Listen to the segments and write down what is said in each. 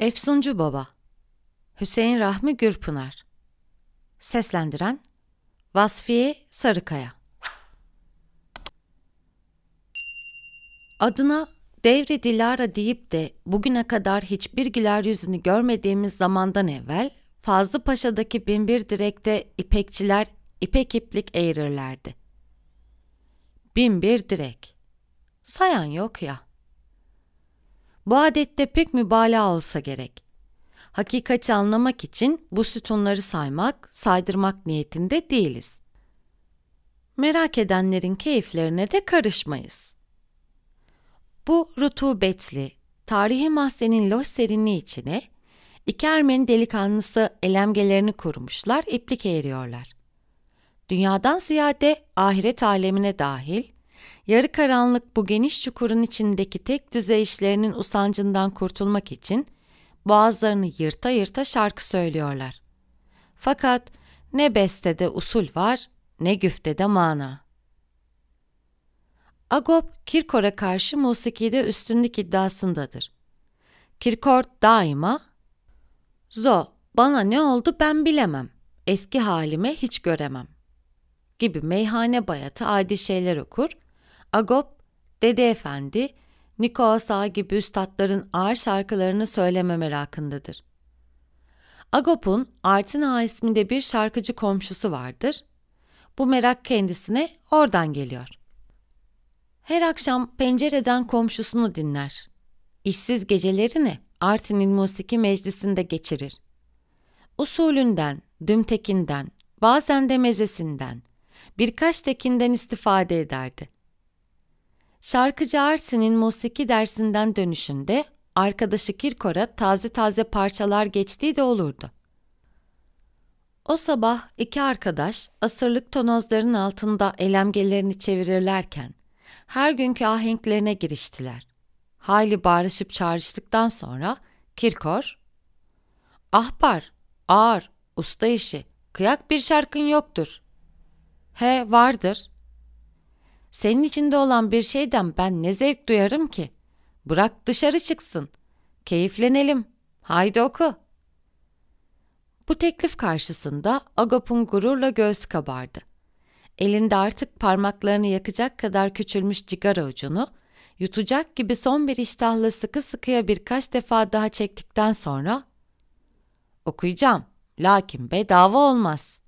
Efsuncu Baba Hüseyin Rahmi Gürpınar Seslendiren Vasfiye Sarıkaya Adına Devri Dilara deyip de bugüne kadar hiçbir güler yüzünü görmediğimiz zamandan evvel Fazlı Paşa'daki binbir direkte ipekçiler ipek iplik eğirirlerdi. Binbir direk. Sayan yok ya.'' Bu adette pek mübalağa olsa gerek. Hakikati anlamak için bu sütunları saymak, saydırmak niyetinde değiliz. Merak edenlerin keyiflerine de karışmayız. Bu rutubetli, tarihi mahzenin loş serinliği içine iki Ermeni delikanlısı elemgelerini kurmuşlar, iplik eğiriyorlar. Dünyadan ziyade ahiret alemine dahil, Yarı karanlık bu geniş çukurun içindeki tek düzey işlerinin usancından kurtulmak için boğazlarını yırta yırta şarkı söylüyorlar. Fakat ne bestede usul var ne güftede mana. Agop, Kirkor'a karşı musikide üstünlük iddiasındadır. Kirkor daima, Zo, bana ne oldu ben bilemem, eski halime hiç göremem gibi meyhane bayatı adi şeyler okur Agop, Dede Efendi, Niko Asa gibi üstadların ağır şarkılarını söyleme merakındadır. Agop'un Artin Ağa isminde bir şarkıcı komşusu vardır. Bu merak kendisine oradan geliyor. Her akşam pencereden komşusunu dinler. İşsiz gecelerini Artin'in musiki meclisinde geçirir. Usulünden, dümtekinden, bazen de mezesinden, birkaç tekinden istifade ederdi. Şarkıcı Arsin'in musiki dersinden dönüşünde arkadaşı Kirkor'a taze taze parçalar geçtiği de olurdu. O sabah iki arkadaş asırlık tonozların altında elemgelerini çevirirlerken her günkü ahenklerine giriştiler. Hayli bağırışıp çağrıştıktan sonra Kirkor, ''Ahbar, ağır, usta işi, kıyak bir şarkın yoktur.'' ''He, vardır.'' Senin içinde olan bir şeyden ben ne zevk duyarım ki? Bırak dışarı çıksın. Keyiflenelim. Haydi oku. Bu teklif karşısında Agop'un gururla göğsü kabardı. Elinde artık parmaklarını yakacak kadar küçülmüş cigara ucunu, yutacak gibi son bir iştahla sıkı sıkıya birkaç defa daha çektikten sonra okuyacağım. Lakin bedava olmaz.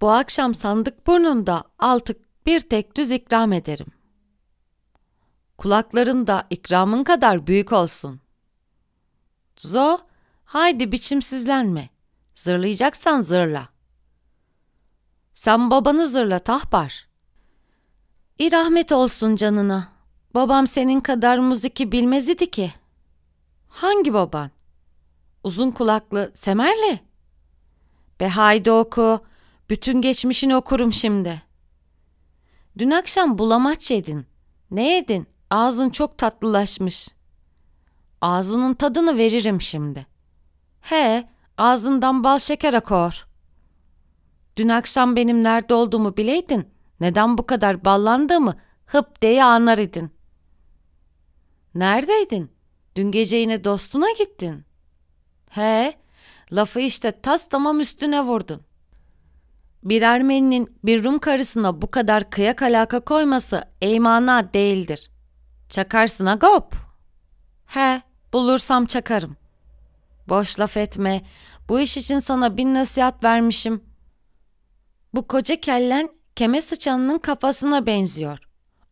Bu akşam sandık burnunda altı bir tek düz ikram ederim. Kulakların da ikramın kadar büyük olsun. Zo, haydi biçimsizlenme. Zırlayacaksan zırla. Sen babanı zırla tahbar. İyi rahmet olsun canına. Babam senin kadar muziki bilmez idi ki. Hangi baban? Uzun kulaklı Semerli. Be haydi oku. Bütün geçmişini okurum şimdi.'' Dün akşam bulamaç yedin. Ne yedin? Ağzın çok tatlılaşmış. Ağzının tadını veririm şimdi. He, ağzından bal şeker akor. Dün akşam benim nerede olduğumu bileydin. Neden bu kadar ballandığımı hıp diye anlar idin. Neredeydin? Dün gece yine dostuna gittin. He, lafı işte tas tamam üstüne vurdun bir Ermeninin bir Rum karısına bu kadar kıyak alaka koyması eymana değildir. Çakarsın agop. He, bulursam çakarım. Boş laf etme. Bu iş için sana bin nasihat vermişim. Bu koca kellen keme sıçanının kafasına benziyor.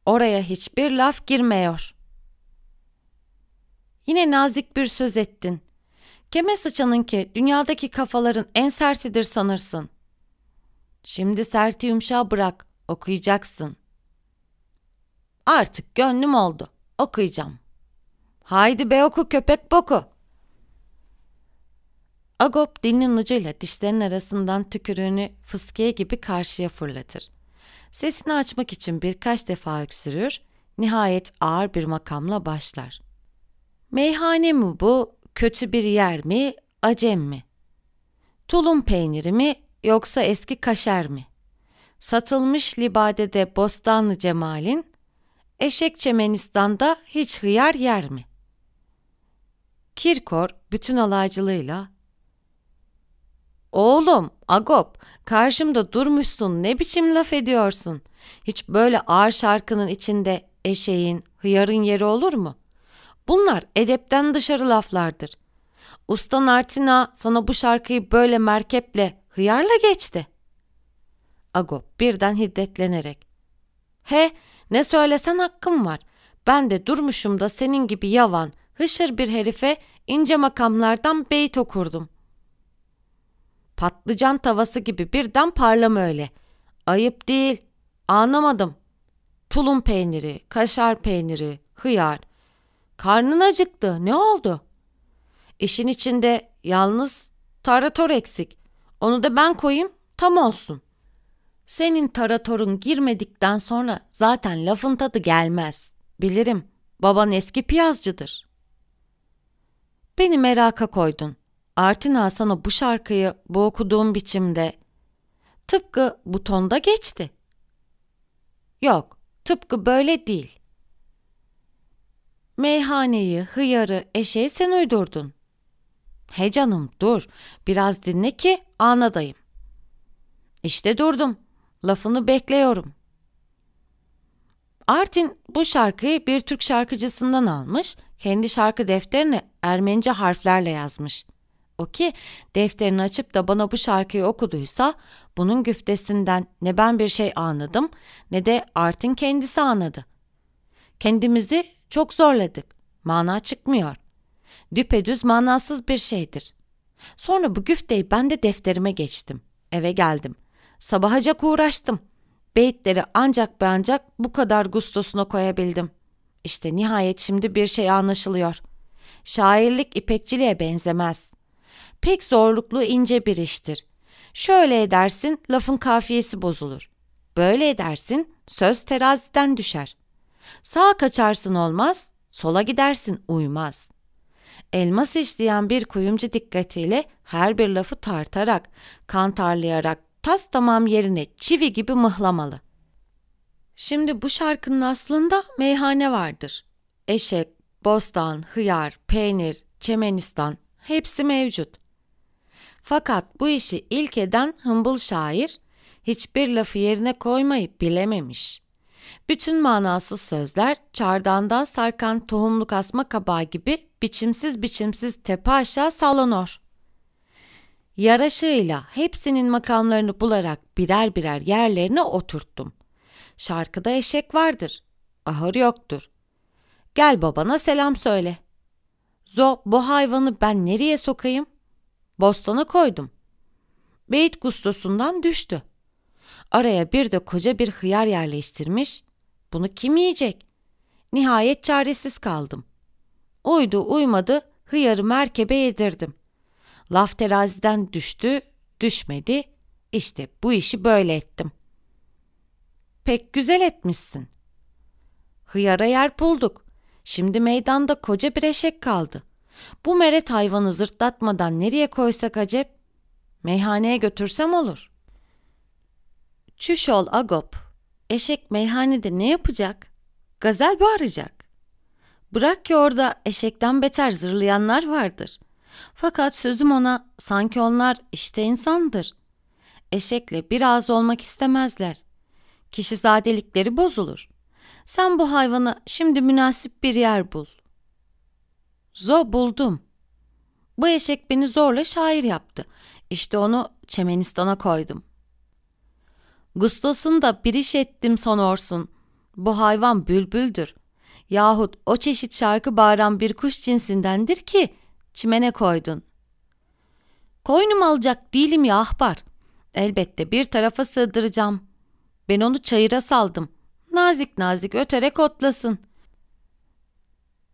Oraya hiçbir laf girmiyor. Yine nazik bir söz ettin. Keme sıçanınki dünyadaki kafaların en sertidir sanırsın. Şimdi serti yumuşa bırak, okuyacaksın. Artık gönlüm oldu, okuyacağım. Haydi be oku köpek boku. Agop dilinin ucuyla dişlerin arasından tükürüğünü fıskiye gibi karşıya fırlatır. Sesini açmak için birkaç defa öksürür, nihayet ağır bir makamla başlar. Meyhane mi bu, kötü bir yer mi, acem mi? Tulum peyniri mi, yoksa eski kaşer mi? Satılmış libadede bostanlı cemalin, eşek çemenistan'da hiç hıyar yer mi? Kirkor bütün alaycılığıyla Oğlum, Agop, karşımda durmuşsun, ne biçim laf ediyorsun? Hiç böyle ağır şarkının içinde eşeğin, hıyarın yeri olur mu? Bunlar edepten dışarı laflardır. Ustan Artina sana bu şarkıyı böyle merkeple hıyarla geçti. Agop birden hiddetlenerek. He ne söylesen hakkım var. Ben de durmuşum da senin gibi yavan, hışır bir herife ince makamlardan beyt okurdum. Patlıcan tavası gibi birden parlama öyle. Ayıp değil. Anlamadım. Tulum peyniri, kaşar peyniri, hıyar. Karnın acıktı. Ne oldu? İşin içinde yalnız tarator eksik. Onu da ben koyayım tam olsun. Senin taratorun girmedikten sonra zaten lafın tadı gelmez. Bilirim baban eski piyazcıdır. Beni meraka koydun. Artina sana bu şarkıyı bu okuduğum biçimde tıpkı bu tonda geçti. Yok, tıpkı böyle değil. Meyhaneyi, hıyarı, eşeği sen uydurdun. Hey canım dur. Biraz dinle ki anadayım. İşte durdum. Lafını bekliyorum. Artin bu şarkıyı bir Türk şarkıcısından almış, kendi şarkı defterini Ermenice harflerle yazmış. O ki defterini açıp da bana bu şarkıyı okuduysa bunun güftesinden ne ben bir şey anladım ne de Artin kendisi anladı. Kendimizi çok zorladık. Mana çıkmıyor. Düpedüz manasız bir şeydir. Sonra bu güfteyi ben de defterime geçtim. Eve geldim. Sabahacak uğraştım. Beytleri ancak be ancak bu kadar gustosuna koyabildim. İşte nihayet şimdi bir şey anlaşılıyor. Şairlik ipekçiliğe benzemez. Pek zorluklu ince bir iştir. Şöyle edersin lafın kafiyesi bozulur. Böyle edersin söz teraziden düşer. Sağa kaçarsın olmaz, sola gidersin uymaz elmas işleyen bir kuyumcu dikkatiyle her bir lafı tartarak, kantarlayarak, tas tamam yerine çivi gibi mıhlamalı. Şimdi bu şarkının aslında meyhane vardır. Eşek, bostan, hıyar, peynir, çemenistan hepsi mevcut. Fakat bu işi ilk eden hımbıl şair hiçbir lafı yerine koymayı bilememiş.'' Bütün manasız sözler çardandan sarkan tohumlu kasma kabağı gibi biçimsiz biçimsiz tepe aşağı sallanır. Yaraşığıyla hepsinin makamlarını bularak birer birer yerlerine oturttum. Şarkıda eşek vardır, ahır yoktur. Gel babana selam söyle. Zo bu hayvanı ben nereye sokayım? Bostana koydum. Beyt gustosundan düştü.'' Araya bir de koca bir hıyar yerleştirmiş. Bunu kim yiyecek? Nihayet çaresiz kaldım. Uydu uymadı hıyarı merkebe yedirdim. Laf teraziden düştü, düşmedi. İşte bu işi böyle ettim. Pek güzel etmişsin. Hıyara yer bulduk. Şimdi meydanda koca bir eşek kaldı. Bu meret hayvanı zırtlatmadan nereye koysak acep? Meyhaneye götürsem olur.'' Çüş ol agop. Eşek meyhanede ne yapacak? Gazel bağıracak. Bırak ki orada eşekten beter zırlayanlar vardır. Fakat sözüm ona sanki onlar işte insandır. Eşekle biraz olmak istemezler. Kişi Kişizadelikleri bozulur. Sen bu hayvanı şimdi münasip bir yer bul. Zo buldum. Bu eşek beni zorla şair yaptı. İşte onu Çemenistan'a koydum.'' Gustos'un da bir iş ettim sonorsun. Bu hayvan bülbüldür. Yahut o çeşit şarkı bağıran bir kuş cinsindendir ki çimene koydun. Koynum alacak değilim ya ahbar. Elbette bir tarafa sığdıracağım. Ben onu çayıra saldım. Nazik nazik öterek otlasın.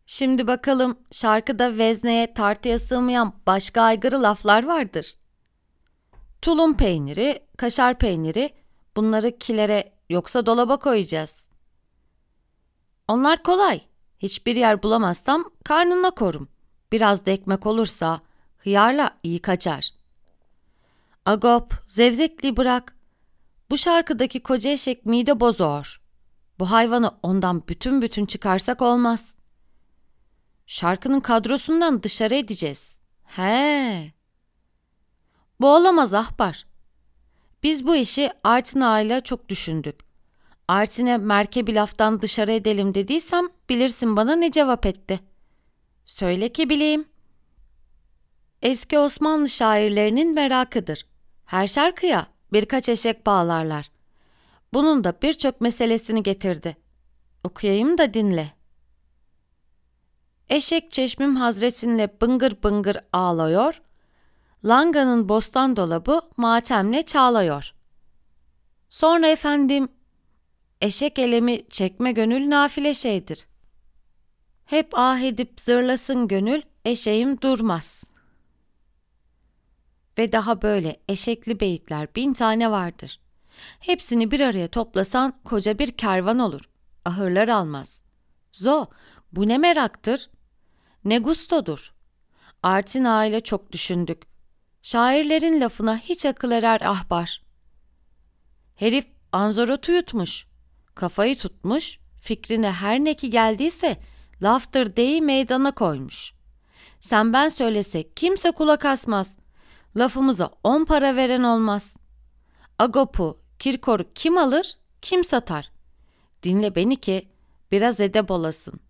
Şimdi bakalım şarkıda vezneye tartıya sığmayan başka aygırı laflar vardır. Tulum peyniri, kaşar peyniri, Bunları kilere yoksa dolaba koyacağız. Onlar kolay. Hiçbir yer bulamazsam karnına korum. Biraz da ekmek olursa hıyarla iyi kaçar. Agop, zevzekli bırak. Bu şarkıdaki koca eşek mide bozuyor. Bu hayvanı ondan bütün bütün çıkarsak olmaz. Şarkının kadrosundan dışarı edeceğiz. He. Bu olamaz ahbar. Biz bu işi Artina ile çok düşündük. Artine merkebi laftan dışarı edelim dediysem bilirsin bana ne cevap etti. Söyle ki bileyim. Eski Osmanlı şairlerinin merakıdır. Her şarkıya birkaç eşek bağlarlar. Bunun da birçok meselesini getirdi. Okuyayım da dinle. Eşek çeşmim hazretinle bıngır bıngır ağlıyor, Langa'nın bostan dolabı matemle çağlıyor. Sonra efendim, eşek elemi çekme gönül nafile şeydir. Hep ah edip zırlasın gönül, eşeğim durmaz. Ve daha böyle eşekli beyitler bin tane vardır. Hepsini bir araya toplasan koca bir kervan olur. Ahırlar almaz. Zo, bu ne meraktır? Ne gustodur? Artin aile çok düşündük. Şairlerin lafına hiç akıl erer ahbar. Herif anzorotu yutmuş. Kafayı tutmuş, fikrine her ne ki geldiyse laftır deyi meydana koymuş. Sen ben söylesek kimse kulak asmaz. Lafımıza on para veren olmaz. Agopu, kirkoru kim alır, kim satar? Dinle beni ki biraz edep olasın.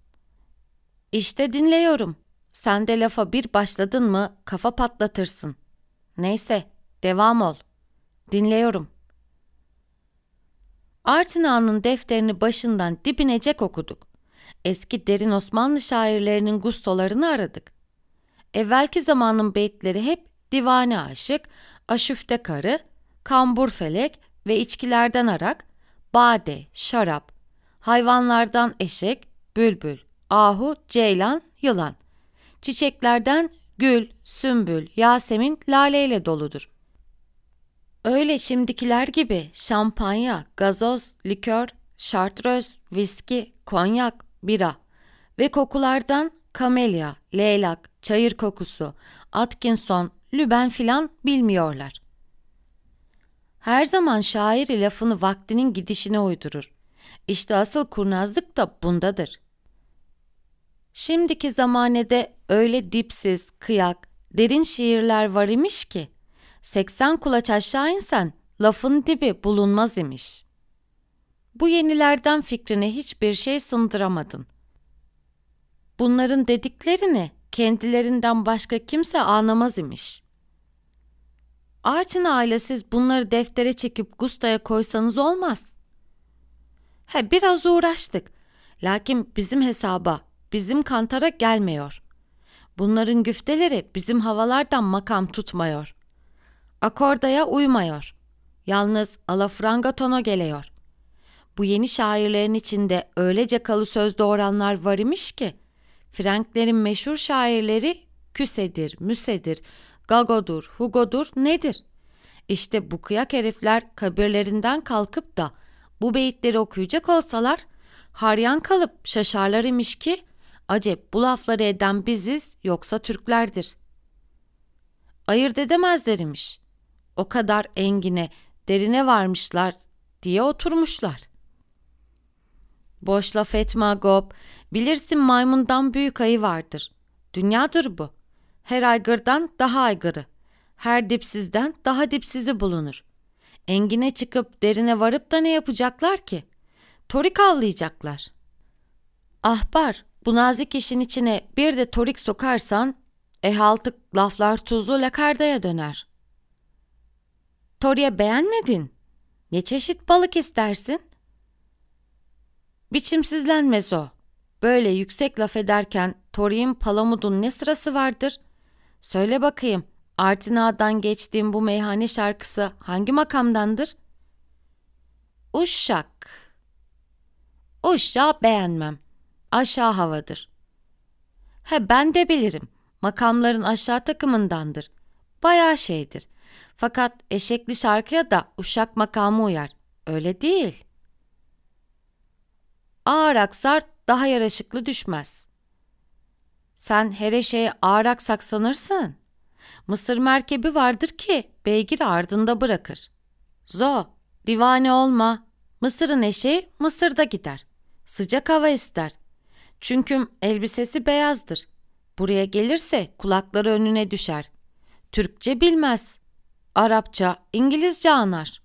İşte dinliyorum. Sen de lafa bir başladın mı kafa patlatırsın. Neyse, devam ol. Dinliyorum. Artin Ağa'nın defterini başından dibinecek okuduk. Eski derin Osmanlı şairlerinin gustolarını aradık. Evvelki zamanın beytleri hep divane aşık, aşüfte karı, kambur felek ve içkilerden arak, bade, şarap, hayvanlardan eşek, bülbül, ahu, ceylan, yılan, çiçeklerden Gül, sümbül, Yasemin lale ile doludur. Öyle şimdikiler gibi şampanya, gazoz, likör, şartröz, viski, konyak, bira ve kokulardan kamelya, leylak, çayır kokusu, Atkinson, Lüben filan bilmiyorlar. Her zaman şair lafını vaktinin gidişine uydurur. İşte asıl kurnazlık da bundadır. Şimdiki zamanede öyle dipsiz, kıyak, derin şiirler var imiş ki, 80 kulaç aşağı insen lafın dibi bulunmaz imiş. Bu yenilerden fikrine hiçbir şey sındıramadın. Bunların dediklerini kendilerinden başka kimse anlamaz imiş. Arçın ailesiz bunları deftere çekip Gusta'ya koysanız olmaz. He biraz uğraştık. Lakin bizim hesaba bizim kantara gelmiyor. Bunların güfteleri bizim havalardan makam tutmuyor. Akordaya uymuyor. Yalnız alafranga tono geliyor. Bu yeni şairlerin içinde öylece kalı söz doğuranlar var imiş ki, Franklerin meşhur şairleri Küsedir, Müsedir, Gagodur, Hugodur nedir? İşte bu kıyak herifler kabirlerinden kalkıp da bu beyitleri okuyacak olsalar, haryan kalıp şaşarlar imiş ki, Acep bu lafları eden biziz yoksa Türklerdir. Ayırt edemezlerimiş. O kadar engine, derine varmışlar diye oturmuşlar. Boş laf etme Agop. Bilirsin maymundan büyük ayı vardır. Dünyadır bu. Her aygırdan daha aygırı. Her dipsizden daha dipsizi bulunur. Engine çıkıp derine varıp da ne yapacaklar ki? Torik avlayacaklar. Ahbar, bu nazik işin içine bir de torik sokarsan e haltık laflar tuzlu lakardaya döner. Tori'ye beğenmedin. Ne çeşit balık istersin? Biçimsizlenmez o. Böyle yüksek laf ederken Tori'nin palamudun ne sırası vardır? Söyle bakayım, Artina'dan geçtiğim bu meyhane şarkısı hangi makamdandır? Uşak. Uşak beğenmem aşağı havadır. He ben de bilirim. Makamların aşağı takımındandır. Bayağı şeydir. Fakat eşekli şarkıya da uşak makamı uyar. Öyle değil. Ağır aksar daha yaraşıklı düşmez. Sen her eşeğe ağır aksak sanırsın. Mısır merkebi vardır ki beygir ardında bırakır. Zo, divane olma. Mısır'ın eşeği Mısır'da gider. Sıcak hava ister. Çünkü elbisesi beyazdır. Buraya gelirse kulakları önüne düşer. Türkçe bilmez. Arapça, İngilizce anlar.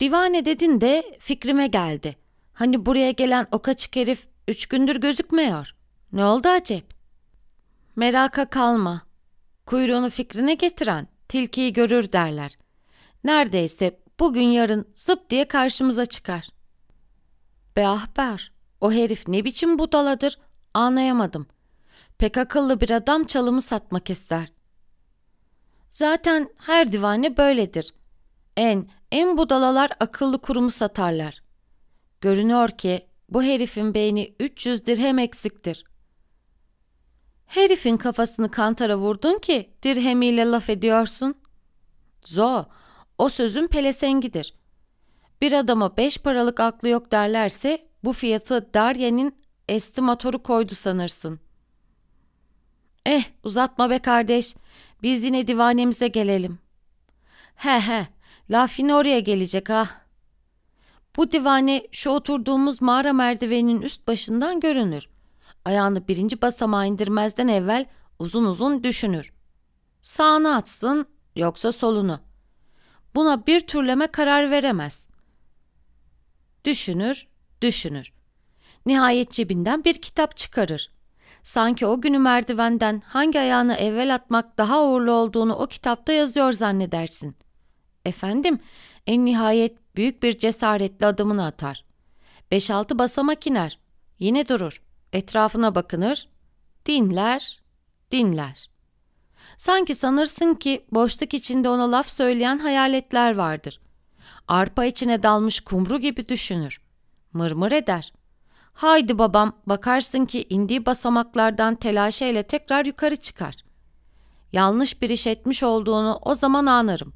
Divane dedin de fikrime geldi. Hani buraya gelen o kaçık herif üç gündür gözükmüyor. Ne oldu acep? Meraka kalma. Kuyruğunu fikrine getiren tilkiyi görür derler. Neredeyse bugün yarın zıp diye karşımıza çıkar. Be ahber, o herif ne biçim budaladır anlayamadım. Pek akıllı bir adam çalımı satmak ister. Zaten her divane böyledir. En, en budalalar akıllı kurumu satarlar. Görünüyor ki bu herifin beyni 300 dirhem eksiktir. Herifin kafasını kantara vurdun ki dirhemiyle laf ediyorsun. Zo, o sözün pelesengidir. Bir adama beş paralık aklı yok derlerse bu fiyatı Darya'nın estimatoru koydu sanırsın. Eh uzatma be kardeş. Biz yine divanemize gelelim. He he laf yine oraya gelecek ha. Ah. Bu divane şu oturduğumuz mağara merdiveninin üst başından görünür. Ayağını birinci basamağa indirmezden evvel uzun uzun düşünür. Sağını atsın yoksa solunu. Buna bir türleme karar veremez. Düşünür, düşünür. Nihayet cebinden bir kitap çıkarır. Sanki o günü merdivenden hangi ayağını evvel atmak daha uğurlu olduğunu o kitapta yazıyor zannedersin. Efendim, en nihayet büyük bir cesaretle adımını atar. Beş altı basamak iner. Yine durur. Etrafına bakınır. Dinler, dinler. Sanki sanırsın ki boşluk içinde ona laf söyleyen hayaletler vardır. Arpa içine dalmış kumru gibi düşünür mırmır eder. Haydi babam bakarsın ki indiği basamaklardan telaşeyle tekrar yukarı çıkar. Yanlış bir iş etmiş olduğunu o zaman anlarım.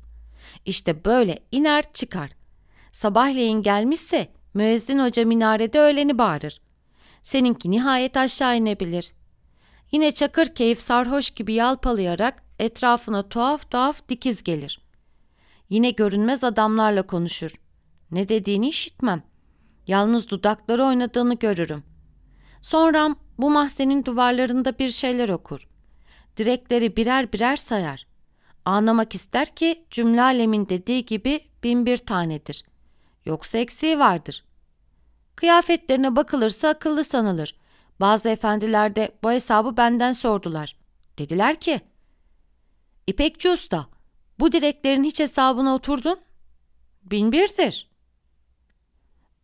İşte böyle iner çıkar. Sabahleyin gelmişse müezzin hoca minarede öğleni bağırır. Seninki nihayet aşağı inebilir. Yine çakır keyif sarhoş gibi yalpalayarak etrafına tuhaf tuhaf dikiz gelir. Yine görünmez adamlarla konuşur. Ne dediğini işitmem. Yalnız dudakları oynadığını görürüm. Sonra bu mahzenin duvarlarında bir şeyler okur. Direkleri birer birer sayar. Anlamak ister ki cümle alemin dediği gibi bin bir tanedir. Yoksa eksiği vardır. Kıyafetlerine bakılırsa akıllı sanılır. Bazı efendiler de bu hesabı benden sordular. Dediler ki, İpekçi Usta, bu direklerin hiç hesabına oturdun? Bin birdir.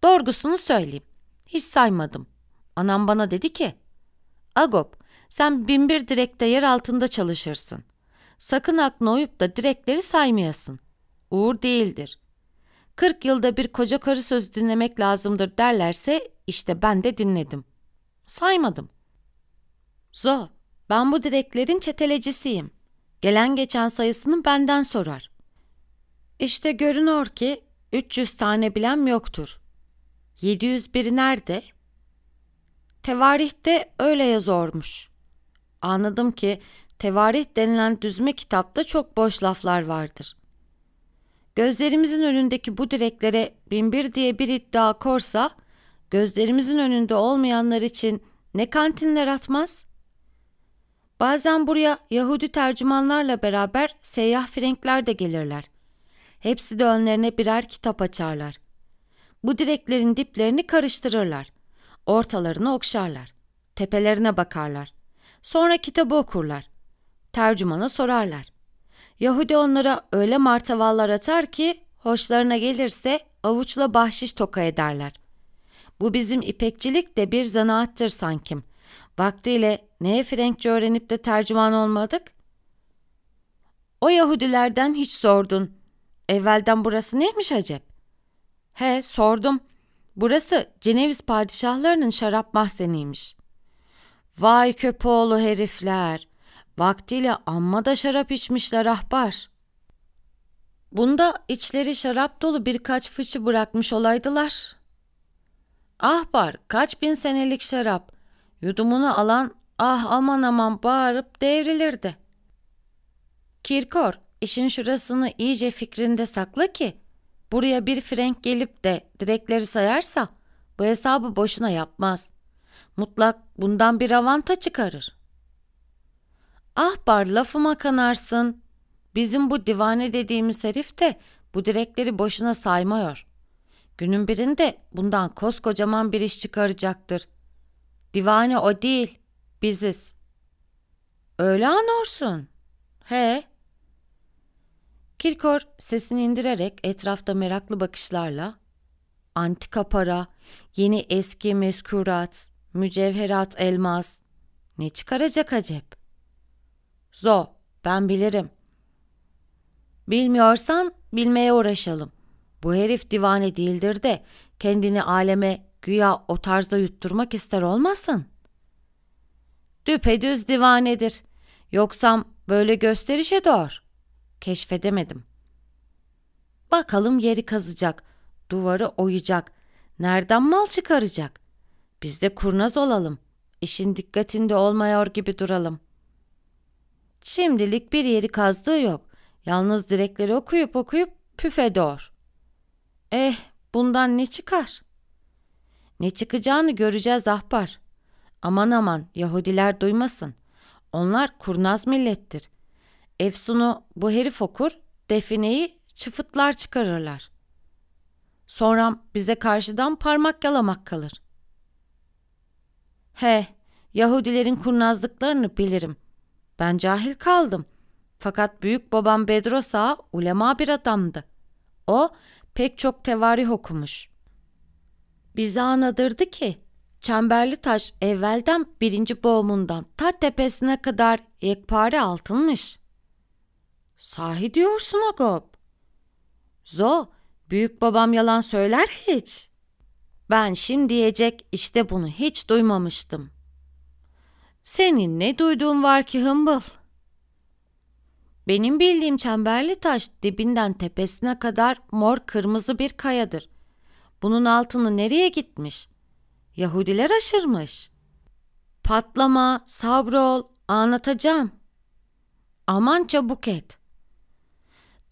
Doğrusunu söyleyeyim. Hiç saymadım. Anam bana dedi ki, Agop sen binbir direkte yer altında çalışırsın. Sakın aklına uyup da direkleri saymayasın. Uğur değildir. Kırk yılda bir koca karı sözü dinlemek lazımdır derlerse işte ben de dinledim. Saymadım. Zo, ben bu direklerin çetelecisiyim. Gelen geçen sayısını benden sorar. İşte görünür ki 300 tane bilen yoktur. 701 nerede? Tevarihte öyle yazıyormuş. Anladım ki tevarih denilen düzme kitapta çok boş laflar vardır. Gözlerimizin önündeki bu direklere binbir diye bir iddia korsa, gözlerimizin önünde olmayanlar için ne kantinler atmaz? Bazen buraya Yahudi tercümanlarla beraber seyyah frenkler de gelirler. Hepsi de önlerine birer kitap açarlar. Bu direklerin diplerini karıştırırlar. Ortalarını okşarlar. Tepelerine bakarlar. Sonra kitabı okurlar. Tercümana sorarlar. Yahudi onlara öyle martavallar atar ki hoşlarına gelirse avuçla bahşiş toka ederler. Bu bizim ipekçilik de bir zanaattır sankim. Vaktiyle neye Frenkçe öğrenip de tercüman olmadık? O Yahudilerden hiç sordun. Evvelden burası neymiş acep? He sordum. Burası Ceneviz padişahlarının şarap mahzeniymiş. Vay köpoğlu herifler. Vaktiyle amma da şarap içmişler ahbar. Bunda içleri şarap dolu birkaç fıçı bırakmış olaydılar. Ahbar kaç bin senelik şarap. Yudumunu alan ah aman aman bağırıp devrilirdi. Kirkor işin şurasını iyice fikrinde sakla ki Buraya bir frenk gelip de direkleri sayarsa bu hesabı boşuna yapmaz. Mutlak bundan bir avanta çıkarır. Ahbar lafıma kanarsın. Bizim bu divane dediğimiz herif de bu direkleri boşuna saymıyor. Günün birinde bundan koskocaman bir iş çıkaracaktır. Divane o değil, biziz. Öyle anorsun. He, Kirkor sesini indirerek etrafta meraklı bakışlarla antika para, yeni eski meskurat, mücevherat, elmas ne çıkaracak acep? Zo, ben bilirim. Bilmiyorsan bilmeye uğraşalım. Bu herif divane değildir de kendini aleme güya o tarzda yutturmak ister olmasın. Düpedüz divanedir. Yoksam böyle gösterişe doğr keşfedemedim. Bakalım yeri kazacak, duvarı oyacak, nereden mal çıkaracak? Biz de kurnaz olalım, işin dikkatinde olmayor gibi duralım. Şimdilik bir yeri kazdığı yok, yalnız direkleri okuyup okuyup püfe doğur. Eh, bundan ne çıkar? Ne çıkacağını göreceğiz ahbar. Aman aman Yahudiler duymasın. Onlar kurnaz millettir. Efsun'u bu herif okur, defineyi çıfıtlar çıkarırlar. Sonra bize karşıdan parmak yalamak kalır. He, Yahudilerin kurnazlıklarını bilirim. Ben cahil kaldım. Fakat büyük babam Bedros'a, ulema bir adamdı. O pek çok tevarih okumuş. Bizi anadırdı ki Çemberli taş evvelden birinci boğumundan ta tepesine kadar yekpare altınmış.'' Sahi diyorsun Agop. Zo, büyük babam yalan söyler hiç. Ben şimdi diyecek işte bunu hiç duymamıştım. Senin ne duyduğun var ki hımbıl? Benim bildiğim çemberli taş dibinden tepesine kadar mor kırmızı bir kayadır. Bunun altını nereye gitmiş? Yahudiler aşırmış. Patlama, sabrol, anlatacağım. Aman çabuk et.''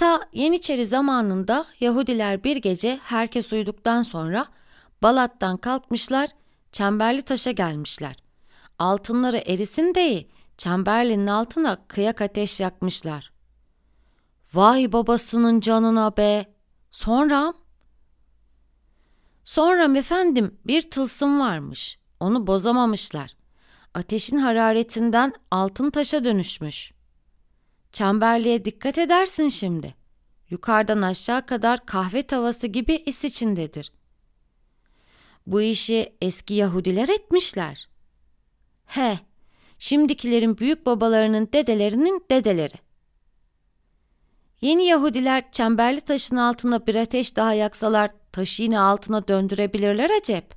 Hatta Yeniçeri zamanında Yahudiler bir gece herkes uyuduktan sonra Balat'tan kalkmışlar, Çemberli Taş'a gelmişler. Altınları erisin diye Çemberli'nin altına kıyak ateş yakmışlar. Vay babasının canına be! Sonra? Sonra efendim bir tılsım varmış. Onu bozamamışlar. Ateşin hararetinden altın taşa dönüşmüş. Çemberliğe dikkat edersin şimdi. Yukarıdan aşağı kadar kahve tavası gibi is içindedir. Bu işi eski Yahudiler etmişler. He, şimdikilerin büyük babalarının dedelerinin dedeleri. Yeni Yahudiler çemberli taşın altına bir ateş daha yaksalar taşı yine altına döndürebilirler acep.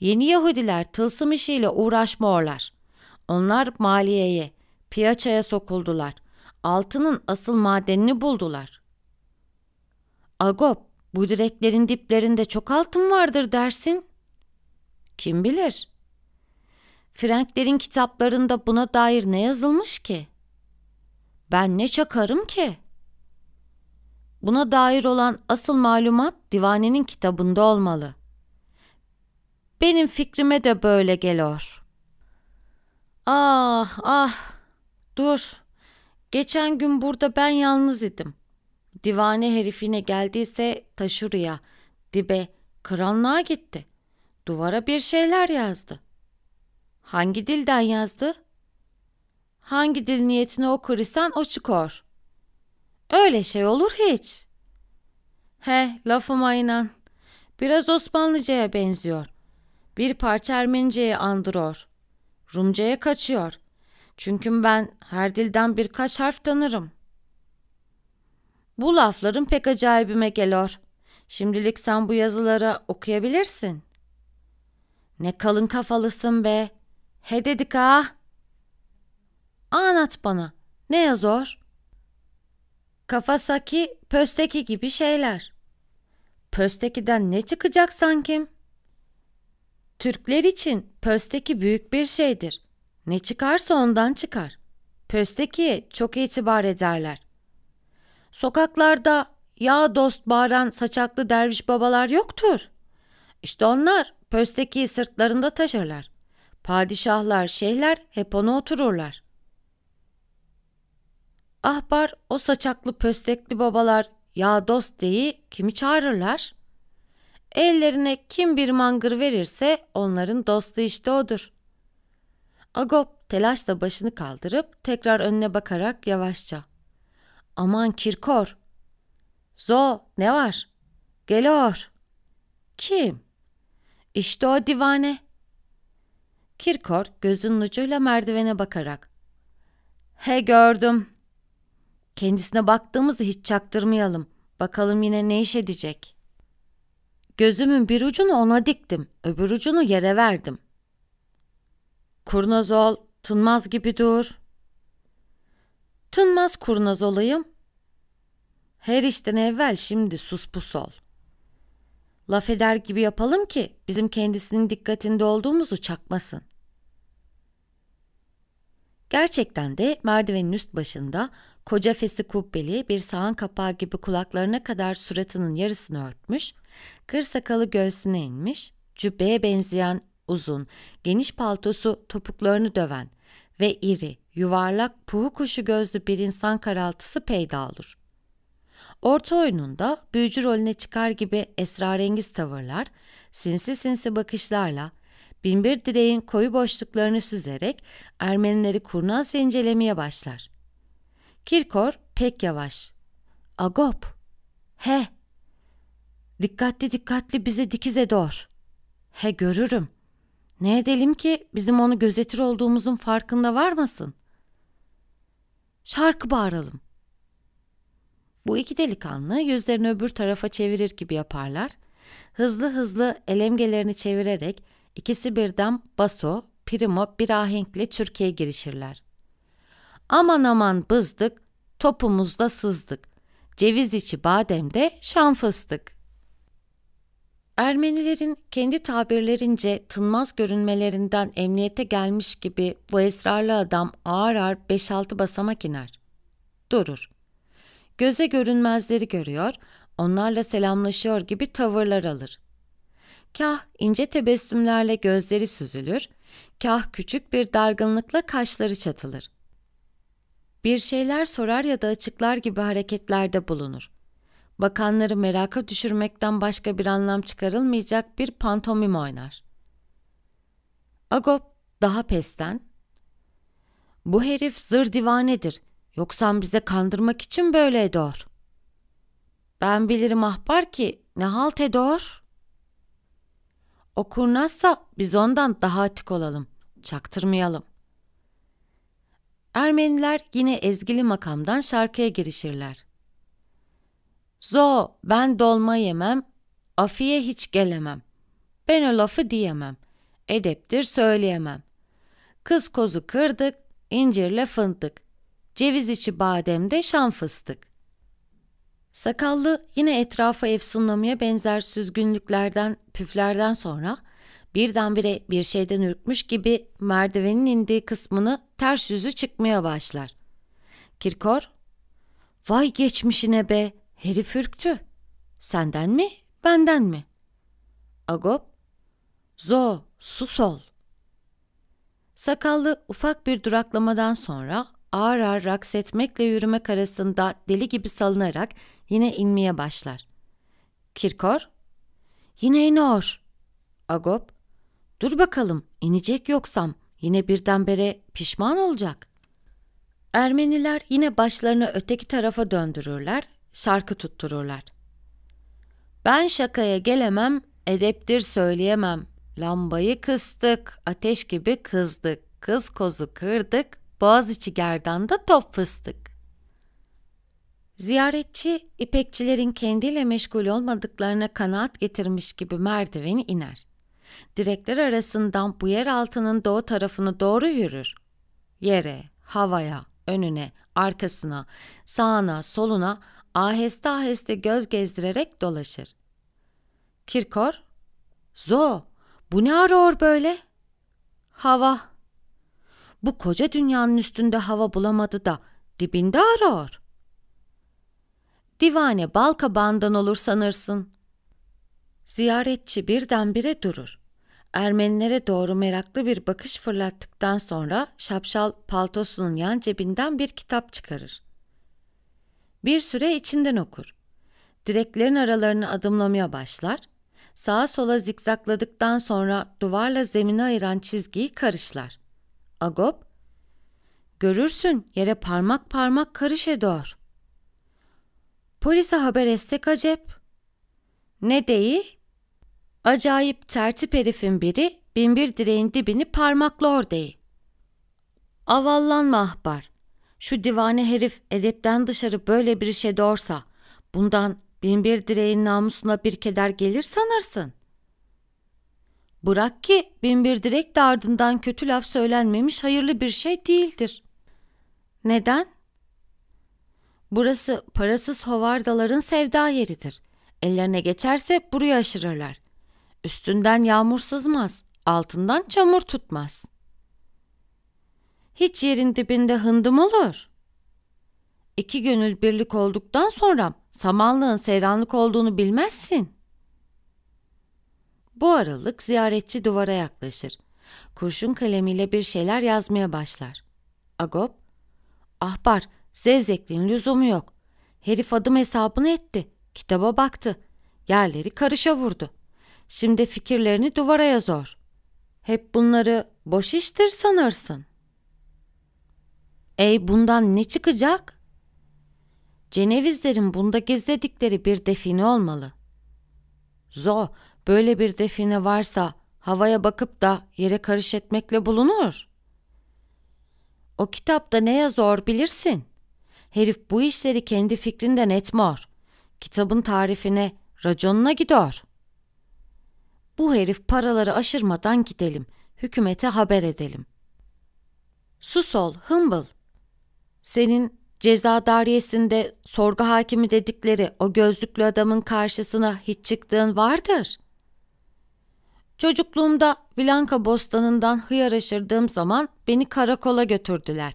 Yeni Yahudiler tılsım işiyle uğraşmıyorlar. Onlar maliyeye, Piyaçaya sokuldular. Altının asıl madenini buldular. Agop, bu direklerin diplerinde çok altın vardır dersin. Kim bilir? Franklerin kitaplarında buna dair ne yazılmış ki? Ben ne çakarım ki? Buna dair olan asıl malumat divanenin kitabında olmalı. Benim fikrime de böyle geliyor. Ah ah Dur. Geçen gün burada ben yalnız idim. Divane herifine geldiyse taşırıya, dibe, karanlığa gitti. Duvara bir şeyler yazdı. Hangi dilden yazdı? Hangi dil niyetine okursan o çıkar. Öyle şey olur hiç. He, lafıma inan. Biraz Osmanlıcaya benziyor. Bir parça Ermenice'ye andırıyor. Rumca'ya kaçıyor. Çünkü ben her dilden birkaç harf tanırım. Bu lafların pek acayibime geliyor. Şimdilik sen bu yazıları okuyabilirsin. Ne kalın kafalısın be. He dedik ha. Ah. Anlat bana. Ne yazıyor? Kafasaki, pösteki gibi şeyler. Pösteki'den ne çıkacak sanki? Türkler için pösteki büyük bir şeydir. Ne çıkarsa ondan çıkar. Pösteki çok itibar ederler. Sokaklarda ya dost bağıran saçaklı derviş babalar yoktur. İşte onlar pöstekiyi sırtlarında taşırlar. Padişahlar, şeyhler hep ona otururlar. Ahbar o saçaklı pöstekli babalar ya dost deyi kimi çağırırlar? Ellerine kim bir mangır verirse onların dostu işte odur. Agop telaşla başını kaldırıp tekrar önüne bakarak yavaşça. Aman Kirkor! Zo ne var? Gelor! Kim? İşte o divane. Kirkor gözünün ucuyla merdivene bakarak. He gördüm. Kendisine baktığımızı hiç çaktırmayalım. Bakalım yine ne iş edecek. Gözümün bir ucunu ona diktim, öbür ucunu yere verdim. Kurnaz ol, tınmaz gibi dur. Tınmaz kurnaz olayım. Her işten evvel şimdi sus pus ol. Laf eder gibi yapalım ki bizim kendisinin dikkatinde olduğumuzu çakmasın. Gerçekten de merdivenin üst başında koca fesi kubbeli bir sahan kapağı gibi kulaklarına kadar suratının yarısını örtmüş, kır sakalı göğsüne inmiş, cübbeye benzeyen uzun, geniş paltosu topuklarını döven ve iri, yuvarlak, puhu kuşu gözlü bir insan karaltısı peyda olur. Orta oyununda büyücü rolüne çıkar gibi esrarengiz tavırlar, sinsi sinsi bakışlarla, binbir direğin koyu boşluklarını süzerek Ermenileri kurnaz incelemeye başlar. Kirkor pek yavaş. Agop, he, dikkatli dikkatli bize dikize dor. He görürüm. Ne edelim ki bizim onu gözetir olduğumuzun farkında varmasın? Şarkı bağıralım. Bu iki delikanlı yüzlerini öbür tarafa çevirir gibi yaparlar. Hızlı hızlı elemgelerini çevirerek ikisi birden baso, primo bir ahenkle Türkiye girişirler. Aman aman bızdık, topumuzda sızdık. Ceviz içi bademde şan fıstık. Ermenilerin kendi tabirlerince tınmaz görünmelerinden emniyete gelmiş gibi bu esrarlı adam ağır ağır 5-6 basamak iner. Durur. Göze görünmezleri görüyor, onlarla selamlaşıyor gibi tavırlar alır. Kah ince tebessümlerle gözleri süzülür, kah küçük bir dargınlıkla kaşları çatılır. Bir şeyler sorar ya da açıklar gibi hareketlerde bulunur bakanları meraka düşürmekten başka bir anlam çıkarılmayacak bir pantomim oynar. Agop daha pesten, ''Bu herif zır divanedir, yoksa bize kandırmak için böyle edor.'' ''Ben bilirim ahbar ki ne halt edor?'' O kurnazsa biz ondan daha atik olalım, çaktırmayalım. Ermeniler yine ezgili makamdan şarkıya girişirler. Zo, ben dolma yemem, afiye hiç gelemem. Ben o lafı diyemem, edeptir söyleyemem. Kız kozu kırdık, incirle fındık. Ceviz içi bademde şan fıstık. Sakallı yine etrafı efsunlamaya benzer süzgünlüklerden, püflerden sonra birdenbire bir şeyden ürkmüş gibi merdivenin indiği kısmını ters yüzü çıkmaya başlar. Kirkor, ''Vay geçmişine be, Herif ürktü. Senden mi, benden mi? Agop, zo, sus ol. Sakallı ufak bir duraklamadan sonra ağır ağır raks etmekle yürümek arasında deli gibi salınarak yine inmeye başlar. Kirkor, yine inor. Agop, dur bakalım inecek yoksam yine birdenbire pişman olacak. Ermeniler yine başlarını öteki tarafa döndürürler şarkı tuttururlar. Ben şakaya gelemem, edeptir söyleyemem. Lambayı kıstık, ateş gibi kızdık, kız kozu kırdık, boğaz içi gerdanda top fıstık. Ziyaretçi, ipekçilerin kendiyle meşgul olmadıklarına kanaat getirmiş gibi merdiveni iner. Direkler arasından bu yer altının doğu tarafını doğru yürür. Yere, havaya, önüne, arkasına, sağına, soluna aheste aheste göz gezdirerek dolaşır. Kirkor, Zo, bu ne arıyor böyle? Hava. Bu koca dünyanın üstünde hava bulamadı da dibinde arıyor. Divane bal kabağından olur sanırsın. Ziyaretçi birdenbire durur. Ermenilere doğru meraklı bir bakış fırlattıktan sonra şapşal paltosunun yan cebinden bir kitap çıkarır. Bir süre içinden okur. Direklerin aralarını adımlamaya başlar. Sağa sola zikzakladıktan sonra duvarla zemini ayıran çizgiyi karışlar. Agop, görürsün yere parmak parmak karış ediyor. Polise haber etsek acep. Ne deyi? Acayip tertip herifin biri binbir direğin dibini parmaklor deyi. Avallan mahbar. Şu divane herif edepten dışarı böyle bir işe doğursa, bundan binbir direğin namusuna bir keder gelir sanırsın. Bırak ki binbir direk de ardından kötü laf söylenmemiş hayırlı bir şey değildir. Neden? Burası parasız hovardaların sevda yeridir. Ellerine geçerse buraya aşırırlar. Üstünden yağmur sızmaz, altından çamur tutmaz.'' hiç yerin dibinde hındım olur. İki gönül birlik olduktan sonra samanlığın seyranlık olduğunu bilmezsin. Bu aralık ziyaretçi duvara yaklaşır. Kurşun kalemiyle bir şeyler yazmaya başlar. Agop, ahbar zevzekliğin lüzumu yok. Herif adım hesabını etti. Kitaba baktı. Yerleri karışa vurdu. Şimdi fikirlerini duvara yazor. Hep bunları boş iştir sanırsın.'' Ey bundan ne çıkacak? Cenevizlerin bunda gizledikleri bir define olmalı. Zo, böyle bir define varsa havaya bakıp da yere karış etmekle bulunur. O kitapta ne yazıyor bilirsin. Herif bu işleri kendi fikrinden etmiyor. Kitabın tarifine, raconuna gidiyor. Bu herif paraları aşırmadan gidelim. Hükümete haber edelim. Susol, Humble. Senin ceza dairiyesinde sorgu hakimi dedikleri o gözlüklü adamın karşısına hiç çıktığın vardır. Çocukluğumda Vilanka bostanından hıyar aşırdığım zaman beni karakola götürdüler.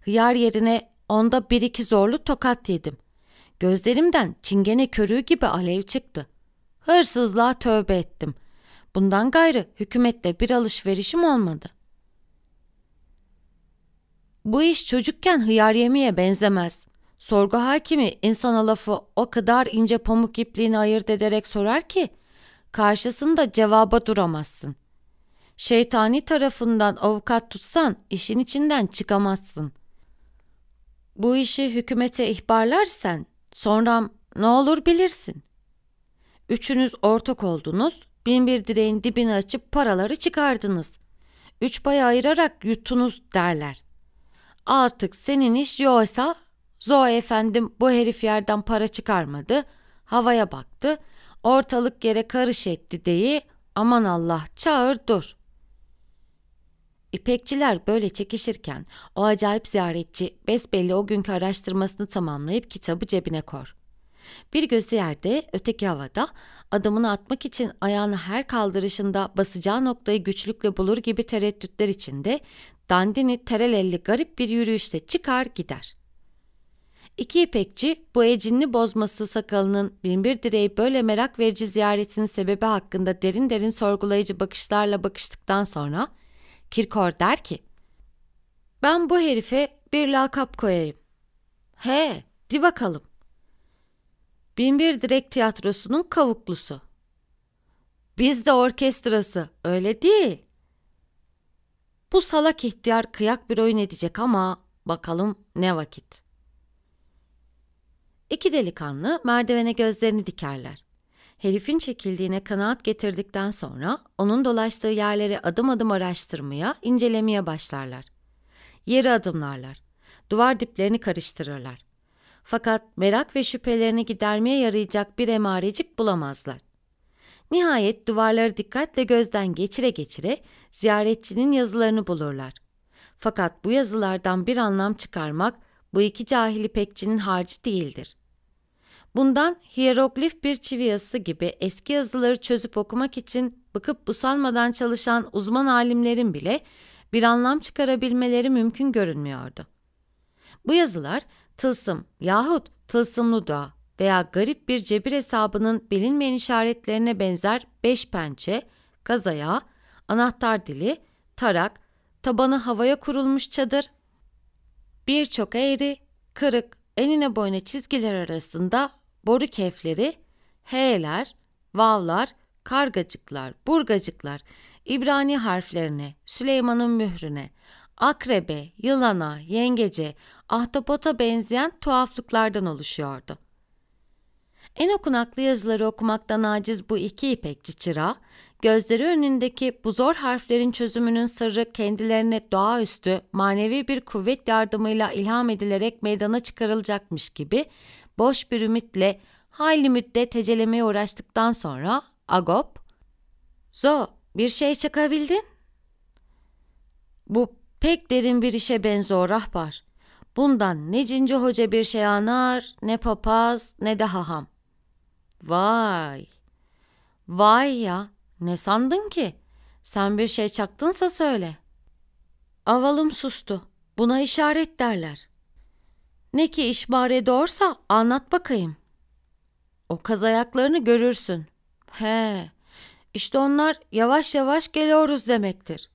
Hıyar yerine onda bir iki zorlu tokat yedim. Gözlerimden çingene körüğü gibi alev çıktı. Hırsızlığa tövbe ettim. Bundan gayrı hükümetle bir alışverişim olmadı.'' Bu iş çocukken hıyar yemeye benzemez. Sorgu hakimi insana lafı o kadar ince pamuk ipliğini ayırt ederek sorar ki karşısında cevaba duramazsın. Şeytani tarafından avukat tutsan işin içinden çıkamazsın. Bu işi hükümete ihbarlarsan sonra ne olur bilirsin. Üçünüz ortak oldunuz, bin bir direğin dibini açıp paraları çıkardınız. Üç paya ayırarak yuttunuz derler. Artık senin iş yoysa Zoe efendim bu herif yerden para çıkarmadı. Havaya baktı. Ortalık yere karış etti deyi aman Allah çağır dur. İpekçiler böyle çekişirken o acayip ziyaretçi besbelli o günkü araştırmasını tamamlayıp kitabı cebine kor. Bir gözü yerde, öteki havada, adamını atmak için ayağını her kaldırışında basacağı noktayı güçlükle bulur gibi tereddütler içinde dandini terelelli garip bir yürüyüşle çıkar gider. İki ipekçi bu ecinli bozması sakalının binbir direği böyle merak verici ziyaretinin sebebi hakkında derin derin sorgulayıcı bakışlarla bakıştıktan sonra Kirkor der ki ben bu herife bir lakap koyayım. He, di bakalım. Binbir Direk Tiyatrosu'nun kavuklusu. Biz de orkestrası, öyle değil. Bu salak ihtiyar kıyak bir oyun edecek ama bakalım ne vakit. İki delikanlı merdivene gözlerini dikerler. Herifin çekildiğine kanaat getirdikten sonra onun dolaştığı yerleri adım adım araştırmaya, incelemeye başlarlar. Yeri adımlarlar. Duvar diplerini karıştırırlar. Fakat merak ve şüphelerini gidermeye yarayacak bir emarecik bulamazlar. Nihayet duvarları dikkatle gözden geçire geçire ziyaretçinin yazılarını bulurlar. Fakat bu yazılardan bir anlam çıkarmak bu iki cahili pekçinin harcı değildir. Bundan hieroglif bir çivi yazısı gibi eski yazıları çözüp okumak için bıkıp busalmadan çalışan uzman alimlerin bile bir anlam çıkarabilmeleri mümkün görünmüyordu. Bu yazılar tılsım yahut tılsımlı doğa veya garip bir cebir hesabının bilinmeyen işaretlerine benzer beş pençe, gaz ayağı, anahtar dili, tarak, tabanı havaya kurulmuş çadır, birçok eğri, kırık, enine boyuna çizgiler arasında boru kefleri, h'ler, vavlar, kargacıklar, burgacıklar, İbrani harflerine, Süleyman'ın mührüne, akrebe, yılana, yengece, ahtapota benzeyen tuhaflıklardan oluşuyordu. En okunaklı yazıları okumaktan aciz bu iki ipekçi çıra, gözleri önündeki bu zor harflerin çözümünün sırrı kendilerine doğaüstü manevi bir kuvvet yardımıyla ilham edilerek meydana çıkarılacakmış gibi boş bir ümitle hayli müddet hecelemeye uğraştıktan sonra Agop, ''Zo, bir şey çakabildin?'' ''Bu pek derin bir işe benziyor rahbar. Bundan ne cinci hoca bir şey anar, ne papaz, ne de haham. Vay. Vay ya. Ne sandın ki? Sen bir şey çaktınsa söyle. Avalım sustu. Buna işaret derler. Ne ki işbar edorsa anlat bakayım. O kaz ayaklarını görürsün. He, İşte onlar yavaş yavaş geliyoruz demektir.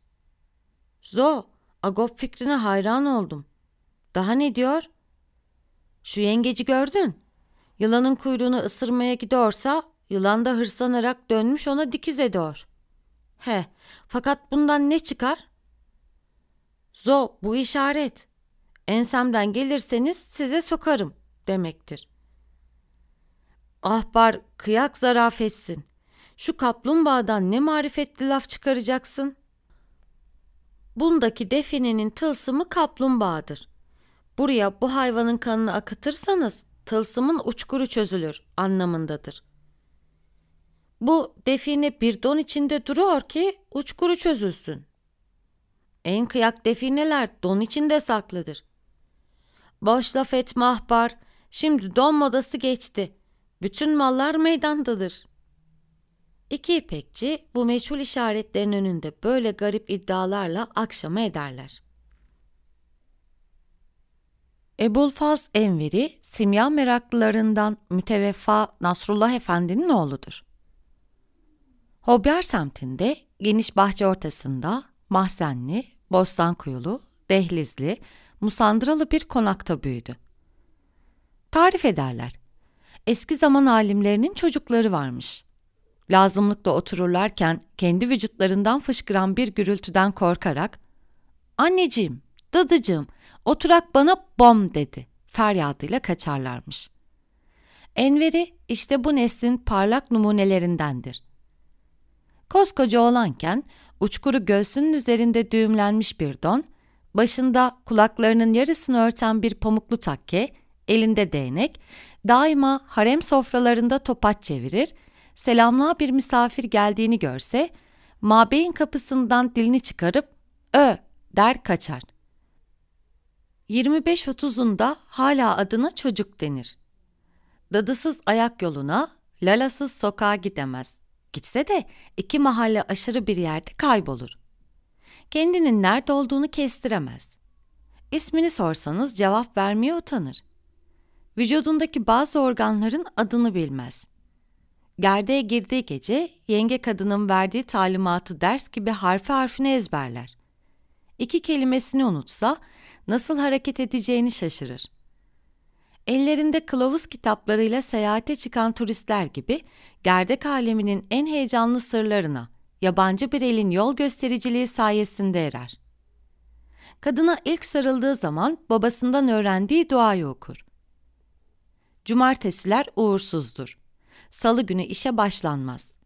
Zo, Agop fikrine hayran oldum. Daha ne diyor? Şu yengeci gördün. Yılanın kuyruğunu ısırmaya gidiyorsa yılan da hırslanarak dönmüş ona dikiz ediyor. He, fakat bundan ne çıkar? Zo, bu işaret. Ensemden gelirseniz size sokarım demektir. Ahbar kıyak zarafetsin. Şu kaplumbağadan ne marifetli laf çıkaracaksın? Bundaki definenin tılsımı kaplumbağadır. Buraya bu hayvanın kanını akıtırsanız tılsımın uçkuru çözülür anlamındadır. Bu define bir don içinde duruyor ki uçkuru çözülsün. En kıyak defineler don içinde saklıdır. Boş laf et mahbar, şimdi don modası geçti. Bütün mallar meydandadır. İki ipekçi bu meçhul işaretlerin önünde böyle garip iddialarla akşama ederler.'' Faz Enveri, simya meraklılarından müteveffa Nasrullah Efendi'nin oğludur. Hobyar semtinde, geniş bahçe ortasında, mahzenli, bostan kuyulu, dehlizli, musandıralı bir konakta büyüdü. Tarif ederler. Eski zaman alimlerinin çocukları varmış. Lazımlıkla otururlarken kendi vücutlarından fışkıran bir gürültüden korkarak ''Anneciğim, dadıcığım, Oturak bana bom dedi. Feryadıyla kaçarlarmış. Enveri işte bu neslin parlak numunelerindendir. Koskoca oğlanken uçkuru göğsünün üzerinde düğümlenmiş bir don, başında kulaklarının yarısını örten bir pamuklu takke, elinde değnek, daima harem sofralarında topaç çevirir, selamlığa bir misafir geldiğini görse, mabeyin kapısından dilini çıkarıp ö der kaçar.'' 25-30'unda hala adına çocuk denir. Dadısız ayak yoluna, lalasız sokağa gidemez. Gitse de iki mahalle aşırı bir yerde kaybolur. Kendinin nerede olduğunu kestiremez. İsmini sorsanız cevap vermeye utanır. Vücudundaki bazı organların adını bilmez. Gerdeğe girdiği gece yenge kadının verdiği talimatı ders gibi harfi harfine ezberler. İki kelimesini unutsa nasıl hareket edeceğini şaşırır. Ellerinde kılavuz kitaplarıyla seyahate çıkan turistler gibi gerdek aleminin en heyecanlı sırlarına yabancı bir elin yol göstericiliği sayesinde erer. Kadına ilk sarıldığı zaman babasından öğrendiği duayı okur. Cumartesiler uğursuzdur. Salı günü işe başlanmaz.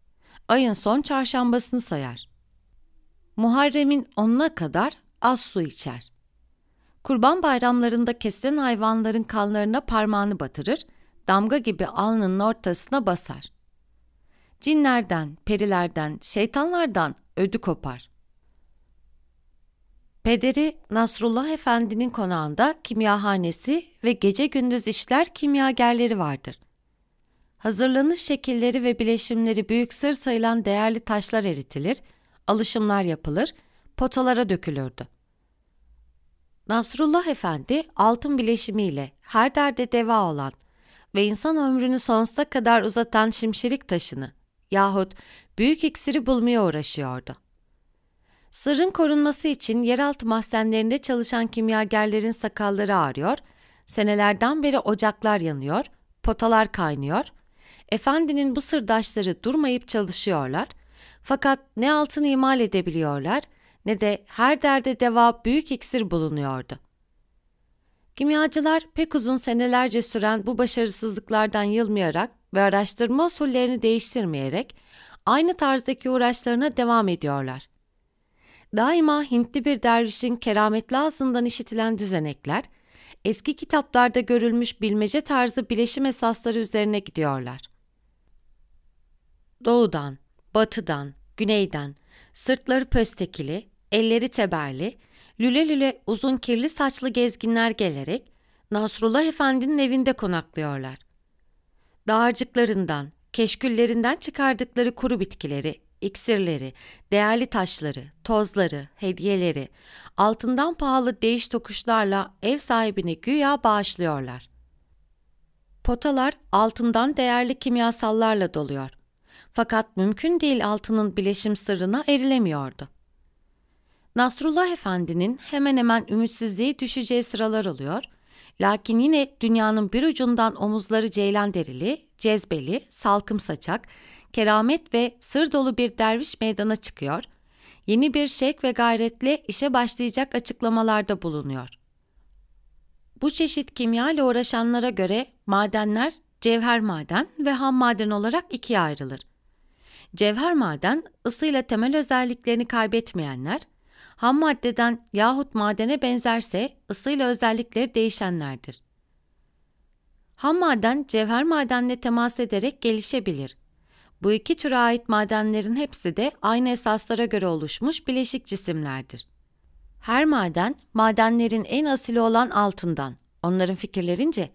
Ayın son çarşambasını sayar. Muharrem'in onuna kadar az su içer. Kurban bayramlarında kesilen hayvanların kanlarına parmağını batırır, damga gibi alnının ortasına basar. Cinlerden, perilerden, şeytanlardan ödü kopar. Pederi Nasrullah Efendi'nin konağında kimyahanesi ve gece gündüz işler kimyagerleri vardır. Hazırlanış şekilleri ve bileşimleri büyük sır sayılan değerli taşlar eritilir, alışımlar yapılır, potalara dökülürdü. Nasrullah Efendi altın bileşimiyle her derde deva olan ve insan ömrünü sonsuza kadar uzatan şimşirik taşını yahut büyük iksiri bulmaya uğraşıyordu. Sırrın korunması için yeraltı mahzenlerinde çalışan kimyagerlerin sakalları ağrıyor, senelerden beri ocaklar yanıyor, potalar kaynıyor, efendinin bu sırdaşları durmayıp çalışıyorlar, fakat ne altın imal edebiliyorlar ne de her derde deva büyük iksir bulunuyordu. Kimyacılar pek uzun senelerce süren bu başarısızlıklardan yılmayarak ve araştırma usullerini değiştirmeyerek aynı tarzdaki uğraşlarına devam ediyorlar. Daima Hintli bir dervişin kerametli ağzından işitilen düzenekler, eski kitaplarda görülmüş bilmece tarzı bileşim esasları üzerine gidiyorlar. Doğudan, batıdan, güneyden, sırtları pöstekili, elleri teberli, lüle lüle uzun kirli saçlı gezginler gelerek Nasrullah Efendi'nin evinde konaklıyorlar. Dağarcıklarından, keşküllerinden çıkardıkları kuru bitkileri, iksirleri, değerli taşları, tozları, hediyeleri, altından pahalı değiş tokuşlarla ev sahibini güya bağışlıyorlar. Potalar altından değerli kimyasallarla doluyor. Fakat mümkün değil altının bileşim sırrına erilemiyordu. Nasrullah Efendi'nin hemen hemen ümitsizliği düşeceği sıralar oluyor. Lakin yine dünyanın bir ucundan omuzları ceylan derili, cezbeli, salkım saçak, keramet ve sır dolu bir derviş meydana çıkıyor. Yeni bir şek ve gayretle işe başlayacak açıklamalarda bulunuyor. Bu çeşit kimya ile uğraşanlara göre madenler cevher maden ve ham maden olarak ikiye ayrılır. Cevher maden ısıyla temel özelliklerini kaybetmeyenler, ham maddeden yahut madene benzerse ısıyla özellikleri değişenlerdir. Ham maden cevher madenle temas ederek gelişebilir. Bu iki türe ait madenlerin hepsi de aynı esaslara göre oluşmuş bileşik cisimlerdir. Her maden, madenlerin en asili olan altından, onların fikirlerince,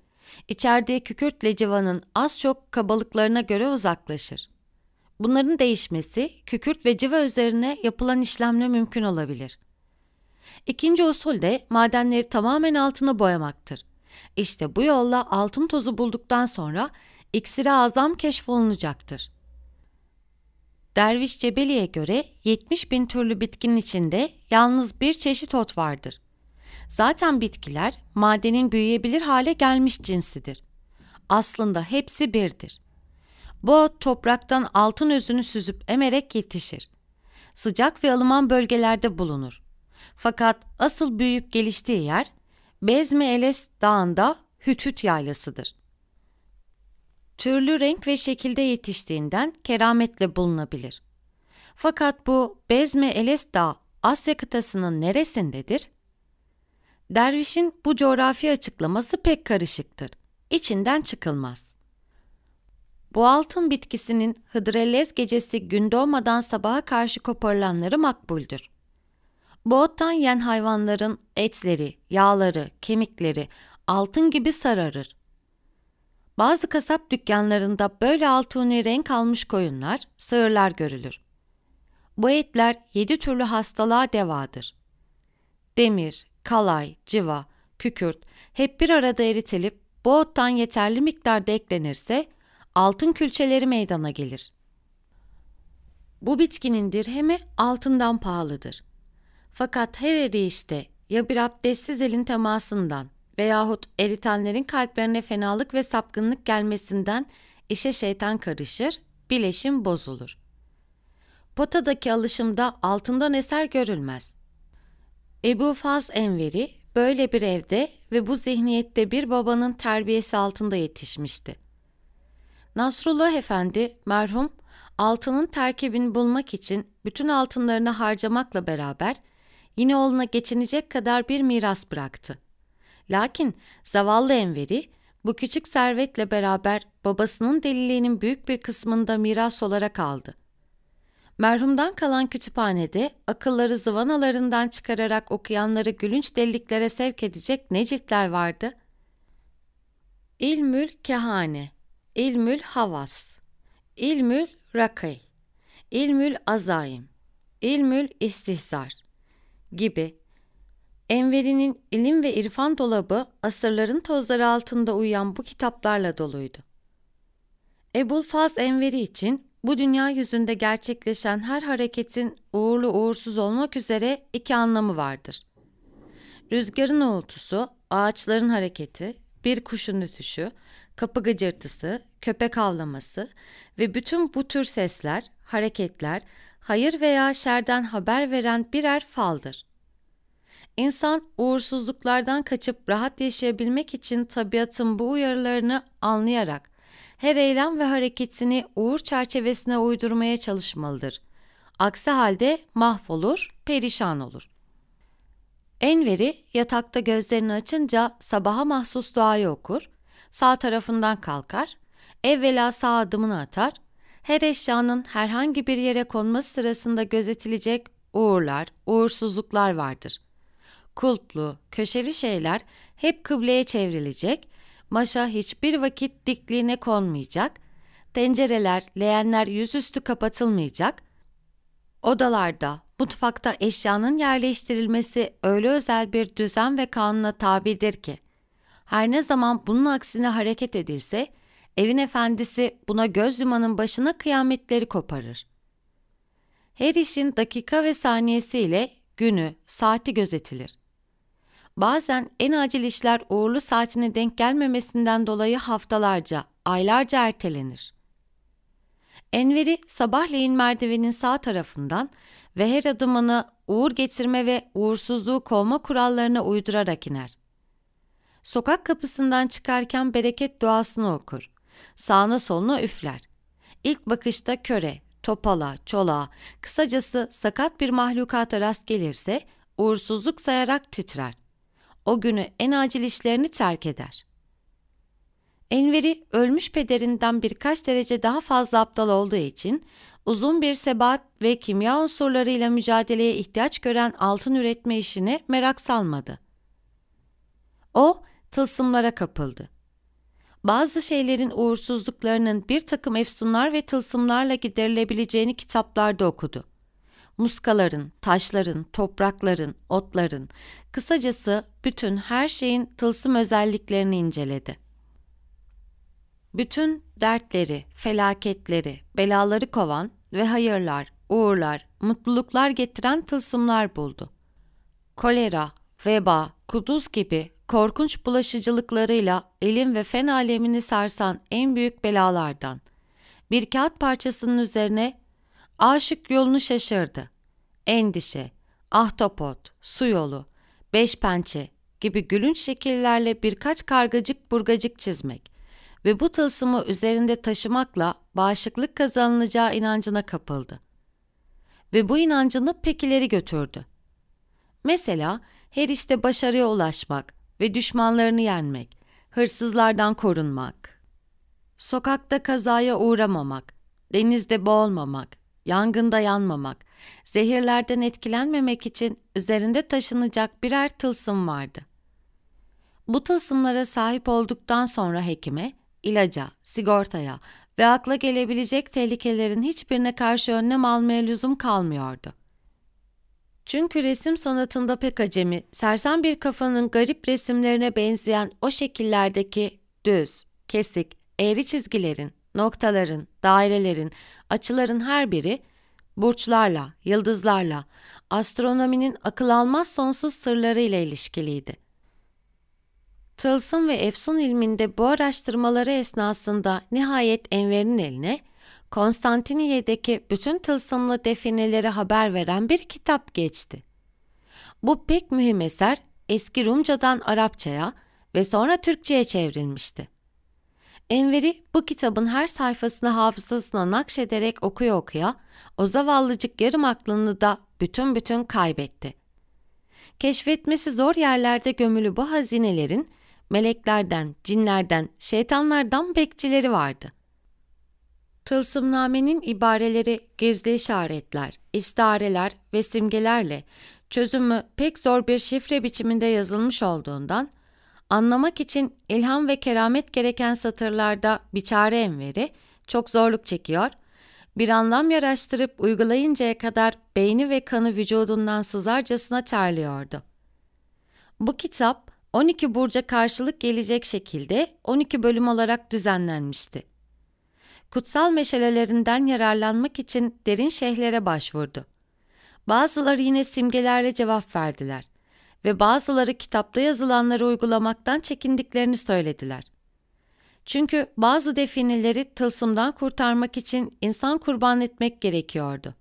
içerdiği kükürtle civanın az çok kabalıklarına göre uzaklaşır. Bunların değişmesi kükürt ve civa üzerine yapılan işlemle mümkün olabilir. İkinci usul de madenleri tamamen altına boyamaktır. İşte bu yolla altın tozu bulduktan sonra iksiri azam keşfolunacaktır. Derviş Cebeli'ye göre 70 bin türlü bitkinin içinde yalnız bir çeşit ot vardır. Zaten bitkiler madenin büyüyebilir hale gelmiş cinsidir. Aslında hepsi birdir. Bu topraktan altın özünü süzüp emerek yetişir. Sıcak ve ılıman bölgelerde bulunur. Fakat asıl büyüyüp geliştiği yer Bezmi Eles Dağı'nda Hütüt Yaylası'dır. Türlü renk ve şekilde yetiştiğinden kerametle bulunabilir. Fakat bu Bezmi Eles Dağı Asya kıtasının neresindedir? Dervişin bu coğrafi açıklaması pek karışıktır. İçinden çıkılmaz. Bu altın bitkisinin hıdrellez gecesi gün doğmadan sabaha karşı koparılanları makbuldür. Bu ottan yiyen hayvanların etleri, yağları, kemikleri altın gibi sararır. Bazı kasap dükkanlarında böyle altuni renk almış koyunlar, sığırlar görülür. Bu etler yedi türlü hastalığa devadır. Demir, kalay, civa, kükürt hep bir arada eritilip bu ottan yeterli miktarda eklenirse altın külçeleri meydana gelir. Bu bitkinin dirhemi altından pahalıdır. Fakat her eriyişte ya bir abdestsiz elin temasından veyahut eritenlerin kalplerine fenalık ve sapkınlık gelmesinden işe şeytan karışır, bileşim bozulur. Potadaki alışımda altından eser görülmez. Ebu Faz Enveri böyle bir evde ve bu zihniyette bir babanın terbiyesi altında yetişmişti. Nasrullah Efendi merhum altının terkibini bulmak için bütün altınlarını harcamakla beraber yine oğluna geçinecek kadar bir miras bıraktı. Lakin zavallı Enveri bu küçük servetle beraber babasının deliliğinin büyük bir kısmında miras olarak aldı. Merhumdan kalan kütüphanede akılları zıvanalarından çıkararak okuyanları gülünç deliliklere sevk edecek ne ciltler vardı? İlmül Kehane İlmül Havas, İlmül Rakî, İlmül Azaim, İlmül İstihzar gibi Enveri'nin ilim ve irfan dolabı asırların tozları altında uyuyan bu kitaplarla doluydu. Ebul Faz Enveri için bu dünya yüzünde gerçekleşen her hareketin uğurlu uğursuz olmak üzere iki anlamı vardır. Rüzgarın uğultusu, ağaçların hareketi, bir kuşun ötüşü, kapı gıcırtısı, köpek avlaması ve bütün bu tür sesler, hareketler hayır veya şerden haber veren birer faldır. İnsan uğursuzluklardan kaçıp rahat yaşayabilmek için tabiatın bu uyarılarını anlayarak her eylem ve hareketini uğur çerçevesine uydurmaya çalışmalıdır. Aksi halde mahvolur, perişan olur. Enveri yatakta gözlerini açınca sabaha mahsus duayı okur, sağ tarafından kalkar, evvela sağ adımını atar, her eşyanın herhangi bir yere konması sırasında gözetilecek uğurlar, uğursuzluklar vardır. Kulplu, köşeli şeyler hep kıbleye çevrilecek, maşa hiçbir vakit dikliğine konmayacak, tencereler, leğenler yüzüstü kapatılmayacak, odalarda, mutfakta eşyanın yerleştirilmesi öyle özel bir düzen ve kanuna tabidir ki, her ne zaman bunun aksine hareket edilse, evin efendisi buna göz yumanın başına kıyametleri koparır. Her işin dakika ve saniyesiyle günü, saati gözetilir. Bazen en acil işler uğurlu saatine denk gelmemesinden dolayı haftalarca, aylarca ertelenir. Enver'i sabahleyin merdivenin sağ tarafından ve her adımını uğur getirme ve uğursuzluğu kovma kurallarına uydurarak iner. Sokak kapısından çıkarken bereket duasını okur. Sağına soluna üfler. İlk bakışta köre, topala, çolağa, kısacası sakat bir mahlukata rast gelirse uğursuzluk sayarak titrer. O günü en acil işlerini terk eder. Enver'i ölmüş pederinden birkaç derece daha fazla aptal olduğu için uzun bir sebat ve kimya unsurlarıyla mücadeleye ihtiyaç gören altın üretme işini merak salmadı. O, tılsımlara kapıldı. Bazı şeylerin uğursuzluklarının bir takım efsunlar ve tılsımlarla giderilebileceğini kitaplarda okudu. Muskaların, taşların, toprakların, otların, kısacası bütün her şeyin tılsım özelliklerini inceledi. Bütün dertleri, felaketleri, belaları kovan ve hayırlar, uğurlar, mutluluklar getiren tılsımlar buldu. Kolera, veba, kuduz gibi korkunç bulaşıcılıklarıyla elin ve fen alemini sarsan en büyük belalardan. Bir kağıt parçasının üzerine aşık yolunu şaşırdı. Endişe, ahtapot, su yolu, beş pençe gibi gülünç şekillerle birkaç kargacık burgacık çizmek ve bu tılsımı üzerinde taşımakla bağışıklık kazanılacağı inancına kapıldı. Ve bu inancını pekileri götürdü. Mesela her işte başarıya ulaşmak, ve düşmanlarını yenmek, hırsızlardan korunmak, sokakta kazaya uğramamak, denizde boğulmamak, yangında yanmamak, zehirlerden etkilenmemek için üzerinde taşınacak birer tılsım vardı. Bu tılsımlara sahip olduktan sonra hekime, ilaca, sigortaya ve akla gelebilecek tehlikelerin hiçbirine karşı önlem almaya lüzum kalmıyordu.'' Çünkü resim sanatında pek acemi, sersem bir kafanın garip resimlerine benzeyen o şekillerdeki düz, kesik, eğri çizgilerin, noktaların, dairelerin, açıların her biri burçlarla, yıldızlarla, astronominin akıl almaz sonsuz sırlarıyla ilişkiliydi. Tılsım ve Efsun ilminde bu araştırmaları esnasında nihayet Enver'in eline Konstantiniyye'deki bütün tılsımlı defineleri haber veren bir kitap geçti. Bu pek mühim eser eski Rumcadan Arapçaya ve sonra Türkçeye çevrilmişti. Enveri bu kitabın her sayfasını hafızasına nakşederek okuya okuya o zavallıcık yarım aklını da bütün bütün kaybetti. Keşfetmesi zor yerlerde gömülü bu hazinelerin meleklerden, cinlerden, şeytanlardan bekçileri vardı. Tılsımnamenin ibareleri gizli işaretler, istareler ve simgelerle çözümü pek zor bir şifre biçiminde yazılmış olduğundan anlamak için ilham ve keramet gereken satırlarda bir çare enveri çok zorluk çekiyor, bir anlam yaraştırıp uygulayıncaya kadar beyni ve kanı vücudundan sızarcasına terliyordu. Bu kitap 12 burca karşılık gelecek şekilde 12 bölüm olarak düzenlenmişti kutsal meşalelerinden yararlanmak için derin şeyhlere başvurdu. Bazıları yine simgelerle cevap verdiler ve bazıları kitapta yazılanları uygulamaktan çekindiklerini söylediler. Çünkü bazı defineleri tılsımdan kurtarmak için insan kurban etmek gerekiyordu.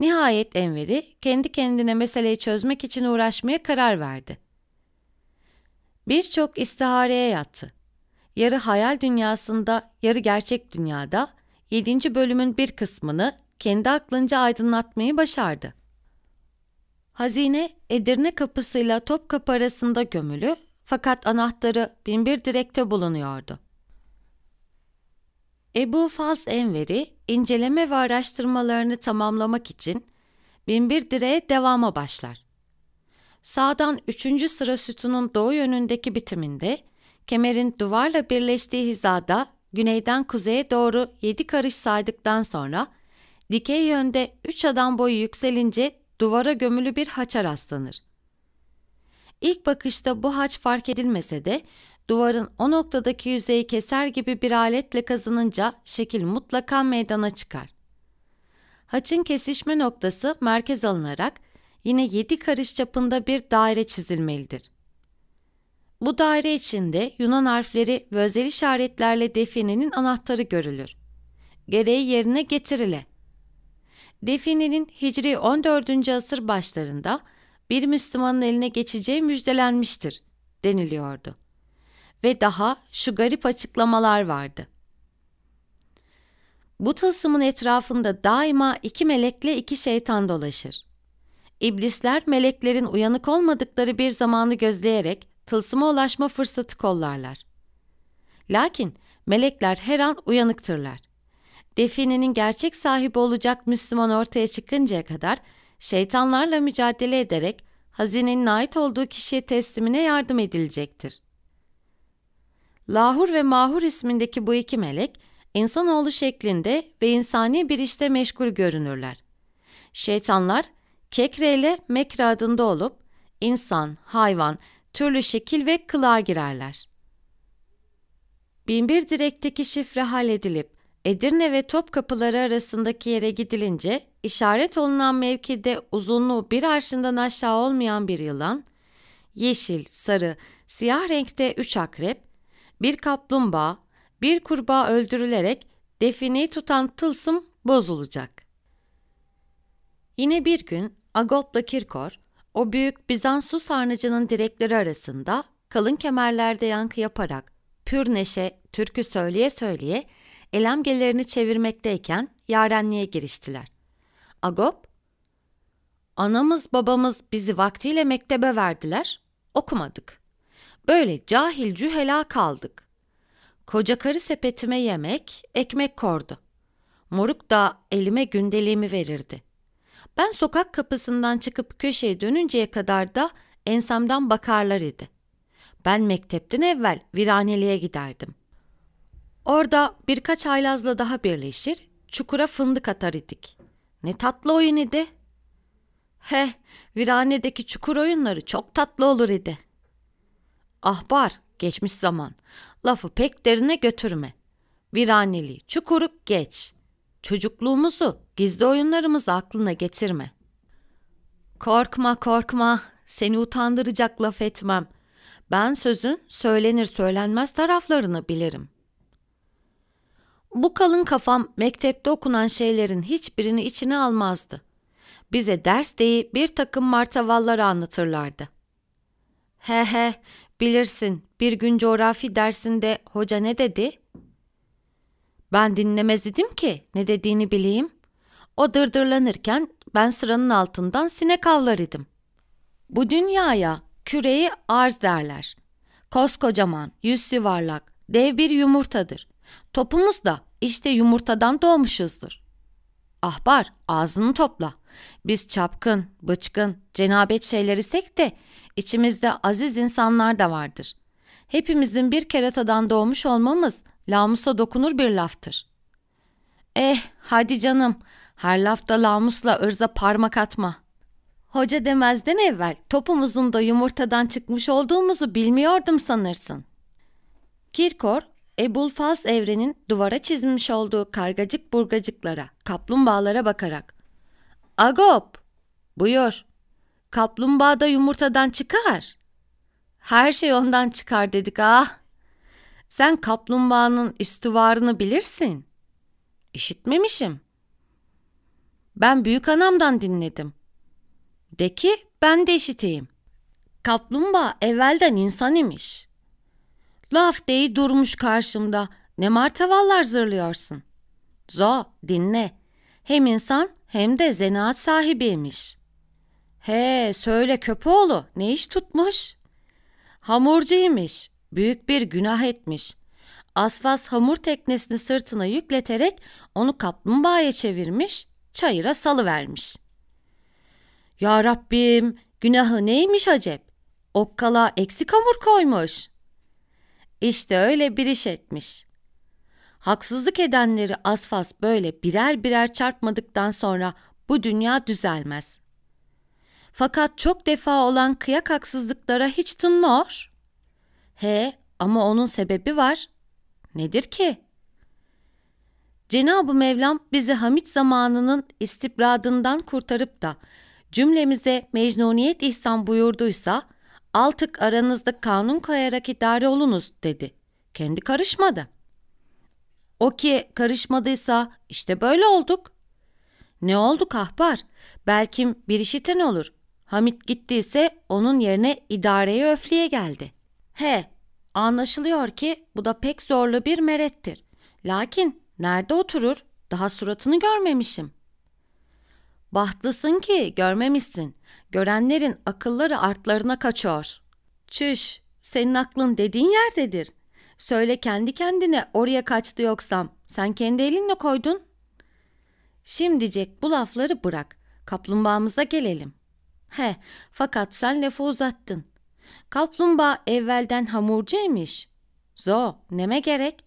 Nihayet Enver'i kendi kendine meseleyi çözmek için uğraşmaya karar verdi. Birçok istihareye yattı yarı hayal dünyasında, yarı gerçek dünyada 7. bölümün bir kısmını kendi aklınca aydınlatmayı başardı. Hazine Edirne kapısıyla Topkapı arasında gömülü fakat anahtarı binbir direkte bulunuyordu. Ebu Faz Enveri inceleme ve araştırmalarını tamamlamak için binbir direğe devama başlar. Sağdan üçüncü sıra sütunun doğu yönündeki bitiminde kemerin duvarla birleştiği hizada güneyden kuzeye doğru 7 karış saydıktan sonra dikey yönde 3 adam boyu yükselince duvara gömülü bir haça rastlanır. İlk bakışta bu haç fark edilmese de duvarın o noktadaki yüzeyi keser gibi bir aletle kazınınca şekil mutlaka meydana çıkar. Haçın kesişme noktası merkez alınarak yine 7 karış çapında bir daire çizilmelidir. Bu daire içinde Yunan harfleri ve özel işaretlerle definenin anahtarı görülür. Gereği yerine getirile. Definenin Hicri 14. asır başlarında bir Müslümanın eline geçeceği müjdelenmiştir deniliyordu. Ve daha şu garip açıklamalar vardı. Bu tılsımın etrafında daima iki melekle iki şeytan dolaşır. İblisler meleklerin uyanık olmadıkları bir zamanı gözleyerek tılsıma ulaşma fırsatı kollarlar. Lakin melekler her an uyanıktırlar. Definenin gerçek sahibi olacak Müslüman ortaya çıkıncaya kadar şeytanlarla mücadele ederek hazinenin ait olduğu kişiye teslimine yardım edilecektir. Lahur ve Mahur ismindeki bu iki melek, insanoğlu şeklinde ve insani bir işte meşgul görünürler. Şeytanlar, Kekre ile Mekre adında olup, insan, hayvan, türlü şekil ve kılığa girerler. Binbir direkteki şifre halledilip Edirne ve Top kapıları arasındaki yere gidilince işaret olunan mevkide uzunluğu bir arşından aşağı olmayan bir yılan, yeşil, sarı, siyah renkte üç akrep, bir kaplumbağa, bir kurbağa öldürülerek defineyi tutan tılsım bozulacak. Yine bir gün Agop'la Kirkor, o büyük Bizans su sarnıcının direkleri arasında kalın kemerlerde yankı yaparak pür neşe türkü söyleye söyleye elemgelerini çevirmekteyken yarenliğe giriştiler. Agop, anamız babamız bizi vaktiyle mektebe verdiler, okumadık. Böyle cahil cühela kaldık. Koca karı sepetime yemek, ekmek kordu. Moruk da elime gündeliğimi verirdi. Ben sokak kapısından çıkıp köşeye dönünceye kadar da ensemden bakarlar idi. Ben mektepten evvel viraneliğe giderdim. Orada birkaç aylazla daha birleşir, çukura fındık atar idik. Ne tatlı oyun idi. He, viranedeki çukur oyunları çok tatlı olur idi. Ahbar, geçmiş zaman. Lafı pek derine götürme. Viraneliği çukuruk geç. Çocukluğumuzu, gizli oyunlarımızı aklına getirme. Korkma korkma, seni utandıracak laf etmem. Ben sözün söylenir söylenmez taraflarını bilirim. Bu kalın kafam mektepte okunan şeylerin hiçbirini içine almazdı. Bize ders değil bir takım martavalları anlatırlardı. He he, bilirsin bir gün coğrafi dersinde hoca ne dedi?'' Ben dinlemez idim ki ne dediğini bileyim. O dırdırlanırken ben sıranın altından sinek avlar idim. Bu dünyaya küreyi arz derler. Koskocaman, yüz yuvarlak, dev bir yumurtadır. Topumuz da işte yumurtadan doğmuşuzdur. Ahbar ağzını topla. Biz çapkın, bıçkın, cenabet şeyler isek de içimizde aziz insanlar da vardır. Hepimizin bir keratadan doğmuş olmamız lamusa dokunur bir laftır. Eh hadi canım her lafta lamusla ırza parmak atma. Hoca demezden evvel topumuzun da yumurtadan çıkmış olduğumuzu bilmiyordum sanırsın. Kirkor, Ebulfaz evrenin duvara çizmiş olduğu kargacık burgacıklara, kaplumbağalara bakarak Agop! Buyur. Kaplumbağa da yumurtadan çıkar. Her şey ondan çıkar dedik ah. Sen kaplumbağanın istivarını bilirsin. İşitmemişim. Ben büyük anamdan dinledim. De ki ben de işiteyim. Kaplumbağa evvelden insan imiş. Laf deyi durmuş karşımda. Ne martavallar zırlıyorsun. Zo dinle. Hem insan hem de zenaat sahibiymiş. He söyle köpoğlu ne iş tutmuş? Hamurcuymuş. Büyük bir günah etmiş. Asfas hamur teknesini sırtına yükleterek onu kaplumbağaya çevirmiş, çayıra salıvermiş. Ya Rabbim, günahı neymiş acep? Okkala eksik hamur koymuş. İşte öyle bir iş etmiş. Haksızlık edenleri asfas böyle birer birer çarpmadıktan sonra bu dünya düzelmez. Fakat çok defa olan kıyak haksızlıklara hiç tınmıyor. He ama onun sebebi var. Nedir ki? Cenab-ı Mevlam bizi Hamit zamanının istibradından kurtarıp da cümlemize mecnuniyet ihsan buyurduysa altık aranızda kanun koyarak idare olunuz dedi. Kendi karışmadı. O ki karışmadıysa işte böyle olduk. Ne oldu kahpar? Belkim bir işiten olur. Hamit gittiyse onun yerine idareyi öfleye geldi. He, anlaşılıyor ki bu da pek zorlu bir merettir. Lakin nerede oturur? Daha suratını görmemişim. Bahtlısın ki görmemişsin. Görenlerin akılları artlarına kaçıyor. Çüş, senin aklın dediğin yerdedir. Söyle kendi kendine oraya kaçtı yoksam. Sen kendi elinle koydun. Şimdicek bu lafları bırak. Kaplumbağamıza gelelim. He, fakat sen lafı uzattın. Kaplumbağa evvelden hamurcuymuş. Zo, neme gerek?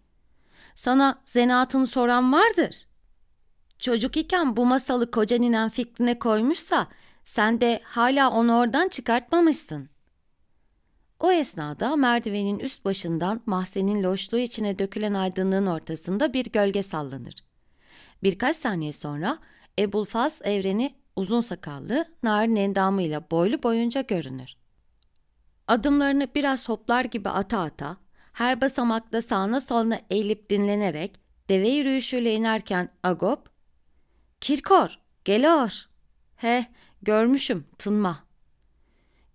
Sana zenatını soran vardır. Çocuk iken bu masalı koca ninen fikrine koymuşsa sen de hala onu oradan çıkartmamışsın. O esnada merdivenin üst başından mahzenin loşluğu içine dökülen aydınlığın ortasında bir gölge sallanır. Birkaç saniye sonra Ebul Faz evreni uzun sakallı, narin endamıyla boylu boyunca görünür. Adımlarını biraz hoplar gibi ata ata, her basamakta sağına soluna eğilip dinlenerek deve yürüyüşüyle inerken Agop, ''Kirkor, geliyor.'' ''He, görmüşüm, tınma.''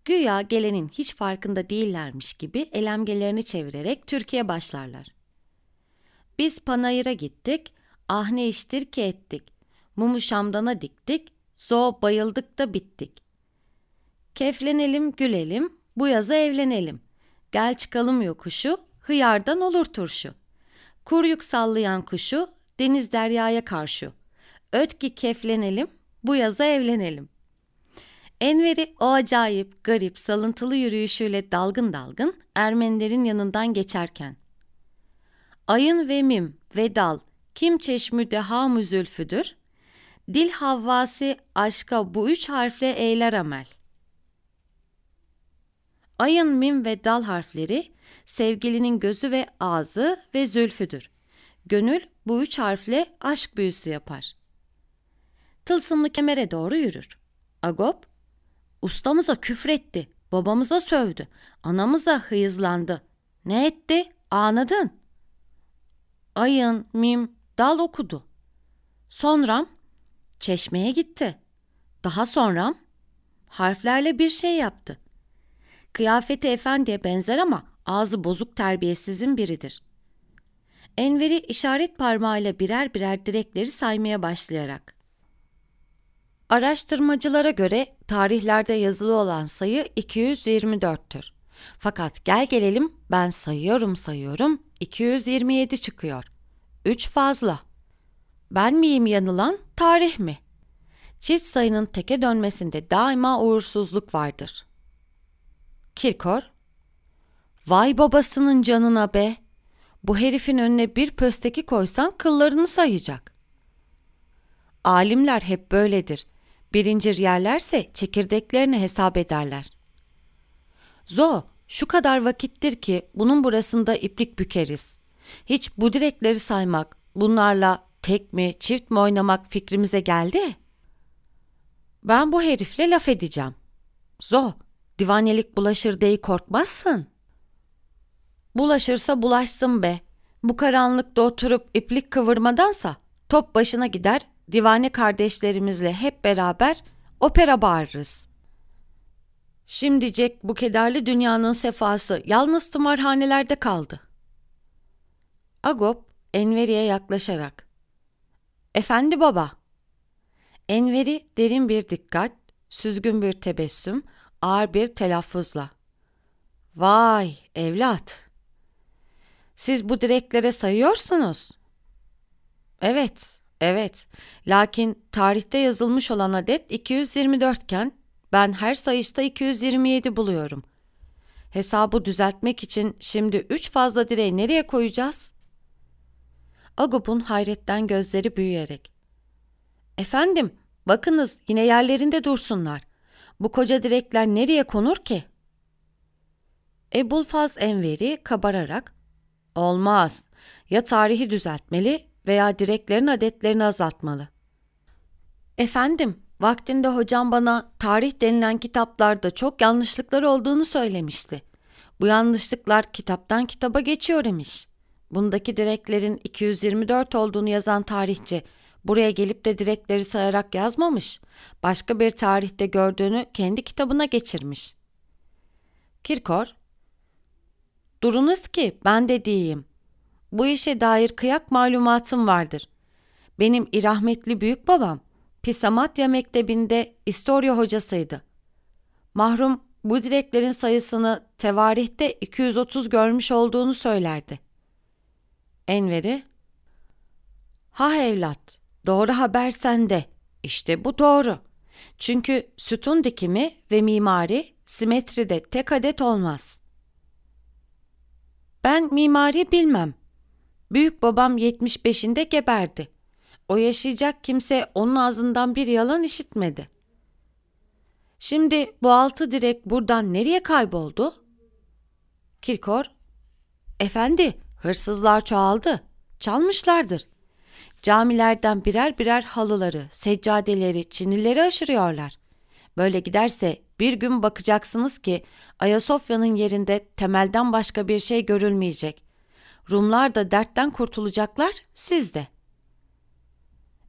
Güya gelenin hiç farkında değillermiş gibi elemgelerini çevirerek Türkiye başlarlar. Biz panayıra gittik, ahne ne iştir ki ettik, mumu şamdana diktik, zo bayıldık da bittik. Keflenelim gülelim, bu yaza evlenelim. Gel çıkalım yokuşu, hıyardan olur turşu. Kuryuk sallayan kuşu, deniz deryaya karşı. Ötki keflenelim, bu yaza evlenelim. Enver'i o acayip, garip, salıntılı yürüyüşüyle dalgın dalgın Ermenilerin yanından geçerken. Ayın ve mim ve dal, kim çeşmüde deha Dil havvası aşka bu üç harfle eyler amel. Ayın mim ve dal harfleri sevgilinin gözü ve ağzı ve zülfüdür. Gönül bu üç harfle aşk büyüsü yapar. Tılsımlı kemere doğru yürür. Agop, ustamıza küfretti, babamıza sövdü, anamıza hıyızlandı. Ne etti? Anladın. Ayın, mim, dal okudu. Sonram, çeşmeye gitti. Daha sonram, harflerle bir şey yaptı. Kıyafeti efendiye benzer ama ağzı bozuk terbiyesizin biridir. Enver'i işaret parmağıyla birer birer direkleri saymaya başlayarak. Araştırmacılara göre tarihlerde yazılı olan sayı 224'tür. Fakat gel gelelim ben sayıyorum sayıyorum 227 çıkıyor. 3 fazla. Ben miyim yanılan tarih mi? Çift sayının teke dönmesinde daima uğursuzluk vardır. Kirkor, ''Vay babasının canına be! Bu herifin önüne bir pösteki koysan kıllarını sayacak.'' Alimler hep böyledir. Birincir yerlerse çekirdeklerini hesap ederler. Zo, şu kadar vakittir ki bunun burasında iplik bükeriz. Hiç bu direkleri saymak, bunlarla tek mi çift mi oynamak fikrimize geldi. Ben bu herifle laf edeceğim. Zo, Divanelik bulaşır dey korkmazsın. Bulaşırsa bulaşsın be. Bu karanlıkta oturup iplik kıvırmadansa top başına gider divane kardeşlerimizle hep beraber opera bağırırız. Şimdicek bu kederli dünyanın sefası yalnız tımarhanelerde kaldı. Agop Enveri'ye yaklaşarak ''Efendi baba.'' Enveri derin bir dikkat, süzgün bir tebessüm ağır bir telaffuzla. Vay evlat. Siz bu direklere sayıyorsunuz. Evet, evet. Lakin tarihte yazılmış olan adet 224 iken ben her sayışta 227 buluyorum. Hesabı düzeltmek için şimdi 3 fazla direği nereye koyacağız? Agup'un hayretten gözleri büyüyerek. Efendim, bakınız yine yerlerinde dursunlar. Bu koca direkler nereye konur ki? Ebulfaz Enveri kabararak Olmaz. Ya tarihi düzeltmeli veya direklerin adetlerini azaltmalı. Efendim, vaktinde hocam bana tarih denilen kitaplarda çok yanlışlıklar olduğunu söylemişti. Bu yanlışlıklar kitaptan kitaba geçiyor imiş. Bundaki direklerin 224 olduğunu yazan tarihçi Buraya gelip de direkleri sayarak yazmamış. Başka bir tarihte gördüğünü kendi kitabına geçirmiş. Kirkor, Durunuz ki ben de diyeyim. Bu işe dair kıyak malumatım vardır. Benim irahmetli büyük babam Pisamatya Mektebi'nde istorya hocasıydı. Mahrum bu direklerin sayısını tevarihte 230 görmüş olduğunu söylerdi. Enver'i, ha evlat, Doğru haber sende. İşte bu doğru. Çünkü sütun dikimi ve mimari simetride tek adet olmaz. Ben mimari bilmem. Büyük babam 75'inde geberdi. O yaşayacak kimse onun ağzından bir yalan işitmedi. Şimdi bu altı direk buradan nereye kayboldu? Kirkor, efendi hırsızlar çoğaldı, çalmışlardır. Camilerden birer birer halıları, seccadeleri, çinileri aşırıyorlar. Böyle giderse bir gün bakacaksınız ki Ayasofya'nın yerinde temelden başka bir şey görülmeyecek. Rumlar da dertten kurtulacaklar, siz de.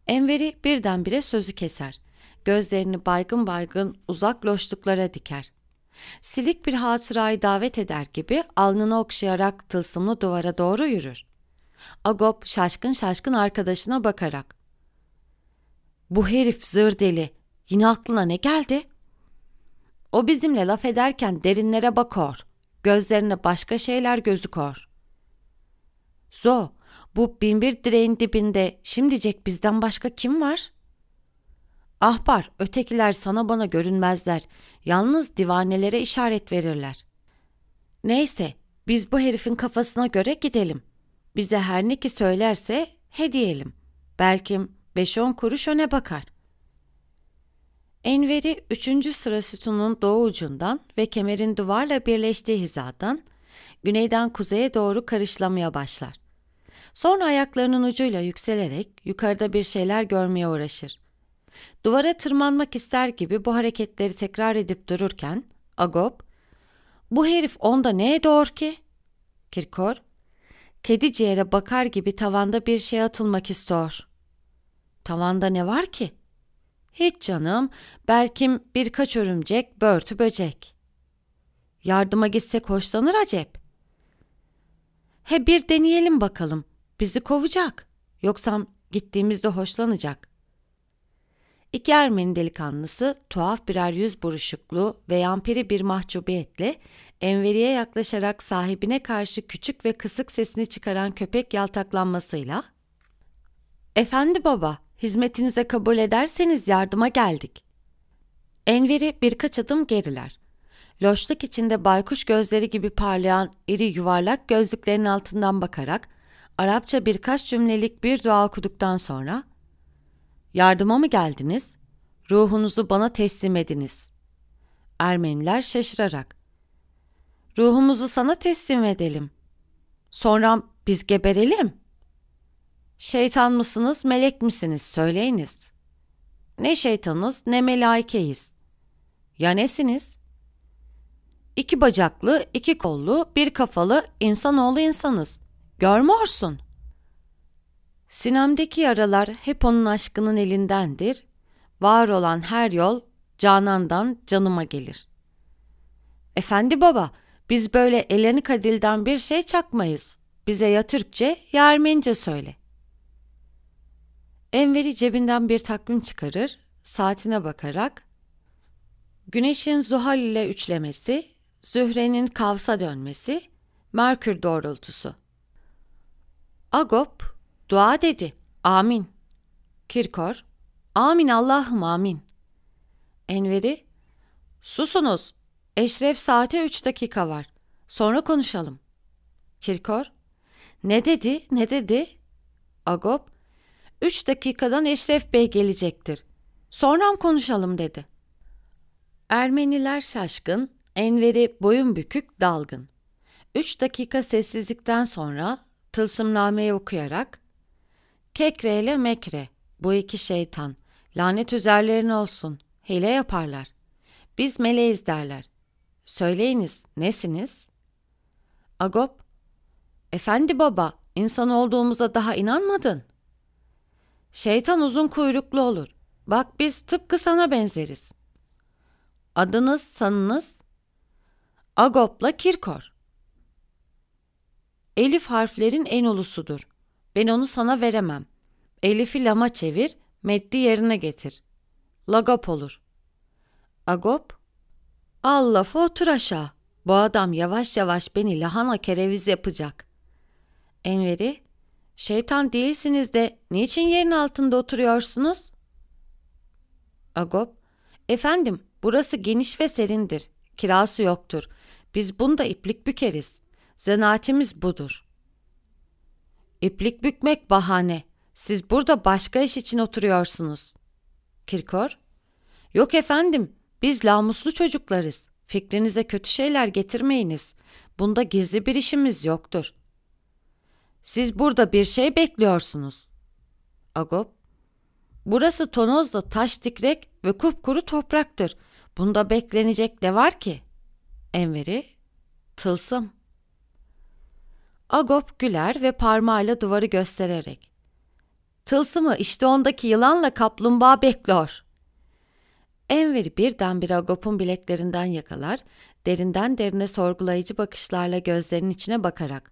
Enveri birdenbire sözü keser. Gözlerini baygın baygın uzak loşluklara diker. Silik bir hatırayı davet eder gibi alnını okşayarak tılsımlı duvara doğru yürür. Agop şaşkın şaşkın arkadaşına bakarak. Bu herif zır deli. Yine aklına ne geldi? O bizimle laf ederken derinlere bakor. Gözlerine başka şeyler gözükor. Zo, bu binbir direğin dibinde şimdicek bizden başka kim var?'' Ahbar, ötekiler sana bana görünmezler. Yalnız divanelere işaret verirler. Neyse, biz bu herifin kafasına göre gidelim. Bize her ne ki söylerse hediyelim. Belki 5-10 kuruş öne bakar. Enver'i 3. sıra sütunun doğu ucundan ve kemerin duvarla birleştiği hizadan güneyden kuzeye doğru karışlamaya başlar. Sonra ayaklarının ucuyla yükselerek yukarıda bir şeyler görmeye uğraşır. Duvara tırmanmak ister gibi bu hareketleri tekrar edip dururken Agop, ''Bu herif onda neye doğru ki?'' Kirkor, kedi ciğere bakar gibi tavanda bir şey atılmak istiyor. Tavanda ne var ki? Hiç canım, belkim birkaç örümcek, börtü böcek. Yardıma gitsek hoşlanır acep. He bir deneyelim bakalım, bizi kovacak. Yoksa gittiğimizde hoşlanacak. İki Ermeni delikanlısı tuhaf birer yüz buruşuklu ve yampiri bir mahcubiyetle Enveri'ye yaklaşarak sahibine karşı küçük ve kısık sesini çıkaran köpek yaltaklanmasıyla ''Efendi baba, hizmetinize kabul ederseniz yardıma geldik.'' Enveri birkaç adım geriler. Loşluk içinde baykuş gözleri gibi parlayan iri yuvarlak gözlüklerin altından bakarak Arapça birkaç cümlelik bir dua okuduktan sonra Yardıma mı geldiniz? Ruhunuzu bana teslim ediniz. Ermeniler şaşırarak. Ruhumuzu sana teslim edelim. Sonra biz geberelim. Şeytan mısınız, melek misiniz söyleyiniz. Ne şeytanız ne melaikeyiz. Ya nesiniz? İki bacaklı, iki kollu, bir kafalı insanoğlu insanız. Görmüyorsun.'' Sinemdeki yaralar hep onun aşkının elindendir. Var olan her yol Canan'dan canıma gelir. Efendi baba, biz böyle eleni kadilden bir şey çakmayız. Bize ya Türkçe ya Ermenice söyle. Enveri cebinden bir takvim çıkarır, saatine bakarak Güneşin Zuhal ile üçlemesi, Zühre'nin Kavs'a dönmesi, Merkür doğrultusu. Agop Dua dedi. Amin. Kirkor. Amin Allah'ım amin. Enveri. Susunuz. Eşref saate üç dakika var. Sonra konuşalım. Kirkor. Ne dedi ne dedi? Agop. Üç dakikadan Eşref Bey gelecektir. Sonra mı konuşalım dedi. Ermeniler şaşkın, Enver'i boyun bükük dalgın. Üç dakika sessizlikten sonra tılsımnameyi okuyarak Kekre ile Mekre, bu iki şeytan. Lanet üzerlerine olsun, hile yaparlar. Biz meleğiz derler. Söyleyiniz, nesiniz? Agop, efendi baba, insan olduğumuza daha inanmadın. Şeytan uzun kuyruklu olur. Bak biz tıpkı sana benzeriz. Adınız, sanınız? Agop'la Kirkor. Elif harflerin en ulusudur. Ben onu sana veremem. Elif'i lama çevir, meddi yerine getir. Lagop olur. Agop? Allah lafı otur aşağı. Bu adam yavaş yavaş beni lahana kereviz yapacak. Enveri, şeytan değilsiniz de niçin yerin altında oturuyorsunuz? Agop, efendim burası geniş ve serindir. Kirası yoktur. Biz bunda iplik bükeriz. Zanaatimiz budur.'' İplik bükmek bahane. Siz burada başka iş için oturuyorsunuz. Kirkor, yok efendim biz lamuslu çocuklarız. Fikrinize kötü şeyler getirmeyiniz. Bunda gizli bir işimiz yoktur. Siz burada bir şey bekliyorsunuz. Agop, burası tonozla taş dikrek ve kupkuru topraktır. Bunda beklenecek ne var ki? Enveri, tılsım. Agop güler ve parmağıyla duvarı göstererek. Tılsımı işte ondaki yılanla kaplumbağa bekliyor. Enver'i birdenbire Agop'un bileklerinden yakalar, derinden derine sorgulayıcı bakışlarla gözlerinin içine bakarak.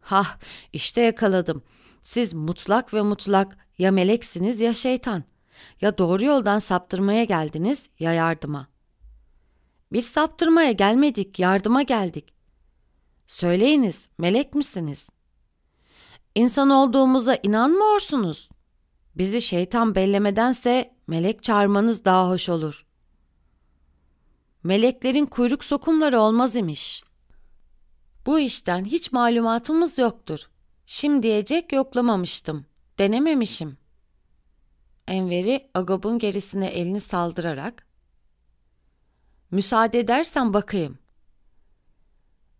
Hah işte yakaladım. Siz mutlak ve mutlak ya meleksiniz ya şeytan. Ya doğru yoldan saptırmaya geldiniz ya yardıma. Biz saptırmaya gelmedik, yardıma geldik. Söyleyiniz, melek misiniz? İnsan olduğumuza inanmıyorsunuz. Bizi şeytan bellemedense melek çağırmanız daha hoş olur. Meleklerin kuyruk sokumları olmaz imiş. Bu işten hiç malumatımız yoktur. Şimdiyecek yoklamamıştım. Denememişim. Enver'i Agob'un gerisine elini saldırarak ''Müsaade edersen bakayım.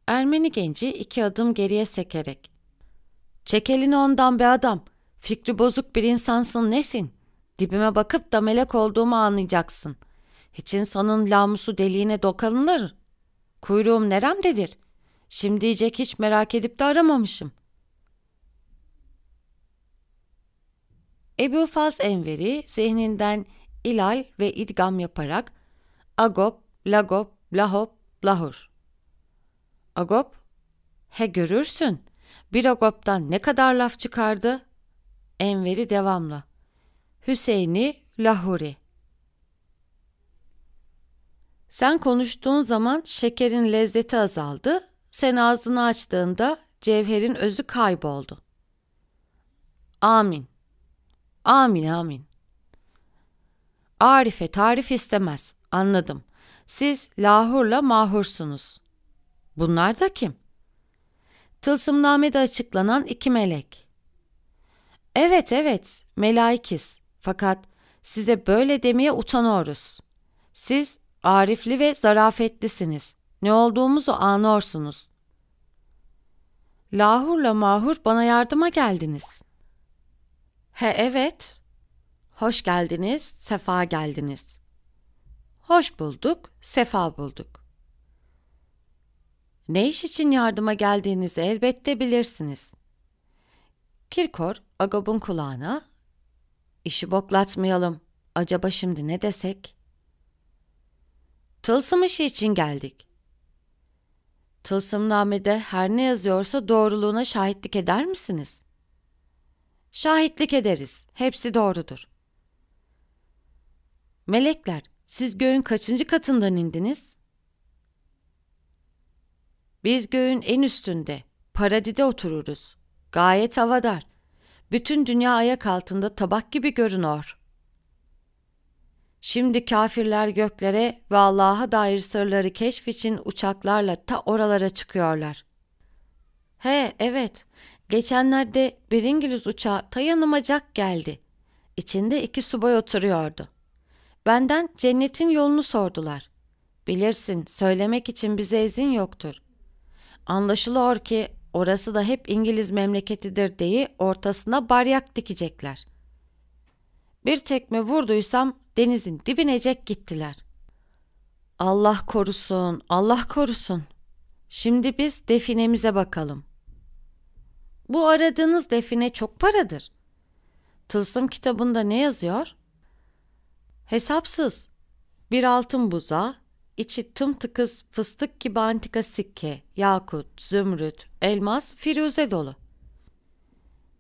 Ermeni genci iki adım geriye sekerek. Çek elini ondan be adam. Fikri bozuk bir insansın nesin? Dibime bakıp da melek olduğumu anlayacaksın. Hiç insanın lamusu deliğine dokalınır. Kuyruğum neremdedir? Şimdi diyecek hiç merak edip de aramamışım. Ebu Faz Enveri zihninden ilal ve idgam yaparak agop, lagop, lahop, lahur. Agop, he görürsün, bir Agop'tan ne kadar laf çıkardı? Enver'i devamla. Hüseyin'i Lahuri. Sen konuştuğun zaman şekerin lezzeti azaldı, sen ağzını açtığında cevherin özü kayboldu. Amin. Amin amin. Arife tarif istemez. Anladım. Siz lahurla mahursunuz. Bunlar da kim? Tılsımnamede açıklanan iki melek. Evet evet, melaikiz. Fakat size böyle demeye utanıyoruz. Siz arifli ve zarafetlisiniz. Ne olduğumuzu anlıyorsunuz. Lahur'la Mahur bana yardıma geldiniz. He evet. Hoş geldiniz, sefa geldiniz. Hoş bulduk, sefa bulduk. Ne iş için yardıma geldiğinizi elbette bilirsiniz. Kirkor, Agob'un kulağına, ''İşi boklatmayalım, acaba şimdi ne desek?'' Tılsım işi için geldik. Tılsımnamede her ne yazıyorsa doğruluğuna şahitlik eder misiniz? Şahitlik ederiz, hepsi doğrudur. Melekler, siz göğün kaçıncı katından indiniz?'' Biz göğün en üstünde, paradide otururuz. Gayet havadar. Bütün dünya ayak altında tabak gibi görünür. Şimdi kafirler göklere ve Allah'a dair sırları keşf için uçaklarla ta oralara çıkıyorlar. He, evet. Geçenlerde bir İngiliz uçağı ta yanıma geldi. İçinde iki subay oturuyordu. Benden cennetin yolunu sordular. Bilirsin, söylemek için bize izin yoktur. Anlaşılıyor ki orası da hep İngiliz memleketidir deyi ortasına baryak dikecekler. Bir tekme vurduysam denizin dibinecek gittiler. Allah korusun, Allah korusun. Şimdi biz definemize bakalım. Bu aradığınız define çok paradır. Tılsım kitabında ne yazıyor? Hesapsız. Bir altın buza, içi tımtıkız fıstık gibi antika sikke, yakut, zümrüt, elmas, firuze dolu.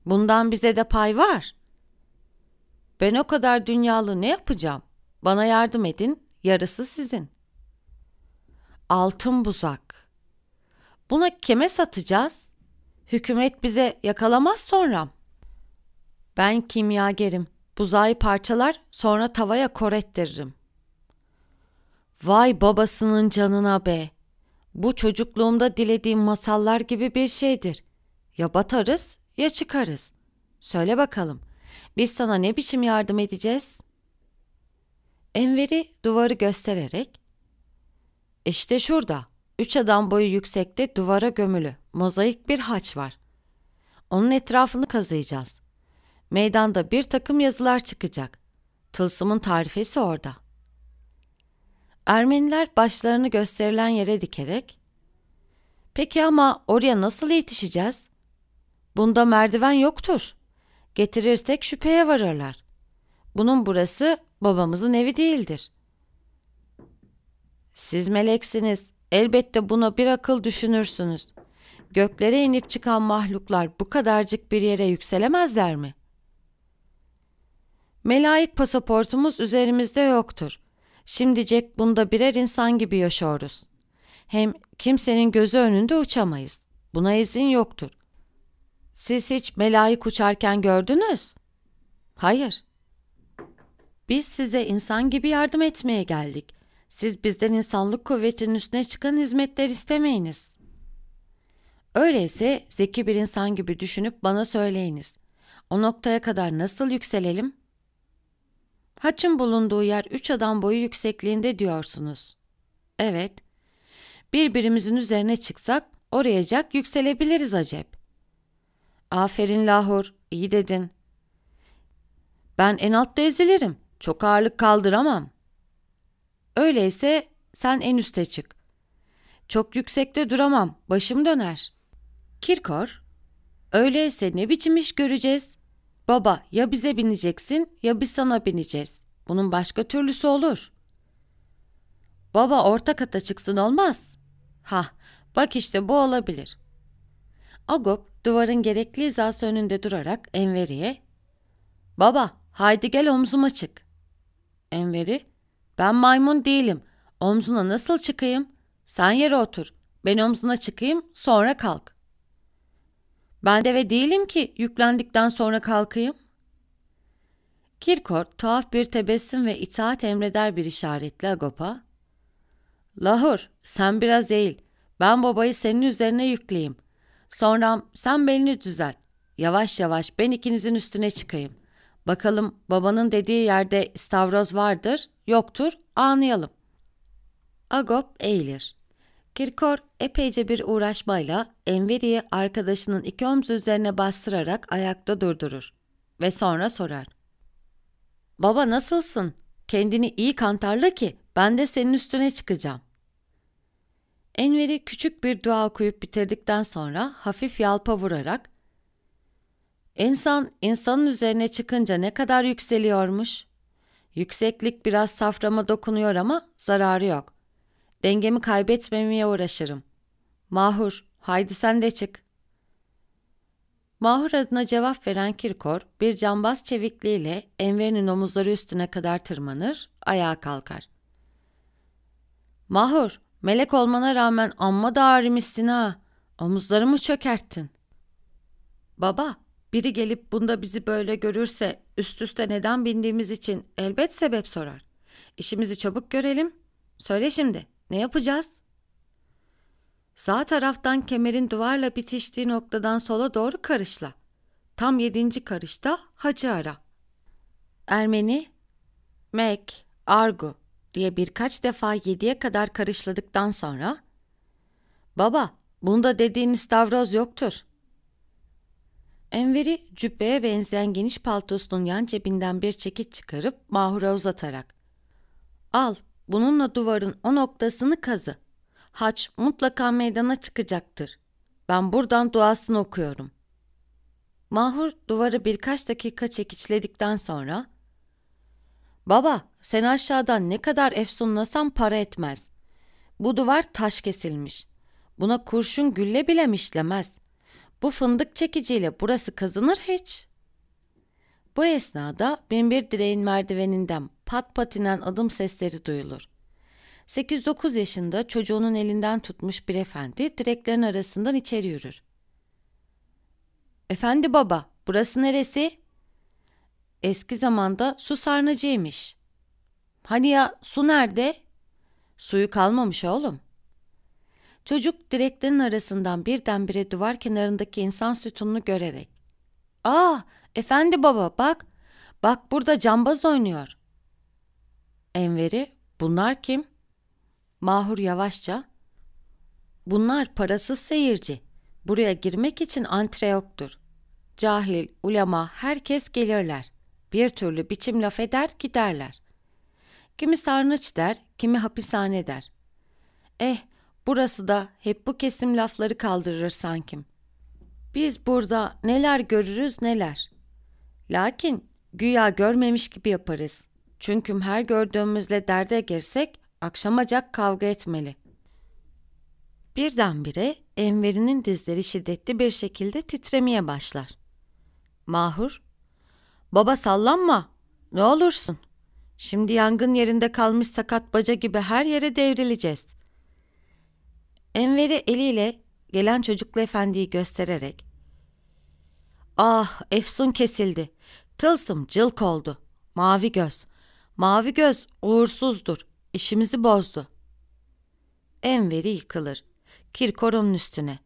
Bundan bize de pay var. Ben o kadar dünyalı ne yapacağım? Bana yardım edin, yarısı sizin. Altın buzak. Buna kime satacağız? Hükümet bize yakalamaz sonra. Ben kimyagerim. buzayı parçalar sonra tavaya kor ettiririm.'' Vay babasının canına be. Bu çocukluğumda dilediğim masallar gibi bir şeydir. Ya batarız ya çıkarız. Söyle bakalım. Biz sana ne biçim yardım edeceğiz? Enver'i duvarı göstererek işte şurada, üç adam boyu yüksekte duvara gömülü, mozaik bir haç var. Onun etrafını kazıyacağız. Meydanda bir takım yazılar çıkacak. Tılsımın tarifesi orada. Ermeniler başlarını gösterilen yere dikerek Peki ama oraya nasıl yetişeceğiz? Bunda merdiven yoktur. Getirirsek şüpheye varırlar. Bunun burası babamızın evi değildir. Siz meleksiniz. Elbette buna bir akıl düşünürsünüz. Göklere inip çıkan mahluklar bu kadarcık bir yere yükselemezler mi? Melaik pasaportumuz üzerimizde yoktur. Şimdicek bunda birer insan gibi yaşıyoruz. Hem kimsenin gözü önünde uçamayız. Buna izin yoktur. Siz hiç melaik uçarken gördünüz? Hayır. Biz size insan gibi yardım etmeye geldik. Siz bizden insanlık kuvvetinin üstüne çıkan hizmetler istemeyiniz. Öyleyse zeki bir insan gibi düşünüp bana söyleyiniz. O noktaya kadar nasıl yükselelim?'' Haç'ın bulunduğu yer üç adam boyu yüksekliğinde diyorsunuz. Evet. Birbirimizin üzerine çıksak orayacak yükselebiliriz acep. Aferin Lahur, iyi dedin. Ben en altta ezilirim. Çok ağırlık kaldıramam. Öyleyse sen en üste çık. Çok yüksekte duramam. Başım döner. Kirkor, öyleyse ne biçim iş göreceğiz? Baba ya bize bineceksin ya biz sana bineceğiz. Bunun başka türlüsü olur. Baba orta kata çıksın olmaz. Ha, bak işte bu olabilir. Agop duvarın gerekli hizası önünde durarak Enveri'ye ''Baba haydi gel omzuma çık.'' Enveri ''Ben maymun değilim. Omzuna nasıl çıkayım? Sen yere otur. Ben omzuna çıkayım sonra kalk.'' Ben deve değilim ki yüklendikten sonra kalkayım. Kirkor, tuhaf bir tebessüm ve itaat emreder bir işaretle Agop'a. Lahur sen biraz eğil. Ben babayı senin üzerine yükleyeyim. Sonra sen belini düzelt. Yavaş yavaş ben ikinizin üstüne çıkayım. Bakalım babanın dediği yerde istavroz vardır, yoktur, anlayalım. Agop eğilir. Kirkor epeyce bir uğraşmayla Enveri'yi arkadaşının iki omzu üzerine bastırarak ayakta durdurur ve sonra sorar. Baba nasılsın? Kendini iyi kantarla ki ben de senin üstüne çıkacağım. Enveri küçük bir dua okuyup bitirdikten sonra hafif yalpa vurarak ''İnsan, insanın üzerine çıkınca ne kadar yükseliyormuş. Yükseklik biraz saframa dokunuyor ama zararı yok. Dengemi kaybetmemeye uğraşırım. Mahur, haydi sen de çık. Mahur adına cevap veren Kirkor, bir cambaz çevikliğiyle Enver'in omuzları üstüne kadar tırmanır, ayağa kalkar. Mahur, melek olmana rağmen amma da ağrımışsın ha. Omuzlarımı çökerttin. Baba, biri gelip bunda bizi böyle görürse üst üste neden bindiğimiz için elbet sebep sorar. İşimizi çabuk görelim. Söyle şimdi. Ne yapacağız? Sağ taraftan kemerin duvarla bitiştiği noktadan sola doğru karışla. Tam yedinci karışta hacı ara. Ermeni, Mek, Argu diye birkaç defa yediye kadar karışladıktan sonra ''Baba, bunda dediğiniz davroz yoktur.'' Enver'i cübbeye benzeyen geniş paltosunun yan cebinden bir çekit çıkarıp Mahur'a uzatarak ''Al, Bununla duvarın o noktasını kazı. Haç mutlaka meydana çıkacaktır. Ben buradan duasını okuyorum. Mahur duvarı birkaç dakika çekiçledikten sonra ''Baba sen aşağıdan ne kadar efsunlasan para etmez. Bu duvar taş kesilmiş. Buna kurşun gülle bile işlemez. Bu fındık çekiciyle burası kazınır hiç.'' Bu esnada binbir direğin merdiveninden pat patinen adım sesleri duyulur. 8-9 yaşında çocuğunun elinden tutmuş bir efendi direklerin arasından içeri yürür. Efendi baba, burası neresi? Eski zamanda su sarnıcıymış. Hani ya su nerede? Suyu kalmamış oğlum. Çocuk direklerin arasından birdenbire duvar kenarındaki insan sütununu görerek. Aa, efendi baba bak, bak burada cambaz oynuyor.'' Enver'i bunlar kim? Mahur yavaşça bunlar parasız seyirci. Buraya girmek için antre yoktur. Cahil, ulema, herkes gelirler. Bir türlü biçim laf eder giderler. Kimi sarnıç der, kimi hapishane der. Eh, burası da hep bu kesim lafları kaldırır sankim. Biz burada neler görürüz neler. Lakin güya görmemiş gibi yaparız. Çünkü her gördüğümüzle derde girsek akşamacak kavga etmeli. Birdenbire Enver'inin dizleri şiddetli bir şekilde titremeye başlar. Mahur, ''Baba sallanma, ne olursun. Şimdi yangın yerinde kalmış sakat baca gibi her yere devrileceğiz.'' Enver'i eliyle gelen çocuklu efendiyi göstererek ''Ah, efsun kesildi, tılsım cılk oldu, mavi göz, Mavi göz uğursuzdur, işimizi bozdu. Enveri yıkılır. Kirkor'un üstüne.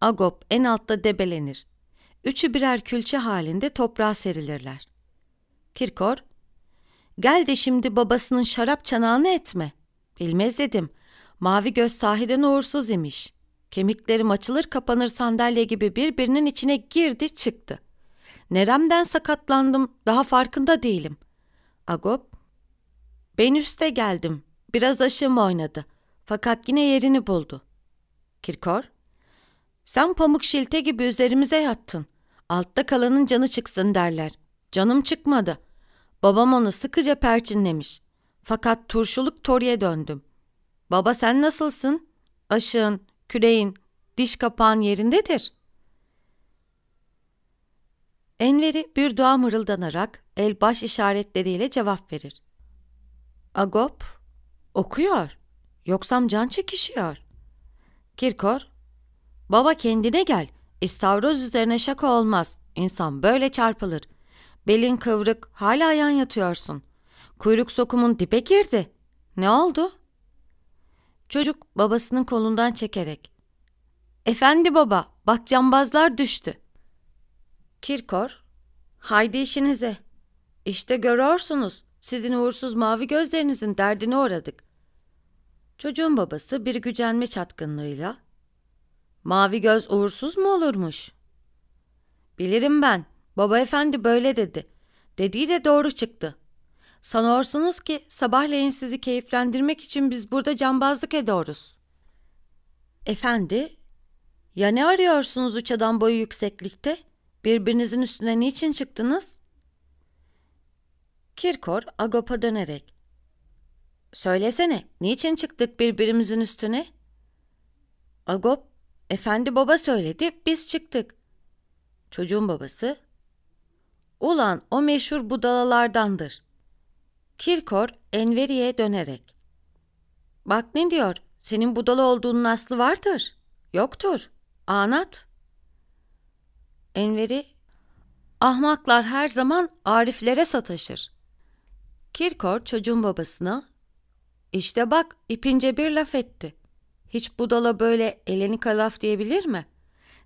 Agop en altta debelenir. Üçü birer külçe halinde toprağa serilirler. Kirkor, gel de şimdi babasının şarap çanağını etme. Bilmez dedim. Mavi göz sahiden uğursuz imiş. Kemiklerim açılır kapanır sandalye gibi birbirinin içine girdi çıktı. Neremden sakatlandım daha farkında değilim. Agop, ben üste geldim. Biraz aşım oynadı. Fakat yine yerini buldu. Kirkor, sen pamuk şilte gibi üzerimize yattın. Altta kalanın canı çıksın derler. Canım çıkmadı. Babam onu sıkıca perçinlemiş. Fakat turşuluk toriye döndüm. Baba sen nasılsın? Aşığın, küreğin, diş kapağın yerindedir. Enver'i bir dua mırıldanarak el baş işaretleriyle cevap verir. Agop okuyor. Yoksam can çekişiyor. Kirkor, baba kendine gel. İstavroz üzerine şaka olmaz. İnsan böyle çarpılır. Belin kıvrık, hala yan yatıyorsun. Kuyruk sokumun dibe girdi. Ne oldu? Çocuk babasının kolundan çekerek. Efendi baba, bak cambazlar düştü. Kirkor, haydi işinize. İşte görüyorsunuz, sizin uğursuz mavi gözlerinizin derdini uğradık. Çocuğun babası bir gücenme çatkınlığıyla ''Mavi göz uğursuz mu olurmuş?'' ''Bilirim ben. Baba efendi böyle dedi. Dediği de doğru çıktı. Sanıyorsunuz ki sabahleyin sizi keyiflendirmek için biz burada cambazlık ediyoruz.'' ''Efendi, ya ne arıyorsunuz uç adam boyu yükseklikte? Birbirinizin üstüne niçin çıktınız?'' Kirkor Agop'a dönerek ''Söylesene, niçin çıktık birbirimizin üstüne?'' Agop, ''Efendi baba söyledi, biz çıktık.'' Çocuğun babası, ''Ulan o meşhur budalalardandır.'' Kirkor Enveri'ye dönerek, ''Bak ne diyor, senin budala olduğunun aslı vardır, yoktur, anat.'' Enveri, ''Ahmaklar her zaman ariflere sataşır.'' Kirkor çocuğun babasına işte bak ipince bir laf etti. Hiç budala böyle eleni kalaf diyebilir mi?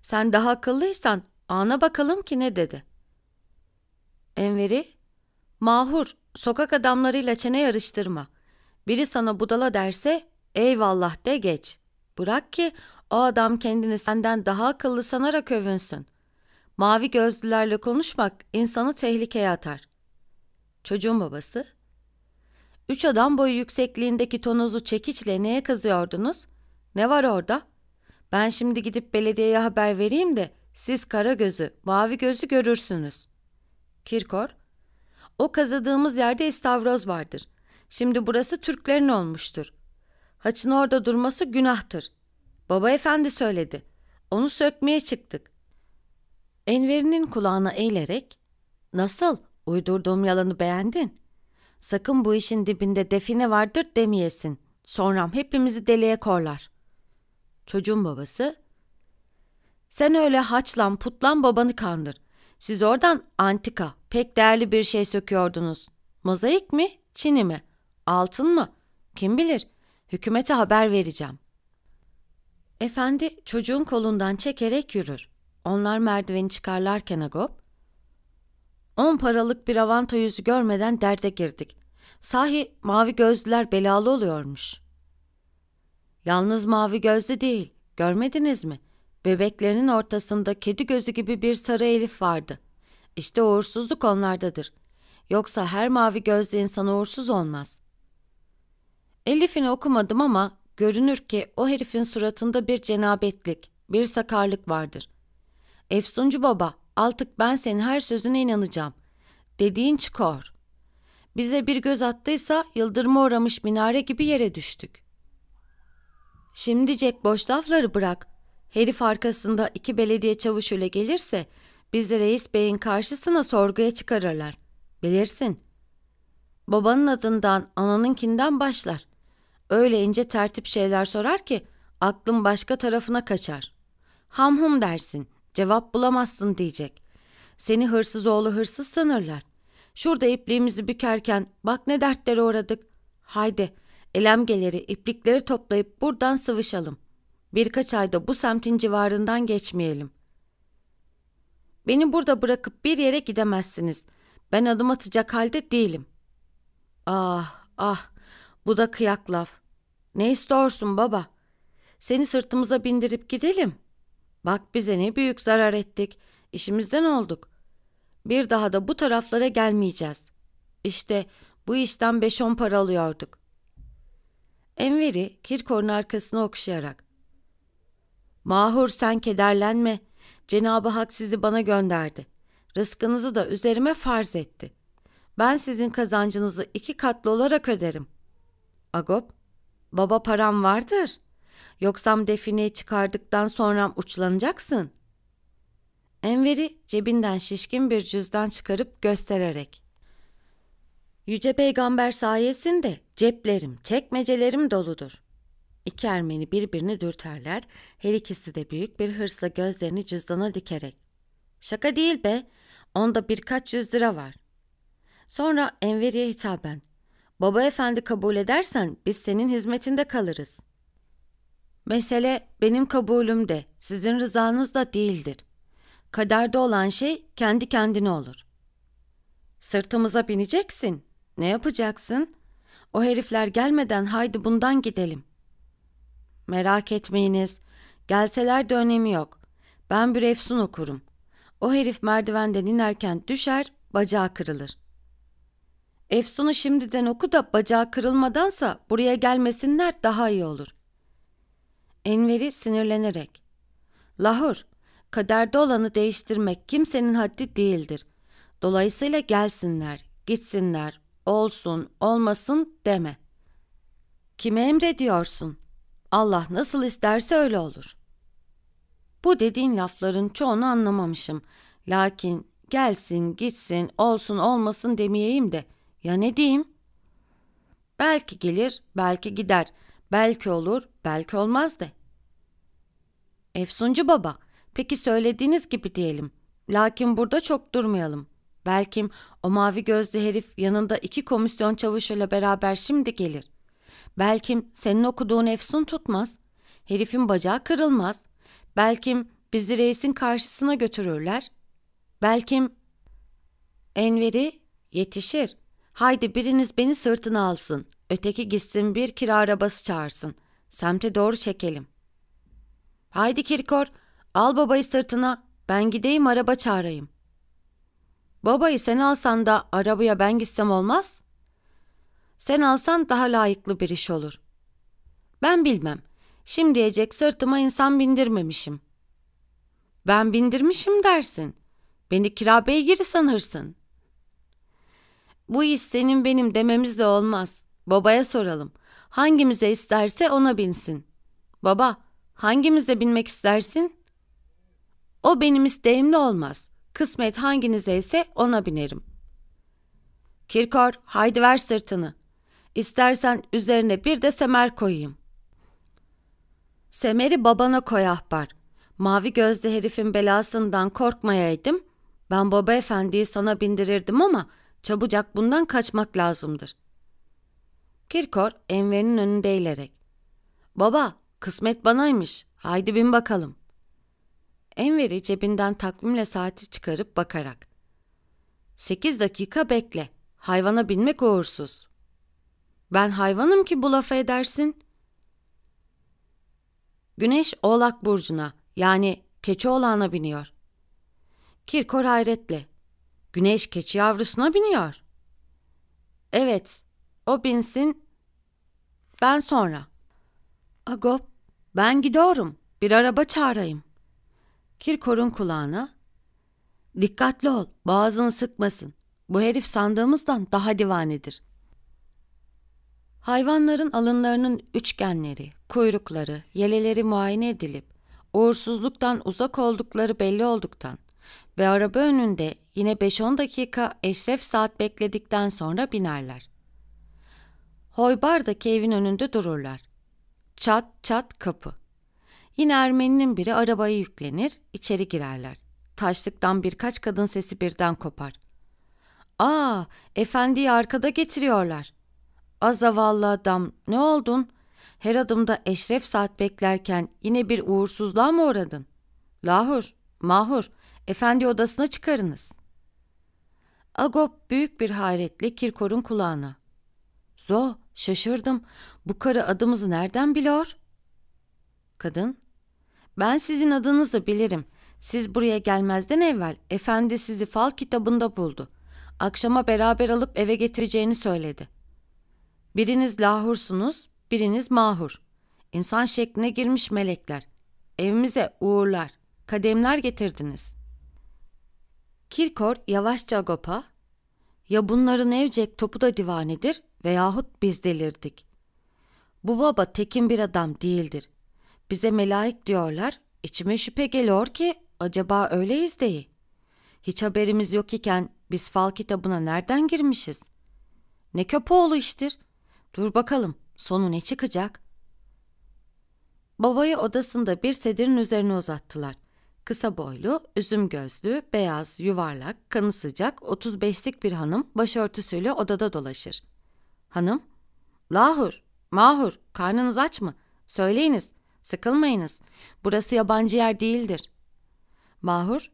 Sen daha akıllıysan ana bakalım ki ne dedi. Enveri, mahur sokak adamlarıyla çene yarıştırma. Biri sana budala derse eyvallah de geç. Bırak ki o adam kendini senden daha akıllı sanarak övünsün. Mavi gözlülerle konuşmak insanı tehlikeye atar. Çocuğun babası, Üç adam boyu yüksekliğindeki tonozu çekiçle neye kazıyordunuz? Ne var orada? Ben şimdi gidip belediyeye haber vereyim de siz kara gözü, mavi gözü görürsünüz. Kirkor, o kazadığımız yerde istavroz vardır. Şimdi burası Türklerin olmuştur. Haçın orada durması günahtır. Baba efendi söyledi. Onu sökmeye çıktık. Enver'inin kulağına eğilerek, nasıl uydurduğum yalanı beğendin? Sakın bu işin dibinde define vardır demeyesin. Sonram hepimizi deliye korlar. Çocuğun babası, sen öyle haçlan putlan babanı kandır. Siz oradan antika, pek değerli bir şey söküyordunuz. Mozaik mi, çini mi, altın mı? Kim bilir, hükümete haber vereceğim. Efendi çocuğun kolundan çekerek yürür. Onlar merdiveni çıkarlarken Agop, On paralık bir avanta yüzü görmeden derde girdik. Sahi mavi gözlüler belalı oluyormuş. Yalnız mavi gözlü değil, görmediniz mi? Bebeklerin ortasında kedi gözü gibi bir sarı elif vardı. İşte uğursuzluk onlardadır. Yoksa her mavi gözlü insan uğursuz olmaz. Elif'ini okumadım ama görünür ki o herifin suratında bir cenabetlik, bir sakarlık vardır. Efsuncu baba, Altık ben senin her sözüne inanacağım. Dediğin çıkar. Bize bir göz attıysa yıldırma uğramış minare gibi yere düştük. Şimdi Jack boş lafları bırak. Herif arkasında iki belediye çavuş çavuşuyla gelirse bizi reis beyin karşısına sorguya çıkarırlar. Bilirsin. Babanın adından, ananınkinden başlar. Öyle ince tertip şeyler sorar ki aklın başka tarafına kaçar. Ham hum dersin. Cevap bulamazsın diyecek. Seni hırsız oğlu hırsız sanırlar. Şurada ipliğimizi bükerken bak ne dertlere uğradık. Haydi elemgeleri, iplikleri toplayıp buradan sıvışalım. Birkaç ayda bu semtin civarından geçmeyelim. Beni burada bırakıp bir yere gidemezsiniz. Ben adım atacak halde değilim. Ah, ah, bu da kıyak laf. Ne istiyorsun baba? Seni sırtımıza bindirip gidelim.'' Bak bize ne büyük zarar ettik. İşimizden olduk. Bir daha da bu taraflara gelmeyeceğiz. İşte bu işten beş on para alıyorduk. Enver'i Kirkor'un arkasına okşayarak. Mahur sen kederlenme. Cenab-ı Hak sizi bana gönderdi. Rızkınızı da üzerime farz etti. Ben sizin kazancınızı iki katlı olarak öderim. Agop, baba param vardır.'' Yoksam defineyi çıkardıktan sonra uçlanacaksın. Enver'i cebinden şişkin bir cüzdan çıkarıp göstererek. Yüce Peygamber sayesinde ceplerim, çekmecelerim doludur. İki Ermeni birbirini dürterler, her ikisi de büyük bir hırsla gözlerini cüzdana dikerek. Şaka değil be, onda birkaç yüz lira var. Sonra Enveri'ye hitaben, Baba efendi kabul edersen biz senin hizmetinde kalırız.'' Mesele benim kabulüm de, sizin rızanız da değildir. Kaderde olan şey kendi kendine olur. Sırtımıza bineceksin. Ne yapacaksın? O herifler gelmeden haydi bundan gidelim. Merak etmeyiniz. Gelseler de önemi yok. Ben bir efsun okurum. O herif merdivenden inerken düşer, bacağı kırılır. Efsun'u şimdiden oku da bacağı kırılmadansa buraya gelmesinler daha iyi olur.'' Enver'i sinirlenerek. Lahur, kaderde olanı değiştirmek kimsenin haddi değildir. Dolayısıyla gelsinler, gitsinler, olsun, olmasın deme. Kime emrediyorsun? Allah nasıl isterse öyle olur. Bu dediğin lafların çoğunu anlamamışım. Lakin gelsin, gitsin, olsun, olmasın demeyeyim de ya ne diyeyim? Belki gelir, belki gider.'' Belki olur, belki olmaz de. Efsuncu baba, peki söylediğiniz gibi diyelim. Lakin burada çok durmayalım. Belki o mavi gözlü herif yanında iki komisyon çavuşuyla beraber şimdi gelir. Belki senin okuduğun Efsun tutmaz. Herifin bacağı kırılmaz. Belki bizi reisin karşısına götürürler. Belki Enver'i yetişir. Haydi biriniz beni sırtına alsın. Öteki gitsin bir kira arabası çağırsın. Semte doğru çekelim. Haydi Kirkor, al babayı sırtına. Ben gideyim araba çağırayım. Babayı sen alsan da arabaya ben gitsem olmaz. Sen alsan daha layıklı bir iş olur. Ben bilmem. Şimdiyecek sırtıma insan bindirmemişim. Ben bindirmişim dersin. Beni kira beygiri sanırsın. Bu iş senin benim dememiz de olmaz. Babaya soralım. Hangimize isterse ona binsin. Baba, hangimize binmek istersin? O benim isteğimle olmaz. Kısmet hanginize ise ona binerim. Kirkor, haydi ver sırtını. İstersen üzerine bir de semer koyayım. Semeri babana koy ahbar. Mavi gözlü herifin belasından korkmayaydım. Ben baba efendiyi sana bindirirdim ama çabucak bundan kaçmak lazımdır. Kirkor Enver'in önünde eğilerek. Baba kısmet banaymış haydi bin bakalım. Enver'i cebinden takvimle saati çıkarıp bakarak. Sekiz dakika bekle hayvana binmek uğursuz. Ben hayvanım ki bu lafa edersin. Güneş oğlak burcuna yani keçi oğlağına biniyor. Kirkor hayretle. Güneş keçi yavrusuna biniyor. Evet, o binsin, ben sonra. Agop, ben gidiyorum, bir araba çağırayım. Kirkor'un kulağına, dikkatli ol, boğazını sıkmasın. Bu herif sandığımızdan daha divanedir. Hayvanların alınlarının üçgenleri, kuyrukları, yeleleri muayene edilip, uğursuzluktan uzak oldukları belli olduktan ve araba önünde yine 5-10 dakika eşref saat bekledikten sonra binerler. Hoybardaki evin önünde dururlar. Çat çat kapı. Yine Ermeninin biri arabaya yüklenir, içeri girerler. Taşlıktan birkaç kadın sesi birden kopar. Aa, efendiyi arkada getiriyorlar. Az zavallı adam, ne oldun? Her adımda eşref saat beklerken yine bir uğursuzluğa mı uğradın? Lahur, mahur, efendi odasına çıkarınız. Agop büyük bir hayretle Kirkor'un kulağına. Zo, Şaşırdım. Bu karı adımızı nereden biliyor? Kadın. Ben sizin adınızı bilirim. Siz buraya gelmezden evvel efendi sizi fal kitabında buldu. Akşama beraber alıp eve getireceğini söyledi. Biriniz lahursunuz, biriniz mahur. İnsan şekline girmiş melekler. Evimize uğurlar, kademler getirdiniz. Kirkor yavaşça Agop'a, ya bunların evcek topu da divanedir veyahut biz delirdik. Bu baba tekin bir adam değildir. Bize melaik diyorlar. İçime şüphe geliyor ki acaba öyleyiz deyi. Hiç haberimiz yok iken biz fal kitabına nereden girmişiz? Ne köpoğlu iştir. Dur bakalım sonu ne çıkacak? Babayı odasında bir sedirin üzerine uzattılar.'' Kısa boylu, üzüm gözlü, beyaz, yuvarlak, kanı sıcak, 35'lik bir hanım başörtüsüyle odada dolaşır. Hanım, lahur, mahur, karnınız aç mı? Söyleyiniz, sıkılmayınız. Burası yabancı yer değildir. Mahur,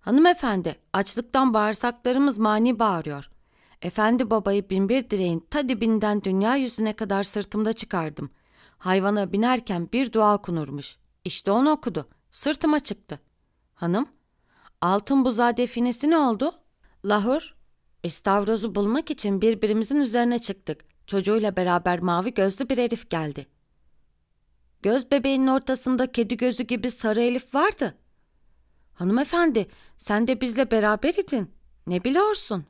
hanımefendi, açlıktan bağırsaklarımız mani bağırıyor. Efendi babayı binbir direğin ta dibinden dünya yüzüne kadar sırtımda çıkardım. Hayvana binerken bir dua okunurmuş. İşte onu okudu.'' Sırtıma çıktı. Hanım, altın buzağı definesi ne oldu? Lahur, istavrozu e, bulmak için birbirimizin üzerine çıktık. Çocuğuyla beraber mavi gözlü bir herif geldi. Göz bebeğinin ortasında kedi gözü gibi sarı elif vardı. Hanımefendi, sen de bizle beraber idin. Ne biliyorsun?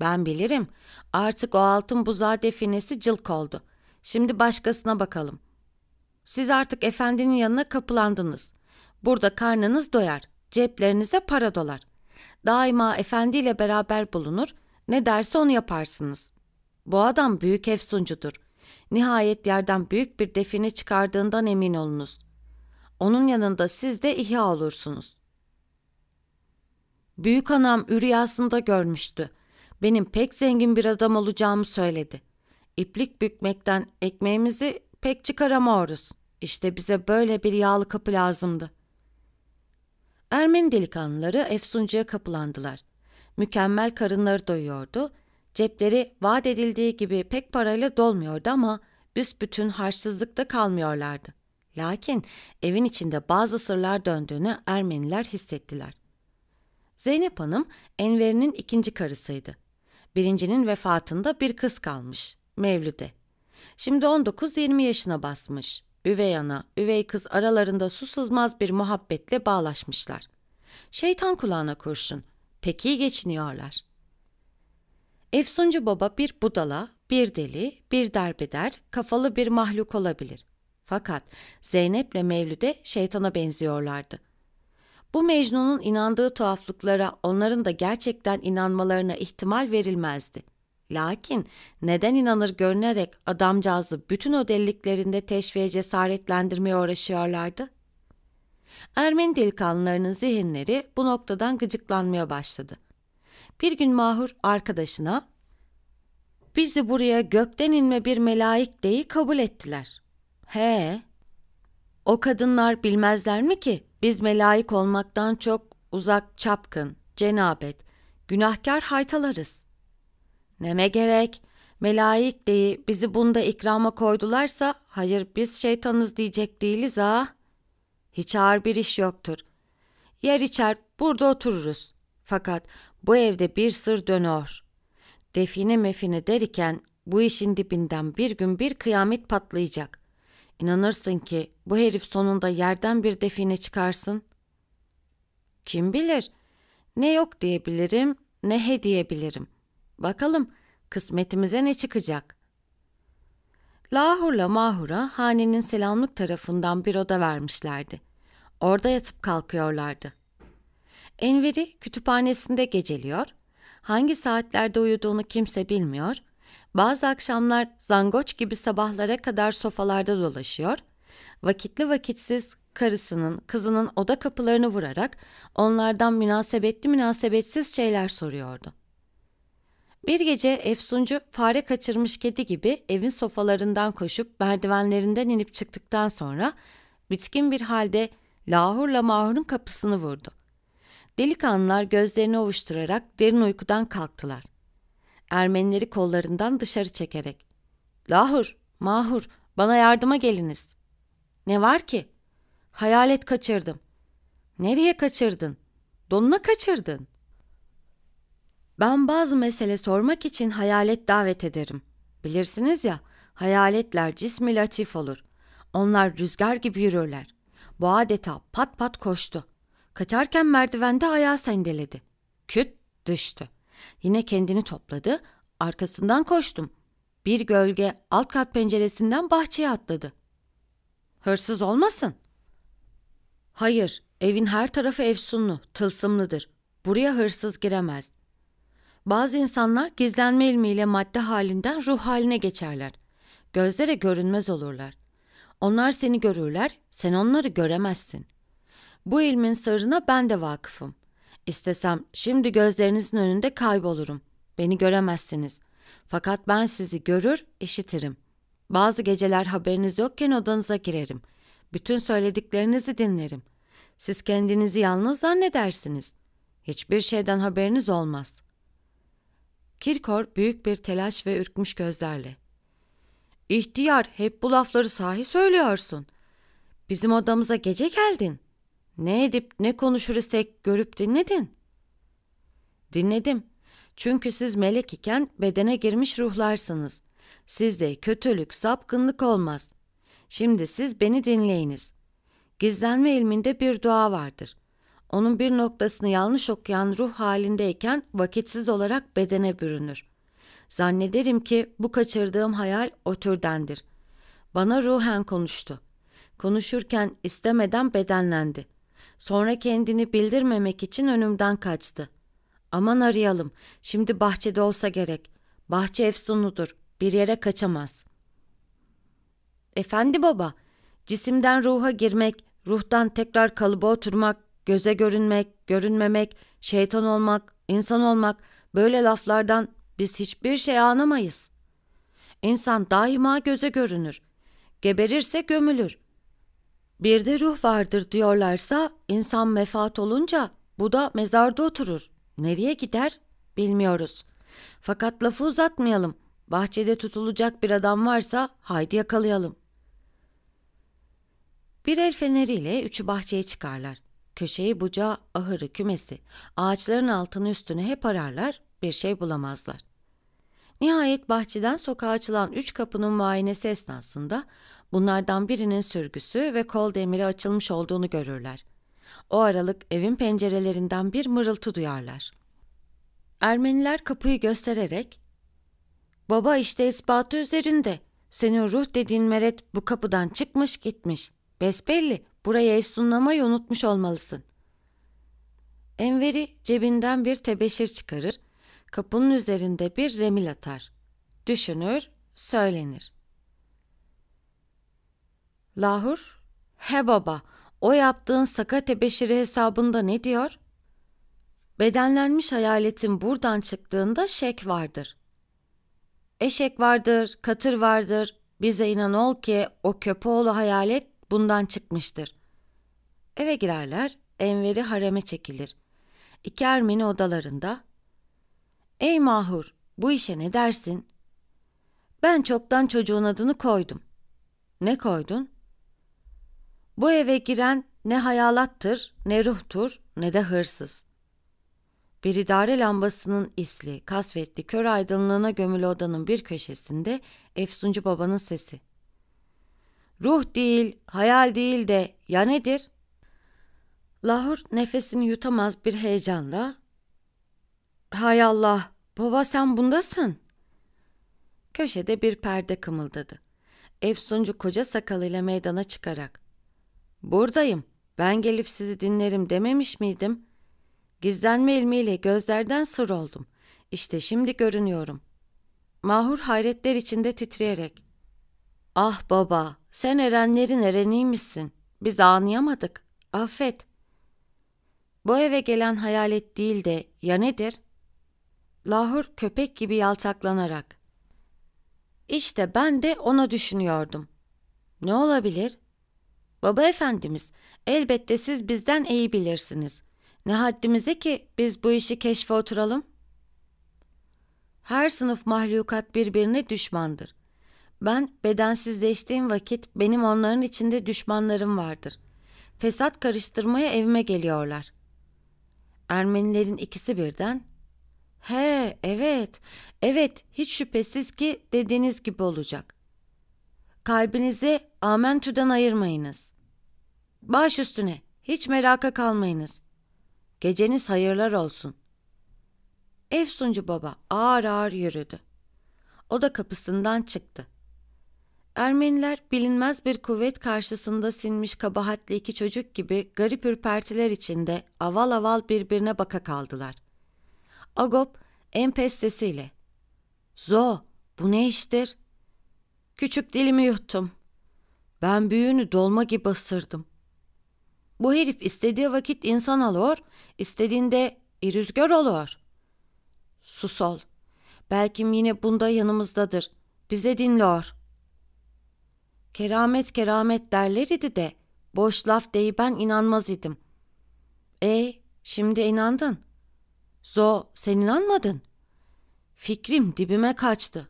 Ben bilirim. Artık o altın buzağı definesi cılk oldu. Şimdi başkasına bakalım. Siz artık efendinin yanına kapılandınız. Burada karnınız doyar, ceplerinize para dolar. Daima efendiyle beraber bulunur, ne derse onu yaparsınız. Bu adam büyük efsuncudur. Nihayet yerden büyük bir define çıkardığından emin olunuz. Onun yanında siz de ihya olursunuz. Büyük anam ürüyasında görmüştü. Benim pek zengin bir adam olacağımı söyledi. İplik bükmekten ekmeğimizi pek çıkaramıyoruz. İşte bize böyle bir yağlı kapı lazımdı.'' Ermeni delikanlıları Efsuncu'ya kapılandılar. Mükemmel karınları doyuyordu. Cepleri vaat edildiği gibi pek parayla dolmuyordu ama büsbütün harçsızlıkta kalmıyorlardı. Lakin evin içinde bazı sırlar döndüğünü Ermeniler hissettiler. Zeynep Hanım Enver'in ikinci karısıydı. Birincinin vefatında bir kız kalmış, Mevlüde. Şimdi 19-20 yaşına basmış. Üvey ana, üvey kız aralarında susuzmaz bir muhabbetle bağlaşmışlar. Şeytan kulağına kurşun. Pek iyi geçiniyorlar. Efsuncu baba bir budala, bir deli, bir derbeder, kafalı bir mahluk olabilir. Fakat Zeynep'le Mevlüde şeytana benziyorlardı. Bu Mecnun'un inandığı tuhaflıklara onların da gerçekten inanmalarına ihtimal verilmezdi.'' Lakin neden inanır görünerek adamcağızı bütün o deliliklerinde teşviğe cesaretlendirmeye uğraşıyorlardı? Ermeni delikanlılarının zihinleri bu noktadan gıcıklanmaya başladı. Bir gün Mahur arkadaşına ''Bizi buraya gökten inme bir melaik deyi kabul ettiler.'' ''He, o kadınlar bilmezler mi ki biz melaik olmaktan çok uzak çapkın, cenabet, günahkar haytalarız.'' Neme gerek? Melaik deyi bizi bunda ikrama koydularsa hayır biz şeytanız diyecek değiliz ha. Hiç ağır bir iş yoktur. Yer içer burada otururuz. Fakat bu evde bir sır dönüyor. Define mefine deriken bu işin dibinden bir gün bir kıyamet patlayacak. İnanırsın ki bu herif sonunda yerden bir define çıkarsın. Kim bilir? Ne yok diyebilirim, ne he diyebilirim. Bakalım kısmetimize ne çıkacak? Lahur'la Mahur'a hanenin selamlık tarafından bir oda vermişlerdi. Orada yatıp kalkıyorlardı. Enver'i kütüphanesinde geceliyor, hangi saatlerde uyuduğunu kimse bilmiyor, bazı akşamlar zangoç gibi sabahlara kadar sofalarda dolaşıyor, vakitli vakitsiz karısının, kızının oda kapılarını vurarak onlardan münasebetli münasebetsiz şeyler soruyordu.'' Bir gece Efsuncu fare kaçırmış kedi gibi evin sofalarından koşup merdivenlerinden inip çıktıktan sonra bitkin bir halde lahurla mahurun kapısını vurdu. Delikanlılar gözlerini ovuşturarak derin uykudan kalktılar. Ermenileri kollarından dışarı çekerek. Lahur, mahur bana yardıma geliniz. Ne var ki? Hayalet kaçırdım. Nereye kaçırdın? Donuna kaçırdın. Ben bazı mesele sormak için hayalet davet ederim. Bilirsiniz ya, hayaletler cismi latif olur. Onlar rüzgar gibi yürürler. Bu adeta pat pat koştu. Kaçarken merdivende ayağı sendeledi. Küt düştü. Yine kendini topladı, arkasından koştum. Bir gölge alt kat penceresinden bahçeye atladı. Hırsız olmasın? Hayır, evin her tarafı efsunlu, tılsımlıdır. Buraya hırsız giremez. Bazı insanlar gizlenme ilmiyle madde halinden ruh haline geçerler. Gözlere görünmez olurlar. Onlar seni görürler, sen onları göremezsin. Bu ilmin sırrına ben de vakıfım. İstesem şimdi gözlerinizin önünde kaybolurum. Beni göremezsiniz. Fakat ben sizi görür, işitirim. Bazı geceler haberiniz yokken odanıza girerim. Bütün söylediklerinizi dinlerim. Siz kendinizi yalnız zannedersiniz. Hiçbir şeyden haberiniz olmaz.'' Kirkor büyük bir telaş ve ürkmüş gözlerle. İhtiyar hep bu lafları sahi söylüyorsun. Bizim odamıza gece geldin. Ne edip ne konuşur isek görüp dinledin. Dinledim. Çünkü siz melek iken bedene girmiş ruhlarsınız. Sizde kötülük, sapkınlık olmaz. Şimdi siz beni dinleyiniz. Gizlenme ilminde bir dua vardır onun bir noktasını yanlış okuyan ruh halindeyken vakitsiz olarak bedene bürünür. Zannederim ki bu kaçırdığım hayal o türdendir. Bana ruhen konuştu. Konuşurken istemeden bedenlendi. Sonra kendini bildirmemek için önümden kaçtı. Aman arayalım, şimdi bahçede olsa gerek. Bahçe efsunudur, bir yere kaçamaz. Efendi baba, cisimden ruha girmek, ruhtan tekrar kalıba oturmak göze görünmek, görünmemek, şeytan olmak, insan olmak böyle laflardan biz hiçbir şey anlamayız. İnsan daima göze görünür. Geberirse gömülür. Bir de ruh vardır diyorlarsa insan mefat olunca bu da mezarda oturur. Nereye gider bilmiyoruz. Fakat lafı uzatmayalım. Bahçede tutulacak bir adam varsa haydi yakalayalım. Bir el feneriyle üçü bahçeye çıkarlar köşeyi bucağı, ahırı, kümesi, ağaçların altını üstünü hep ararlar, bir şey bulamazlar. Nihayet bahçeden sokağa açılan üç kapının muayenesi esnasında bunlardan birinin sürgüsü ve kol demiri açılmış olduğunu görürler. O aralık evin pencerelerinden bir mırıltı duyarlar. Ermeniler kapıyı göstererek ''Baba işte ispatı üzerinde. Senin ruh dediğin meret bu kapıdan çıkmış gitmiş. Besbelli Buraya esunlamayı unutmuş olmalısın. Enveri cebinden bir tebeşir çıkarır, kapının üzerinde bir remil atar. Düşünür, söylenir. Lahur, he baba, o yaptığın saka tebeşiri hesabında ne diyor? Bedenlenmiş hayaletin buradan çıktığında şek vardır. Eşek vardır, katır vardır, bize inan ol ki o köpoğlu hayalet bundan çıkmıştır. Eve girerler, Enver'i hareme çekilir. İki Ermeni odalarında. Ey Mahur, bu işe ne dersin? Ben çoktan çocuğun adını koydum. Ne koydun? Bu eve giren ne hayalattır, ne ruhtur, ne de hırsız. Bir idare lambasının isli, kasvetli, kör aydınlığına gömülü odanın bir köşesinde Efsuncu babanın sesi. Ruh değil, hayal değil de ya nedir?'' Lahur nefesini yutamaz bir heyecanla ''Hay Allah, baba sen bundasın.'' Köşede bir perde kımıldadı. Efsuncu koca sakalıyla meydana çıkarak ''Buradayım, ben gelip sizi dinlerim dememiş miydim? Gizlenme ilmiyle gözlerden sır oldum. İşte şimdi görünüyorum.'' Mahur hayretler içinde titreyerek ''Ah baba, sen erenlerin ereniymişsin. Biz anlayamadık. Affet.'' Bu eve gelen hayalet değil de ya nedir? Lahur köpek gibi yaltaklanarak. İşte ben de ona düşünüyordum. Ne olabilir? Baba efendimiz, elbette siz bizden iyi bilirsiniz. Ne haddimize ki biz bu işi keşfe oturalım? Her sınıf mahlukat birbirine düşmandır. Ben bedensizleştiğim vakit benim onların içinde düşmanlarım vardır. Fesat karıştırmaya evime geliyorlar. Ermenilerin ikisi birden "He, evet. Evet, hiç şüphesiz ki dediğiniz gibi olacak. Kalbinizi Amentü'den ayırmayınız. Baş üstüne, hiç meraka kalmayınız. Geceniz hayırlar olsun." Efsuncu baba ağır ağır yürüdü. O da kapısından çıktı. Ermeniler bilinmez bir kuvvet karşısında sinmiş kabahatli iki çocuk gibi garip ürpertiler içinde aval aval birbirine baka kaldılar. Agop empes sesiyle ''Zo, bu ne iştir?'' ''Küçük dilimi yuttum. Ben büyüğünü dolma gibi ısırdım.'' ''Bu herif istediği vakit insan olur, istediğinde irüzgör olur.'' ''Sus ol. Belki yine bunda yanımızdadır. Bize dinliyor.'' Keramet keramet derler idi de boş laf deyi ben inanmaz idim. E şimdi inandın. Zo sen inanmadın. Fikrim dibime kaçtı.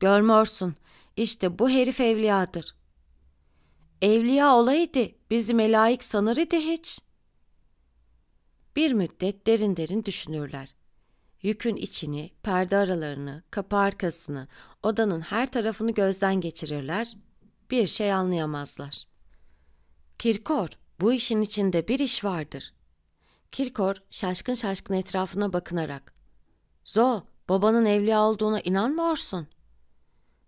Görmürsün işte bu herif evliyadır. Evliya olaydı bizi melaik sanır idi hiç. Bir müddet derin derin düşünürler. Yükün içini, perde aralarını, kapı arkasını, odanın her tarafını gözden geçirirler bir şey anlayamazlar. Kirkor, bu işin içinde bir iş vardır. Kirkor şaşkın şaşkın etrafına bakınarak, Zo, babanın evliya olduğuna inanmıyorsun.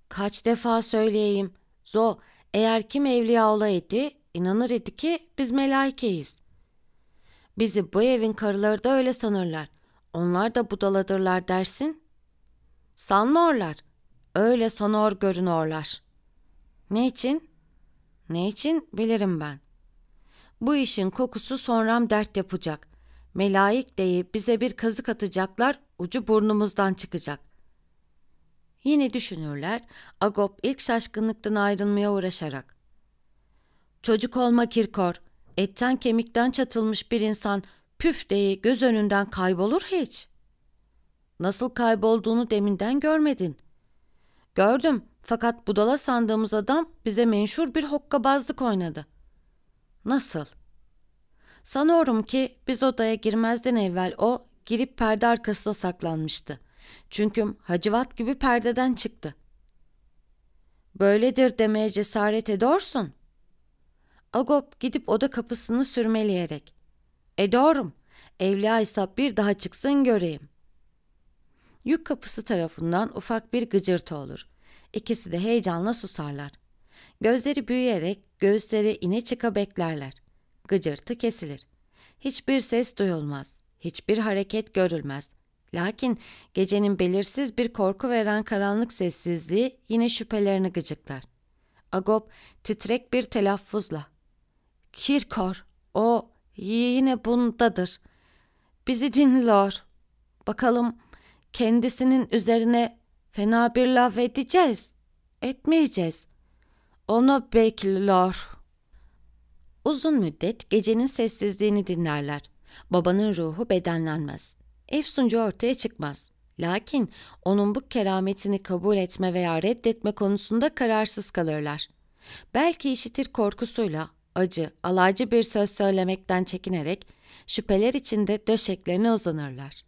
Kaç defa söyleyeyim, Zo, eğer kim evliya olaydı, inanır idi ki biz melaikeyiz. Bizi bu evin karıları da öyle sanırlar. Onlar da budaladırlar dersin. Sanmorlar. Öyle sanor görünorlar.'' Ne için? Ne için bilirim ben. Bu işin kokusu sonram dert yapacak. Melaik deyip bize bir kazık atacaklar, ucu burnumuzdan çıkacak. Yine düşünürler, Agop ilk şaşkınlıktan ayrılmaya uğraşarak. Çocuk olma Kirkor, etten kemikten çatılmış bir insan püf deyi göz önünden kaybolur hiç. Nasıl kaybolduğunu deminden görmedin. Gördüm, fakat budala sandığımız adam bize menşur bir hokkabazlık oynadı. Nasıl? Sanıyorum ki biz odaya girmezden evvel o girip perde arkasına saklanmıştı. Çünkü hacivat gibi perdeden çıktı. Böyledir demeye cesaret ediyorsun. Agop gidip oda kapısını sürmeleyerek. Ediyorum. Evliya ise bir daha çıksın göreyim. Yük kapısı tarafından ufak bir gıcırtı olur.'' İkisi de heyecanla susarlar. Gözleri büyüyerek göğüsleri ine çıka beklerler. Gıcırtı kesilir. Hiçbir ses duyulmaz. Hiçbir hareket görülmez. Lakin gecenin belirsiz bir korku veren karanlık sessizliği yine şüphelerini gıcıklar. Agop titrek bir telaffuzla. Kirkor, o yine bundadır. Bizi dinliyor. Bakalım kendisinin üzerine Fena bir laf edeceğiz, etmeyeceğiz. Onu bekler. Uzun müddet gecenin sessizliğini dinlerler. Babanın ruhu bedenlenmez. Efsuncu ortaya çıkmaz. Lakin onun bu kerametini kabul etme veya reddetme konusunda kararsız kalırlar. Belki işitir korkusuyla acı, alaycı bir söz söylemekten çekinerek şüpheler içinde döşeklerine uzanırlar.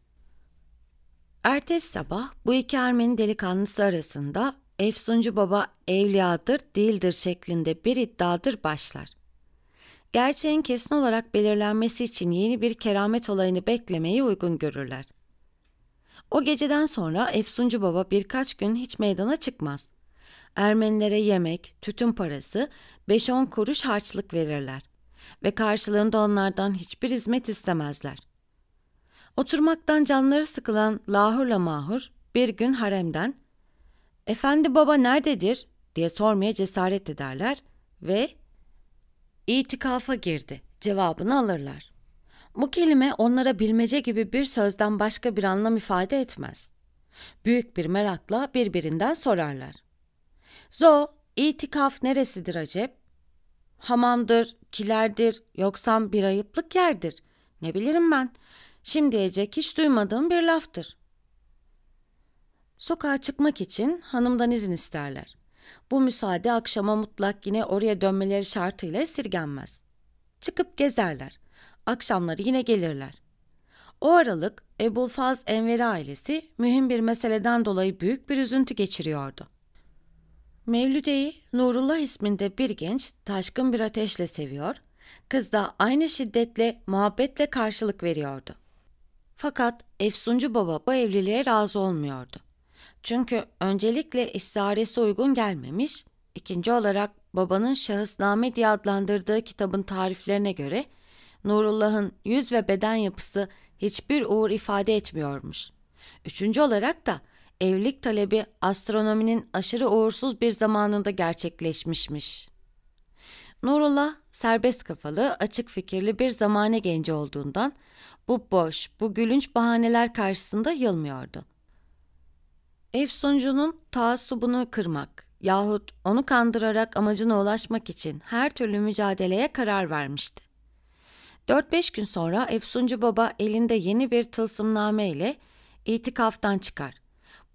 Ertesi sabah bu iki Ermeni delikanlısı arasında Efsuncu Baba evliyadır değildir şeklinde bir iddiadır başlar. Gerçeğin kesin olarak belirlenmesi için yeni bir keramet olayını beklemeyi uygun görürler. O geceden sonra Efsuncu Baba birkaç gün hiç meydana çıkmaz. Ermenilere yemek, tütün parası, 5-10 kuruş harçlık verirler ve karşılığında onlardan hiçbir hizmet istemezler. Oturmaktan canları sıkılan lahurla mahur bir gün haremden ''Efendi baba nerededir?'' diye sormaya cesaret ederler ve itikafa girdi cevabını alırlar. Bu kelime onlara bilmece gibi bir sözden başka bir anlam ifade etmez. Büyük bir merakla birbirinden sorarlar. Zo, itikaf neresidir acep? Hamamdır, kilerdir, yoksa bir ayıplık yerdir. Ne bilirim ben, şimdiyecek hiç duymadığım bir laftır. Sokağa çıkmak için hanımdan izin isterler. Bu müsaade akşama mutlak yine oraya dönmeleri şartıyla esirgenmez. Çıkıp gezerler. Akşamları yine gelirler. O aralık Faz Enveri ailesi mühim bir meseleden dolayı büyük bir üzüntü geçiriyordu. Mevlüde'yi Nurullah isminde bir genç taşkın bir ateşle seviyor, kız da aynı şiddetle, muhabbetle karşılık veriyordu. Fakat Efsuncu Baba bu evliliğe razı olmuyordu. Çünkü öncelikle istiharesi uygun gelmemiş, ikinci olarak babanın şahısname diye adlandırdığı kitabın tariflerine göre Nurullah'ın yüz ve beden yapısı hiçbir uğur ifade etmiyormuş. Üçüncü olarak da evlilik talebi astronominin aşırı uğursuz bir zamanında gerçekleşmişmiş. Nurullah serbest kafalı, açık fikirli bir zamane genci olduğundan bu boş, bu gülünç bahaneler karşısında yılmıyordu. Ev sonucunun taassubunu kırmak yahut onu kandırarak amacına ulaşmak için her türlü mücadeleye karar vermişti. 4-5 gün sonra Efsuncu Baba elinde yeni bir tılsımname ile itikaftan çıkar.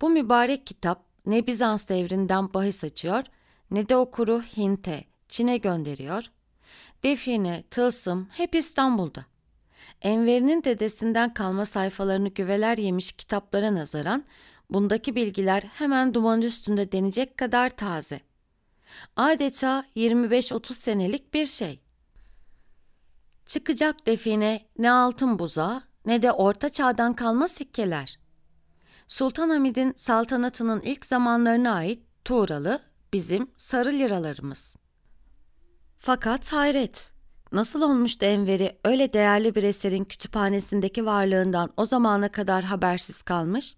Bu mübarek kitap ne Bizans devrinden bahis açıyor ne de okuru Hint'e, Çin'e gönderiyor. Define, tılsım hep İstanbul'da. Enver'in dedesinden kalma sayfalarını güveler yemiş kitaplara nazaran bundaki bilgiler hemen duman üstünde denecek kadar taze. Adeta 25-30 senelik bir şey. Çıkacak define ne altın buza ne de orta çağdan kalma sikkeler. Sultan Hamid'in saltanatının ilk zamanlarına ait Tuğralı bizim sarı liralarımız. Fakat hayret, Nasıl olmuştu Enver'i öyle değerli bir eserin kütüphanesindeki varlığından o zamana kadar habersiz kalmış?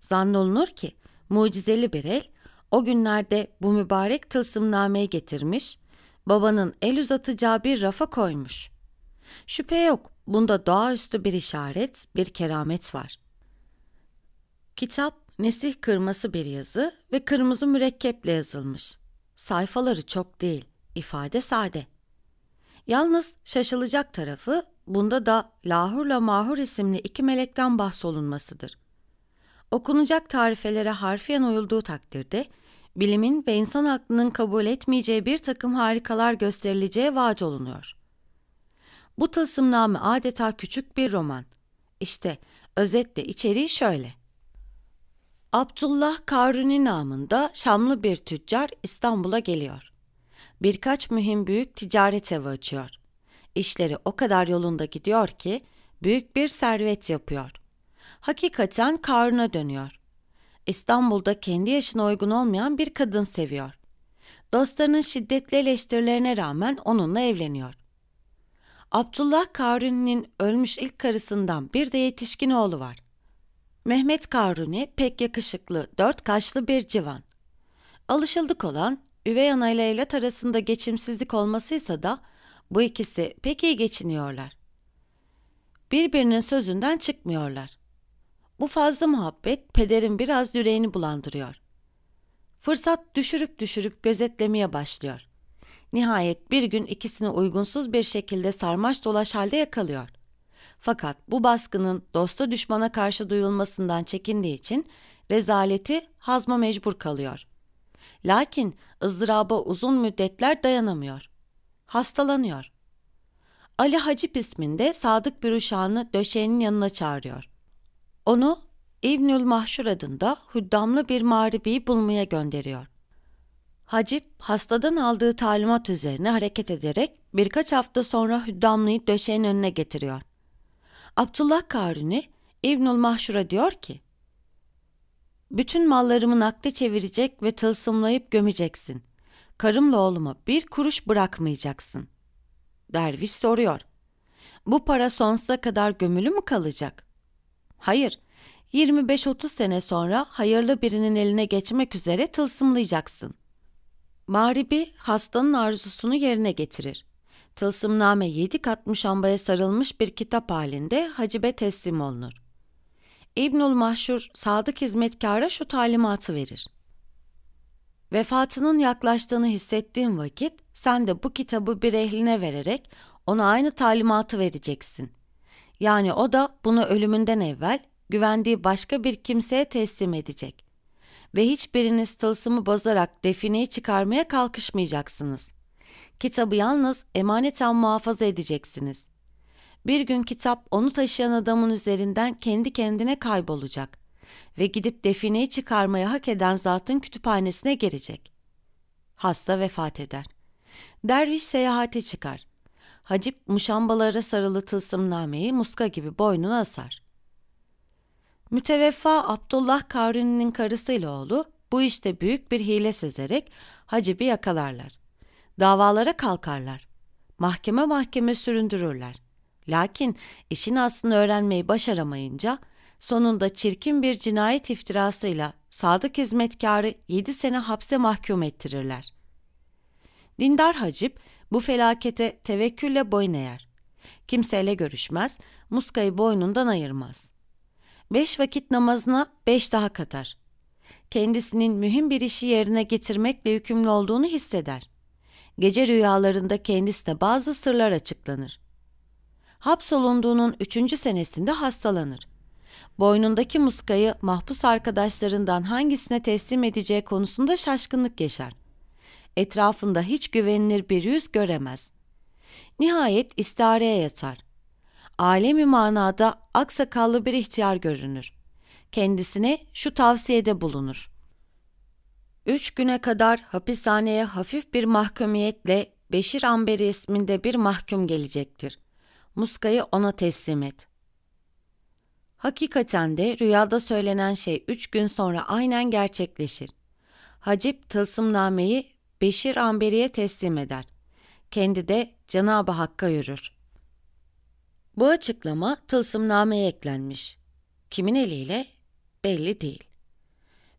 Zannolunur ki mucizeli bir el o günlerde bu mübarek tılsımnameyi getirmiş, babanın el uzatacağı bir rafa koymuş. Şüphe yok, bunda doğaüstü bir işaret, bir keramet var. Kitap, nesih kırması bir yazı ve kırmızı mürekkeple yazılmış. Sayfaları çok değil, ifade sade. Yalnız şaşılacak tarafı bunda da Lahur'la Mahur isimli iki melekten bahsolunmasıdır. Okunacak tarifelere harfiyen uyulduğu takdirde bilimin ve insan aklının kabul etmeyeceği bir takım harikalar gösterileceği vaat olunuyor. Bu tılsımname adeta küçük bir roman. İşte özetle içeriği şöyle. Abdullah Karuni namında Şamlı bir tüccar İstanbul'a geliyor birkaç mühim büyük ticaret evi açıyor. İşleri o kadar yolunda gidiyor ki büyük bir servet yapıyor. Hakikaten karına dönüyor. İstanbul'da kendi yaşına uygun olmayan bir kadın seviyor. Dostlarının şiddetli eleştirilerine rağmen onunla evleniyor. Abdullah Karuni'nin ölmüş ilk karısından bir de yetişkin oğlu var. Mehmet Karuni pek yakışıklı, dört kaşlı bir civan. Alışıldık olan Üvey ana ile evlat arasında geçimsizlik olmasıysa da bu ikisi pek iyi geçiniyorlar. Birbirinin sözünden çıkmıyorlar. Bu fazla muhabbet pederin biraz yüreğini bulandırıyor. Fırsat düşürüp düşürüp gözetlemeye başlıyor. Nihayet bir gün ikisini uygunsuz bir şekilde sarmaş dolaş halde yakalıyor. Fakat bu baskının dosta düşmana karşı duyulmasından çekindiği için rezaleti hazma mecbur kalıyor.'' Lakin ızdıraba uzun müddetler dayanamıyor. Hastalanıyor. Ali Hacip isminde sadık bir uşağını döşeğinin yanına çağırıyor. Onu İbnül Mahşur adında hüddamlı bir mağribiyi bulmaya gönderiyor. Hacip, hastadan aldığı talimat üzerine hareket ederek birkaç hafta sonra hüddamlıyı döşeğin önüne getiriyor. Abdullah Karuni, İbnül Mahşur'a diyor ki, bütün mallarımı nakde çevirecek ve tılsımlayıp gömeceksin. Karımla oğluma bir kuruş bırakmayacaksın. Derviş soruyor. Bu para sonsuza kadar gömülü mü kalacak? Hayır. 25-30 sene sonra hayırlı birinin eline geçmek üzere tılsımlayacaksın. Mağribi hastanın arzusunu yerine getirir. Tılsımname 7 kat muşambaya sarılmış bir kitap halinde hacibe teslim olunur. İbnül Mahşur sadık hizmetkara şu talimatı verir. Vefatının yaklaştığını hissettiğin vakit sen de bu kitabı bir ehline vererek ona aynı talimatı vereceksin. Yani o da bunu ölümünden evvel güvendiği başka bir kimseye teslim edecek. Ve hiçbiriniz tılsımı bozarak defineyi çıkarmaya kalkışmayacaksınız. Kitabı yalnız emaneten muhafaza edeceksiniz. Bir gün kitap onu taşıyan adamın üzerinden kendi kendine kaybolacak ve gidip defineyi çıkarmaya hak eden zatın kütüphanesine gelecek. Hasta vefat eder. Derviş seyahate çıkar. Hacip muşambalara sarılı tılsımnameyi muska gibi boynuna asar. Müteveffa Abdullah Karuni'nin karısıyla oğlu bu işte büyük bir hile sezerek Hacip'i yakalarlar. Davalara kalkarlar. Mahkeme mahkeme süründürürler. Lakin işin aslını öğrenmeyi başaramayınca sonunda çirkin bir cinayet iftirasıyla sadık hizmetkarı 7 sene hapse mahkum ettirirler. Dindar Hacip bu felakete tevekkülle boyun eğer. Kimseyle görüşmez, muskayı boynundan ayırmaz. Beş vakit namazına beş daha kadar. Kendisinin mühim bir işi yerine getirmekle yükümlü olduğunu hisseder. Gece rüyalarında kendisine bazı sırlar açıklanır hapsolunduğunun üçüncü senesinde hastalanır. Boynundaki muskayı mahpus arkadaşlarından hangisine teslim edeceği konusunda şaşkınlık yaşar. Etrafında hiç güvenilir bir yüz göremez. Nihayet istihareye yatar. Alemi manada aksakallı bir ihtiyar görünür. Kendisine şu tavsiyede bulunur. Üç güne kadar hapishaneye hafif bir mahkumiyetle Beşir Amberi isminde bir mahkum gelecektir muskayı ona teslim et. Hakikaten de rüyada söylenen şey üç gün sonra aynen gerçekleşir. Hacip tılsımnameyi Beşir Amberi'ye teslim eder. Kendi de Cenab-ı Hakk'a yürür. Bu açıklama tılsımnameye eklenmiş. Kimin eliyle? Belli değil.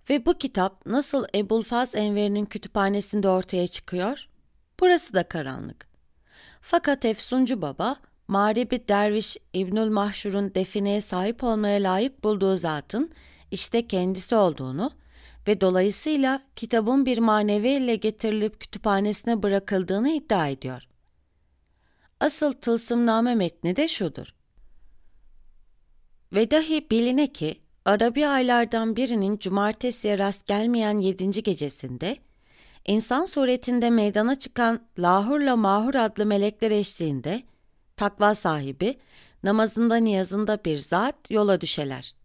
Ve bu kitap nasıl Ebu'l Faz Enver'in kütüphanesinde ortaya çıkıyor? Burası da karanlık. Fakat Efsuncu Baba Mağribi Derviş İbnül Mahşur'un defineye sahip olmaya layık bulduğu zatın işte kendisi olduğunu ve dolayısıyla kitabın bir manevi ile getirilip kütüphanesine bırakıldığını iddia ediyor. Asıl tılsımname metni de şudur. Ve dahi biline ki Arabi aylardan birinin cumartesiye rast gelmeyen yedinci gecesinde insan suretinde meydana çıkan Lahur'la Mahur adlı melekler eşliğinde takva sahibi, namazında niyazında bir zat yola düşeler.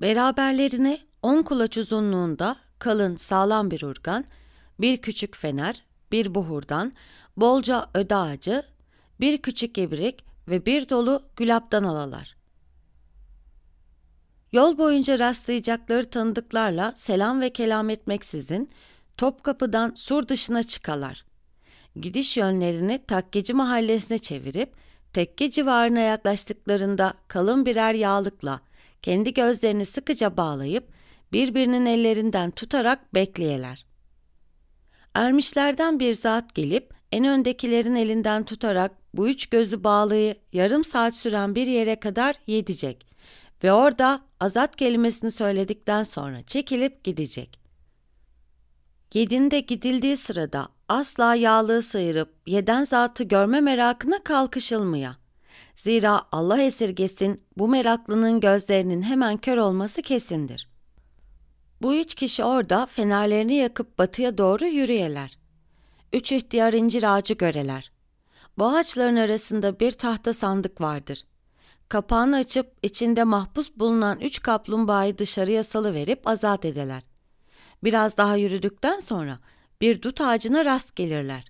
Beraberlerine on kulaç uzunluğunda kalın sağlam bir urgan, bir küçük fener, bir buhurdan, bolca öde ağacı, bir küçük ibrik ve bir dolu gülaptan alalar. Yol boyunca rastlayacakları tanıdıklarla selam ve kelam etmeksizin Topkapı'dan sur dışına çıkalar. Gidiş yönlerini Takkeci Mahallesi'ne çevirip tekke civarına yaklaştıklarında kalın birer yağlıkla kendi gözlerini sıkıca bağlayıp birbirinin ellerinden tutarak bekleyeler. Ermişlerden bir zat gelip en öndekilerin elinden tutarak bu üç gözü bağlıyı yarım saat süren bir yere kadar yedecek ve orada azat kelimesini söyledikten sonra çekilip gidecek. Yedinde gidildiği sırada asla yağlığı sıyırıp yeden zatı görme merakına kalkışılmaya. Zira Allah esirgesin bu meraklının gözlerinin hemen kör olması kesindir. Bu üç kişi orada fenerlerini yakıp batıya doğru yürüyeler. Üç ihtiyar incir ağacı göreler. Bu ağaçların arasında bir tahta sandık vardır. Kapağını açıp içinde mahpus bulunan üç kaplumbağayı dışarıya salıverip azat edeler. Biraz daha yürüdükten sonra bir dut ağacına rast gelirler.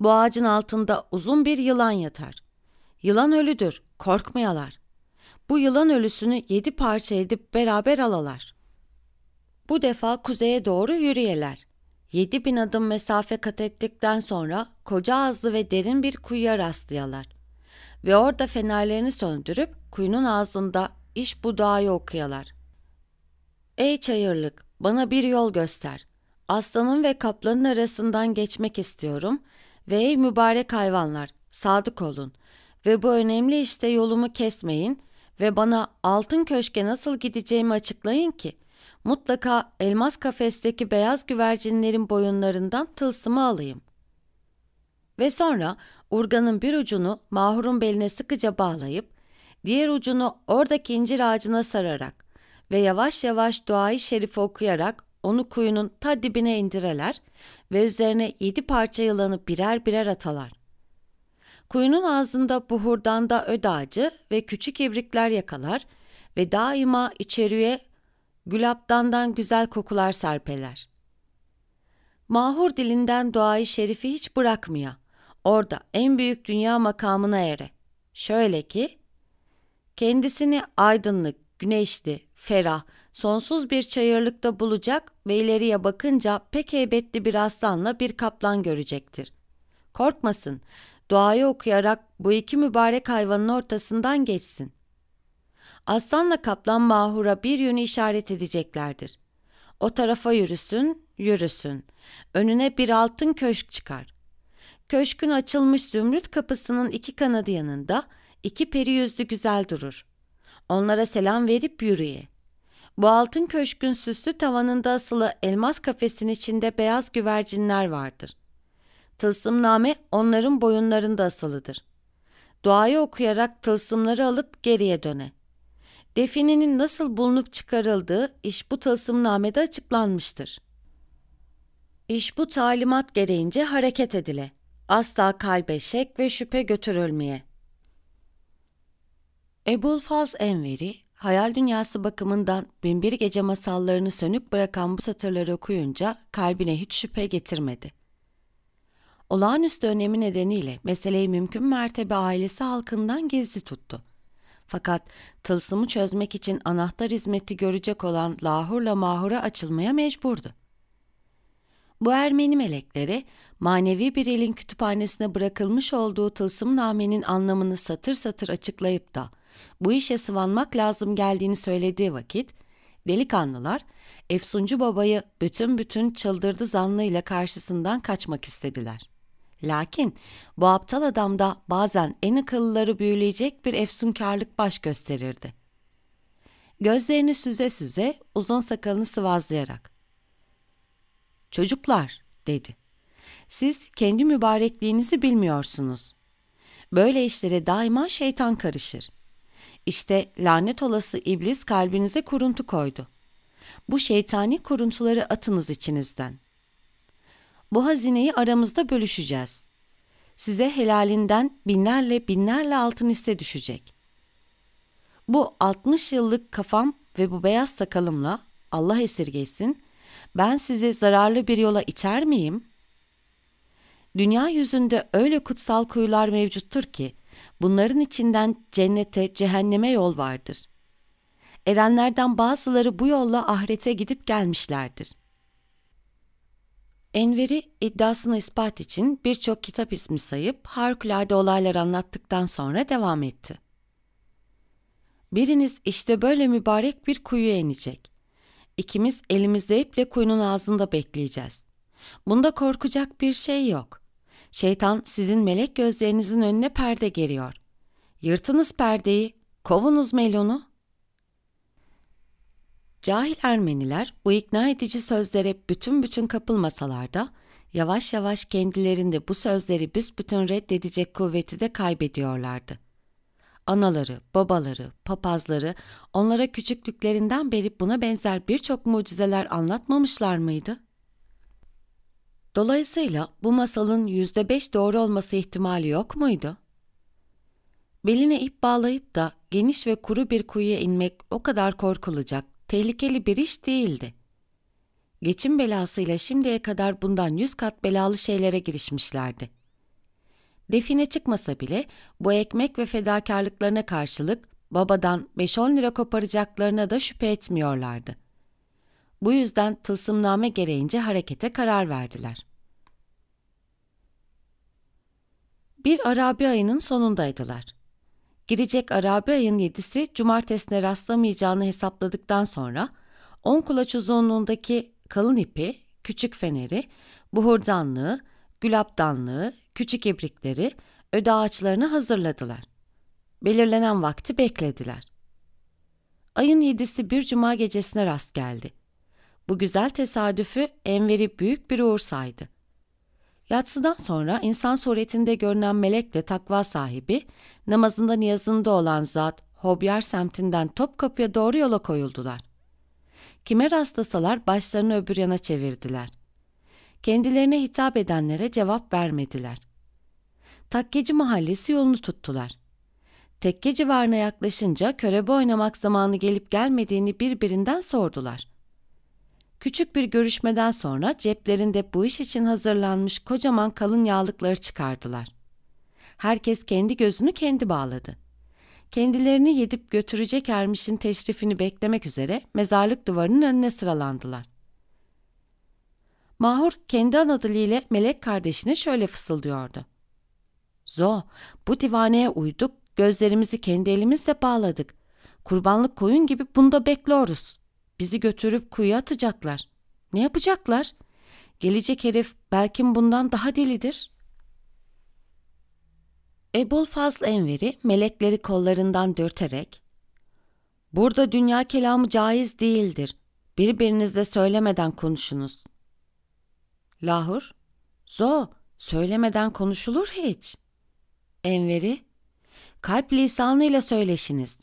Bu ağacın altında uzun bir yılan yatar. Yılan ölüdür, korkmayalar. Bu yılan ölüsünü yedi parça edip beraber alalar. Bu defa kuzeye doğru yürüyeler. Yedi bin adım mesafe kat ettikten sonra koca ağızlı ve derin bir kuyuya rastlayalar. Ve orada fenerlerini söndürüp kuyunun ağzında iş budağıyı okuyalar. Ey çayırlık, bana bir yol göster aslanın ve kaplanın arasından geçmek istiyorum ve ey mübarek hayvanlar sadık olun ve bu önemli işte yolumu kesmeyin ve bana altın köşke nasıl gideceğimi açıklayın ki mutlaka elmas kafesteki beyaz güvercinlerin boyunlarından tılsımı alayım. Ve sonra urganın bir ucunu mahurun beline sıkıca bağlayıp diğer ucunu oradaki incir ağacına sararak ve yavaş yavaş duayı şerifi okuyarak onu kuyunun ta dibine indireler ve üzerine yedi parça yılanı birer birer atalar. Kuyunun ağzında buhurdan da öd ağacı ve küçük ibrikler yakalar ve daima içeriye gülaptandan güzel kokular serpeler. Mahur dilinden doğayı şerifi hiç bırakmaya, orada en büyük dünya makamına ere. Şöyle ki, kendisini aydınlık, güneşli, ferah, sonsuz bir çayırlıkta bulacak ve ileriye bakınca pek heybetli bir aslanla bir kaplan görecektir. Korkmasın, duayı okuyarak bu iki mübarek hayvanın ortasından geçsin. Aslanla kaplan mahura bir yönü işaret edeceklerdir. O tarafa yürüsün, yürüsün. Önüne bir altın köşk çıkar. Köşkün açılmış zümrüt kapısının iki kanadı yanında iki peri yüzlü güzel durur. Onlara selam verip yürüye.'' Bu altın köşkün süslü tavanında asılı elmas kafesin içinde beyaz güvercinler vardır. Tılsımname onların boyunlarında asılıdır. Duayı okuyarak tılsımları alıp geriye döne. Definenin nasıl bulunup çıkarıldığı iş bu tılsımnamede açıklanmıştır. İş bu talimat gereğince hareket edile. Asla kalbe şek ve şüphe götürülmeye. Ebul Faz Enveri Hayal dünyası bakımından Binbir Gece masallarını sönük bırakan bu satırları okuyunca kalbine hiç şüphe getirmedi. Olağanüstü önemi nedeniyle meseleyi mümkün mertebe ailesi halkından gizli tuttu. Fakat tılsımı çözmek için anahtar hizmeti görecek olan Lahur'la Mahur'a açılmaya mecburdu. Bu Ermeni melekleri manevi bir elin kütüphanesine bırakılmış olduğu tılsım namenin anlamını satır satır açıklayıp da bu işe sıvanmak lazım geldiğini söylediği vakit delikanlılar Efsuncu babayı bütün bütün çıldırdı zanlıyla karşısından kaçmak istediler. Lakin bu aptal adamda bazen en akıllıları büyüleyecek bir efsunkarlık baş gösterirdi. Gözlerini süze süze uzun sakalını sıvazlayarak ''Çocuklar'' dedi. ''Siz kendi mübarekliğinizi bilmiyorsunuz. Böyle işlere daima şeytan karışır. İşte lanet olası iblis kalbinize kuruntu koydu. Bu şeytani kuruntuları atınız içinizden. Bu hazineyi aramızda bölüşeceğiz. Size helalinden binlerle binlerle altın hisse düşecek. Bu 60 yıllık kafam ve bu beyaz sakalımla Allah esirgesin, ben sizi zararlı bir yola iter miyim? Dünya yüzünde öyle kutsal kuyular mevcuttur ki, Bunların içinden cennete, cehenneme yol vardır. Erenlerden bazıları bu yolla ahirete gidip gelmişlerdir. Enver'i iddiasını ispat için birçok kitap ismi sayıp harikulade olaylar anlattıktan sonra devam etti. Biriniz işte böyle mübarek bir kuyuya inecek. İkimiz elimizde iple kuyunun ağzında bekleyeceğiz. Bunda korkacak bir şey yok. Şeytan sizin melek gözlerinizin önüne perde geriyor. Yırtınız perdeyi, kovunuz melonu. Cahil Ermeniler bu ikna edici sözlere bütün bütün kapılmasalar da yavaş yavaş kendilerinde bu sözleri büsbütün reddedecek kuvveti de kaybediyorlardı. Anaları, babaları, papazları onlara küçüklüklerinden beri buna benzer birçok mucizeler anlatmamışlar mıydı?'' Dolayısıyla bu masalın yüzde beş doğru olması ihtimali yok muydu? Beline ip bağlayıp da geniş ve kuru bir kuyuya inmek o kadar korkulacak, tehlikeli bir iş değildi. Geçim belasıyla şimdiye kadar bundan yüz kat belalı şeylere girişmişlerdi. Define çıkmasa bile bu ekmek ve fedakarlıklarına karşılık babadan 5-10 lira koparacaklarına da şüphe etmiyorlardı.'' Bu yüzden tılsımname gereğince harekete karar verdiler. Bir Arabi ayının sonundaydılar. Girecek Arabi ayın yedisi cumartesine rastlamayacağını hesapladıktan sonra on kulaç uzunluğundaki kalın ipi, küçük feneri, buhurdanlığı, gülapdanlığı, küçük ibrikleri, öde ağaçlarını hazırladılar. Belirlenen vakti beklediler. Ayın yedisi bir cuma gecesine rast geldi. Bu güzel tesadüfü Enver'i büyük bir uğur saydı. Yatsıdan sonra insan suretinde görünen melekle takva sahibi, namazında niyazında olan zat Hobyar semtinden Topkapı'ya doğru yola koyuldular. Kime rastlasalar başlarını öbür yana çevirdiler. Kendilerine hitap edenlere cevap vermediler. Takkeci mahallesi yolunu tuttular. Tekke civarına yaklaşınca körebe oynamak zamanı gelip gelmediğini birbirinden sordular.'' Küçük bir görüşmeden sonra ceplerinde bu iş için hazırlanmış kocaman kalın yağlıkları çıkardılar. Herkes kendi gözünü kendi bağladı. Kendilerini yedip götürecek ermişin teşrifini beklemek üzere mezarlık duvarının önüne sıralandılar. Mahur kendi anadiliyle melek kardeşine şöyle fısıldıyordu. Zo, bu divaneye uyduk, gözlerimizi kendi elimizle bağladık. Kurbanlık koyun gibi bunda bekliyoruz.'' Bizi götürüp kuyuya atacaklar. Ne yapacaklar? Gelecek herif belki bundan daha delidir. Ebul Fazl Enver'i melekleri kollarından dörterek. ''Burada dünya kelamı caiz değildir. Birbirinizle söylemeden konuşunuz.'' Lahur ''Zo, söylemeden konuşulur hiç.'' Enver'i ''Kalp lisanıyla söyleşiniz.''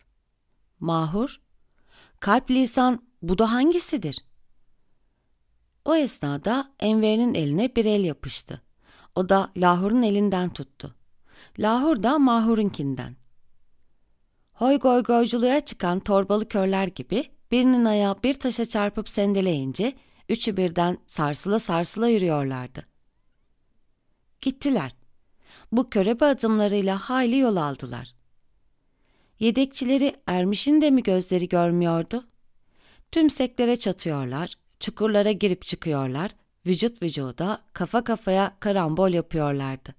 Mahur ''Kalp lisan bu da hangisidir? O esnada Enver'in eline bir el yapıştı. O da Lahur'un elinden tuttu. Lahur da Mahur'unkinden. Hoy goy goyculuğa çıkan torbalı körler gibi birinin ayağı bir taşa çarpıp sendeleyince üçü birden sarsıla sarsıla yürüyorlardı. Gittiler. Bu körebe adımlarıyla hayli yol aldılar. Yedekçileri Ermiş'in de mi gözleri görmüyordu? Tümseklere çatıyorlar, çukurlara girip çıkıyorlar, vücut vücuda, kafa kafaya karambol yapıyorlardı.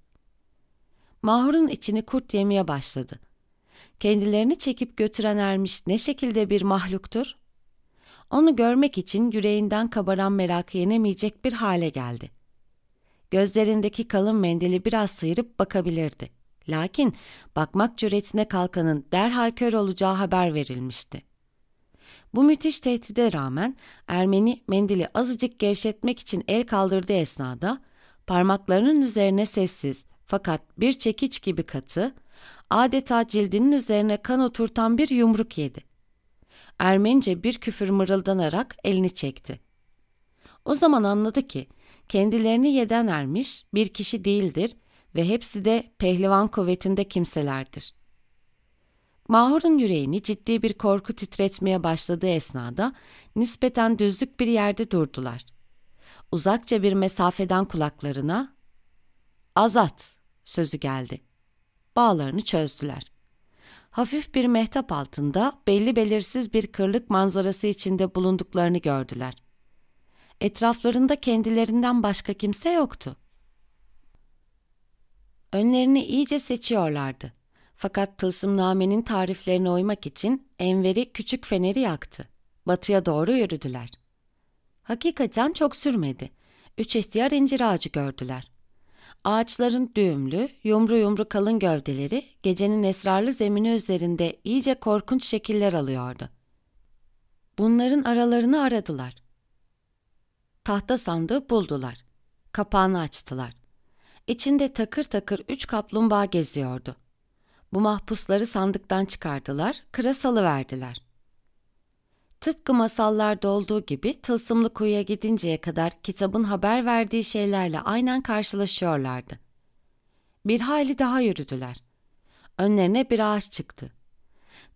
Mahur'un içini kurt yemeye başladı. Kendilerini çekip götüren ermiş ne şekilde bir mahluktur? Onu görmek için yüreğinden kabaran merakı yenemeyecek bir hale geldi. Gözlerindeki kalın mendili biraz sıyırıp bakabilirdi. Lakin bakmak cüretine kalkanın derhal kör olacağı haber verilmişti. Bu müthiş tehdide rağmen Ermeni mendili azıcık gevşetmek için el kaldırdığı esnada parmaklarının üzerine sessiz fakat bir çekiç gibi katı, adeta cildinin üzerine kan oturtan bir yumruk yedi. Ermenice bir küfür mırıldanarak elini çekti. O zaman anladı ki kendilerini yeden ermiş bir kişi değildir ve hepsi de pehlivan kuvvetinde kimselerdir. Mahur'un yüreğini ciddi bir korku titretmeye başladığı esnada nispeten düzlük bir yerde durdular. Uzakça bir mesafeden kulaklarına "Azat" sözü geldi. Bağlarını çözdüler. Hafif bir mehtap altında belli belirsiz bir kırlık manzarası içinde bulunduklarını gördüler. Etraflarında kendilerinden başka kimse yoktu. Önlerini iyice seçiyorlardı fakat tılsımnamenin tariflerine uymak için Enver'i küçük feneri yaktı. Batıya doğru yürüdüler. Hakikaten çok sürmedi. Üç ihtiyar incir ağacı gördüler. Ağaçların düğümlü, yumru yumru kalın gövdeleri gecenin esrarlı zemini üzerinde iyice korkunç şekiller alıyordu. Bunların aralarını aradılar. Tahta sandığı buldular. Kapağını açtılar. İçinde takır takır üç kaplumbağa geziyordu. Bu mahpusları sandıktan çıkardılar, kırasalı verdiler. Tıpkı masallarda olduğu gibi tılsımlı kuyuya gidinceye kadar kitabın haber verdiği şeylerle aynen karşılaşıyorlardı. Bir hayli daha yürüdüler. Önlerine bir ağaç çıktı.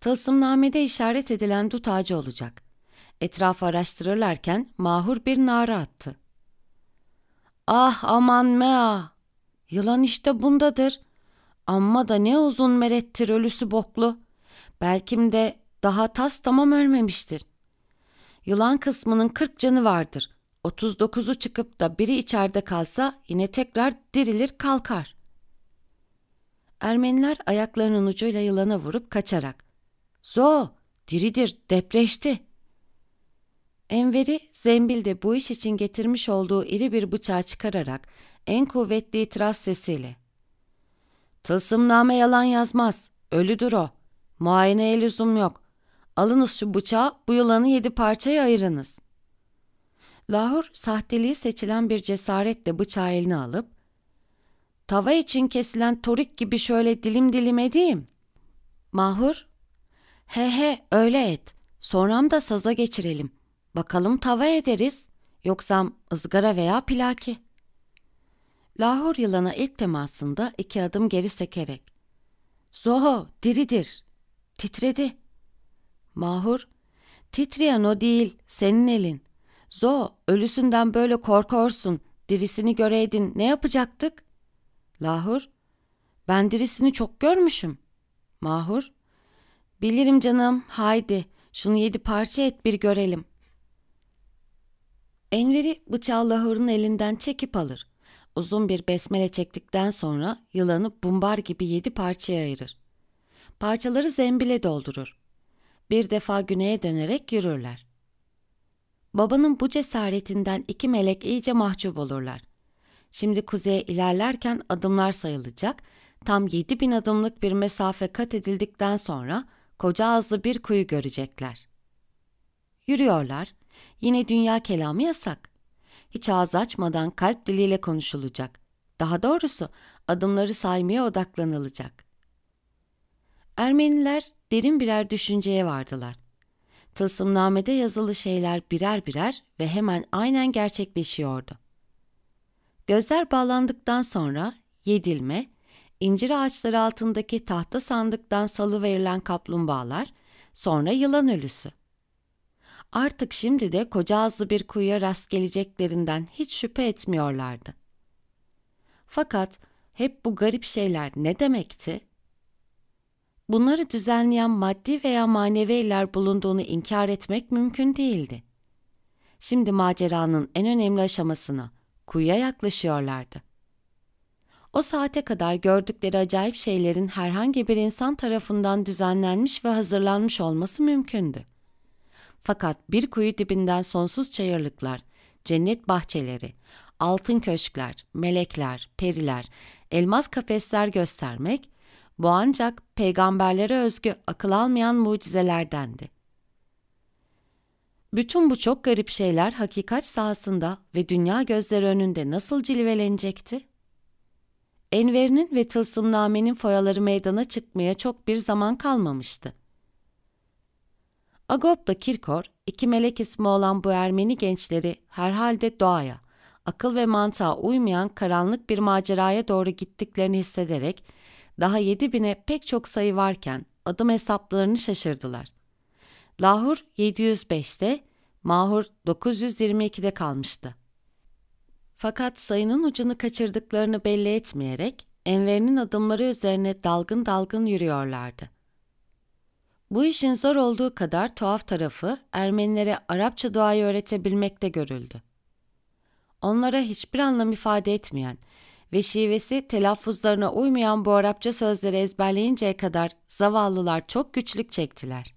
Tılsımnamede işaret edilen dut ağacı olacak. Etrafı araştırırlarken mahur bir nara attı. Ah aman mea! Yılan işte bundadır. Amma da ne uzun merettir ölüsü boklu. Belkim de daha tas tamam ölmemiştir. Yılan kısmının kırk canı vardır. Otuz dokuzu çıkıp da biri içeride kalsa yine tekrar dirilir kalkar. Ermeniler ayaklarının ucuyla yılana vurup kaçarak. Zo, diridir, depreşti. Enver'i Zembil de bu iş için getirmiş olduğu iri bir bıçağı çıkararak en kuvvetli itiraz sesiyle Tasımname yalan yazmaz. Ölüdür o. Muayeneye lüzum yok. Alınız şu bıçağı, bu yılanı yedi parçaya ayırınız. Lahur sahteliği seçilen bir cesaretle bıçağı eline alıp, tava için kesilen torik gibi şöyle dilim dilim edeyim. Mahur, he he öyle et. Sonram da saza geçirelim. Bakalım tava ederiz. Yoksa ızgara veya plaki. Lahor yılana ilk temasında iki adım geri sekerek. Zoho diridir. Titredi. Mahur, titreyen o değil, senin elin. Zo, ölüsünden böyle korkorsun, dirisini göreydin, ne yapacaktık? Lahur, ben dirisini çok görmüşüm. Mahur, bilirim canım, haydi, şunu yedi parça et bir görelim. Enver'i bıçağı Lahur'un elinden çekip alır. Uzun bir besmele çektikten sonra yılanı bumbar gibi yedi parçaya ayırır. Parçaları zembile doldurur. Bir defa güneye dönerek yürürler. Babanın bu cesaretinden iki melek iyice mahcup olurlar. Şimdi kuzeye ilerlerken adımlar sayılacak, tam yedi bin adımlık bir mesafe kat edildikten sonra koca ağızlı bir kuyu görecekler. Yürüyorlar, yine dünya kelamı yasak hiç ağız açmadan kalp diliyle konuşulacak. Daha doğrusu adımları saymaya odaklanılacak. Ermeniler derin birer düşünceye vardılar. Tılsımnamede yazılı şeyler birer birer ve hemen aynen gerçekleşiyordu. Gözler bağlandıktan sonra yedilme, incir ağaçları altındaki tahta sandıktan salı verilen kaplumbağalar, sonra yılan ölüsü. Artık şimdi de koca ağızlı bir kuyuya rast geleceklerinden hiç şüphe etmiyorlardı. Fakat hep bu garip şeyler ne demekti? Bunları düzenleyen maddi veya manevi eller bulunduğunu inkar etmek mümkün değildi. Şimdi maceranın en önemli aşamasına, kuyuya yaklaşıyorlardı. O saate kadar gördükleri acayip şeylerin herhangi bir insan tarafından düzenlenmiş ve hazırlanmış olması mümkündü. Fakat bir kuyu dibinden sonsuz çayırlıklar, cennet bahçeleri, altın köşkler, melekler, periler, elmas kafesler göstermek, bu ancak peygamberlere özgü akıl almayan mucizelerdendi. Bütün bu çok garip şeyler hakikat sahasında ve dünya gözleri önünde nasıl cilvelenecekti? Enver'in ve Tılsımname'nin foyaları meydana çıkmaya çok bir zaman kalmamıştı. Agop'la Kirkor, iki melek ismi olan bu Ermeni gençleri herhalde doğaya, akıl ve mantığa uymayan karanlık bir maceraya doğru gittiklerini hissederek daha yedi bine pek çok sayı varken adım hesaplarını şaşırdılar. Lahur 705'te, Mahur 922'de kalmıştı. Fakat sayının ucunu kaçırdıklarını belli etmeyerek Enver'in adımları üzerine dalgın dalgın yürüyorlardı. Bu işin zor olduğu kadar tuhaf tarafı Ermenilere Arapça duayı öğretebilmekte görüldü. Onlara hiçbir anlam ifade etmeyen ve şivesi telaffuzlarına uymayan bu Arapça sözleri ezberleyinceye kadar zavallılar çok güçlük çektiler.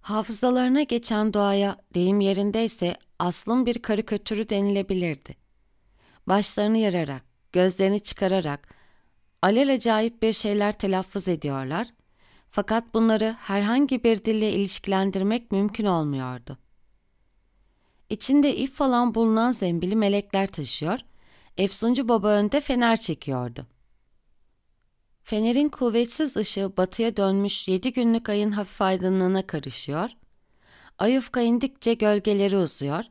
Hafızalarına geçen duaya deyim yerindeyse aslın bir karikatürü denilebilirdi. Başlarını yararak, gözlerini çıkararak alelacayip bir şeyler telaffuz ediyorlar fakat bunları herhangi bir dille ilişkilendirmek mümkün olmuyordu. İçinde if falan bulunan zembili melekler taşıyor, Efsuncu Baba önde fener çekiyordu. Fenerin kuvvetsiz ışığı batıya dönmüş yedi günlük ayın hafif aydınlığına karışıyor, ayufka indikçe gölgeleri uzuyor,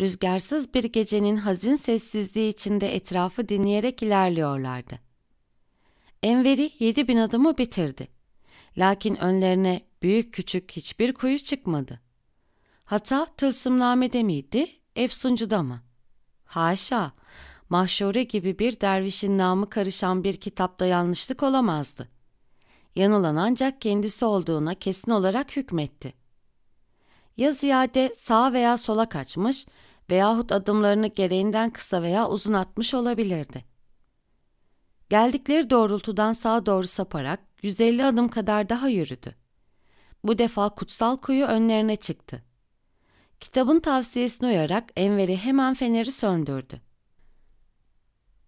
rüzgarsız bir gecenin hazin sessizliği içinde etrafı dinleyerek ilerliyorlardı. Enveri yedi bin adımı bitirdi. Lakin önlerine büyük küçük hiçbir kuyu çıkmadı. Hata tılsımnamede miydi, Efsuncu'da mı? Haşa, mahşure gibi bir dervişin namı karışan bir kitapta yanlışlık olamazdı. Yanılan ancak kendisi olduğuna kesin olarak hükmetti. Ya ziyade sağa veya sola kaçmış veyahut adımlarını gereğinden kısa veya uzun atmış olabilirdi. Geldikleri doğrultudan sağa doğru saparak 150 adım kadar daha yürüdü. Bu defa kutsal kuyu önlerine çıktı. Kitabın tavsiyesine uyarak Enver'i hemen feneri söndürdü.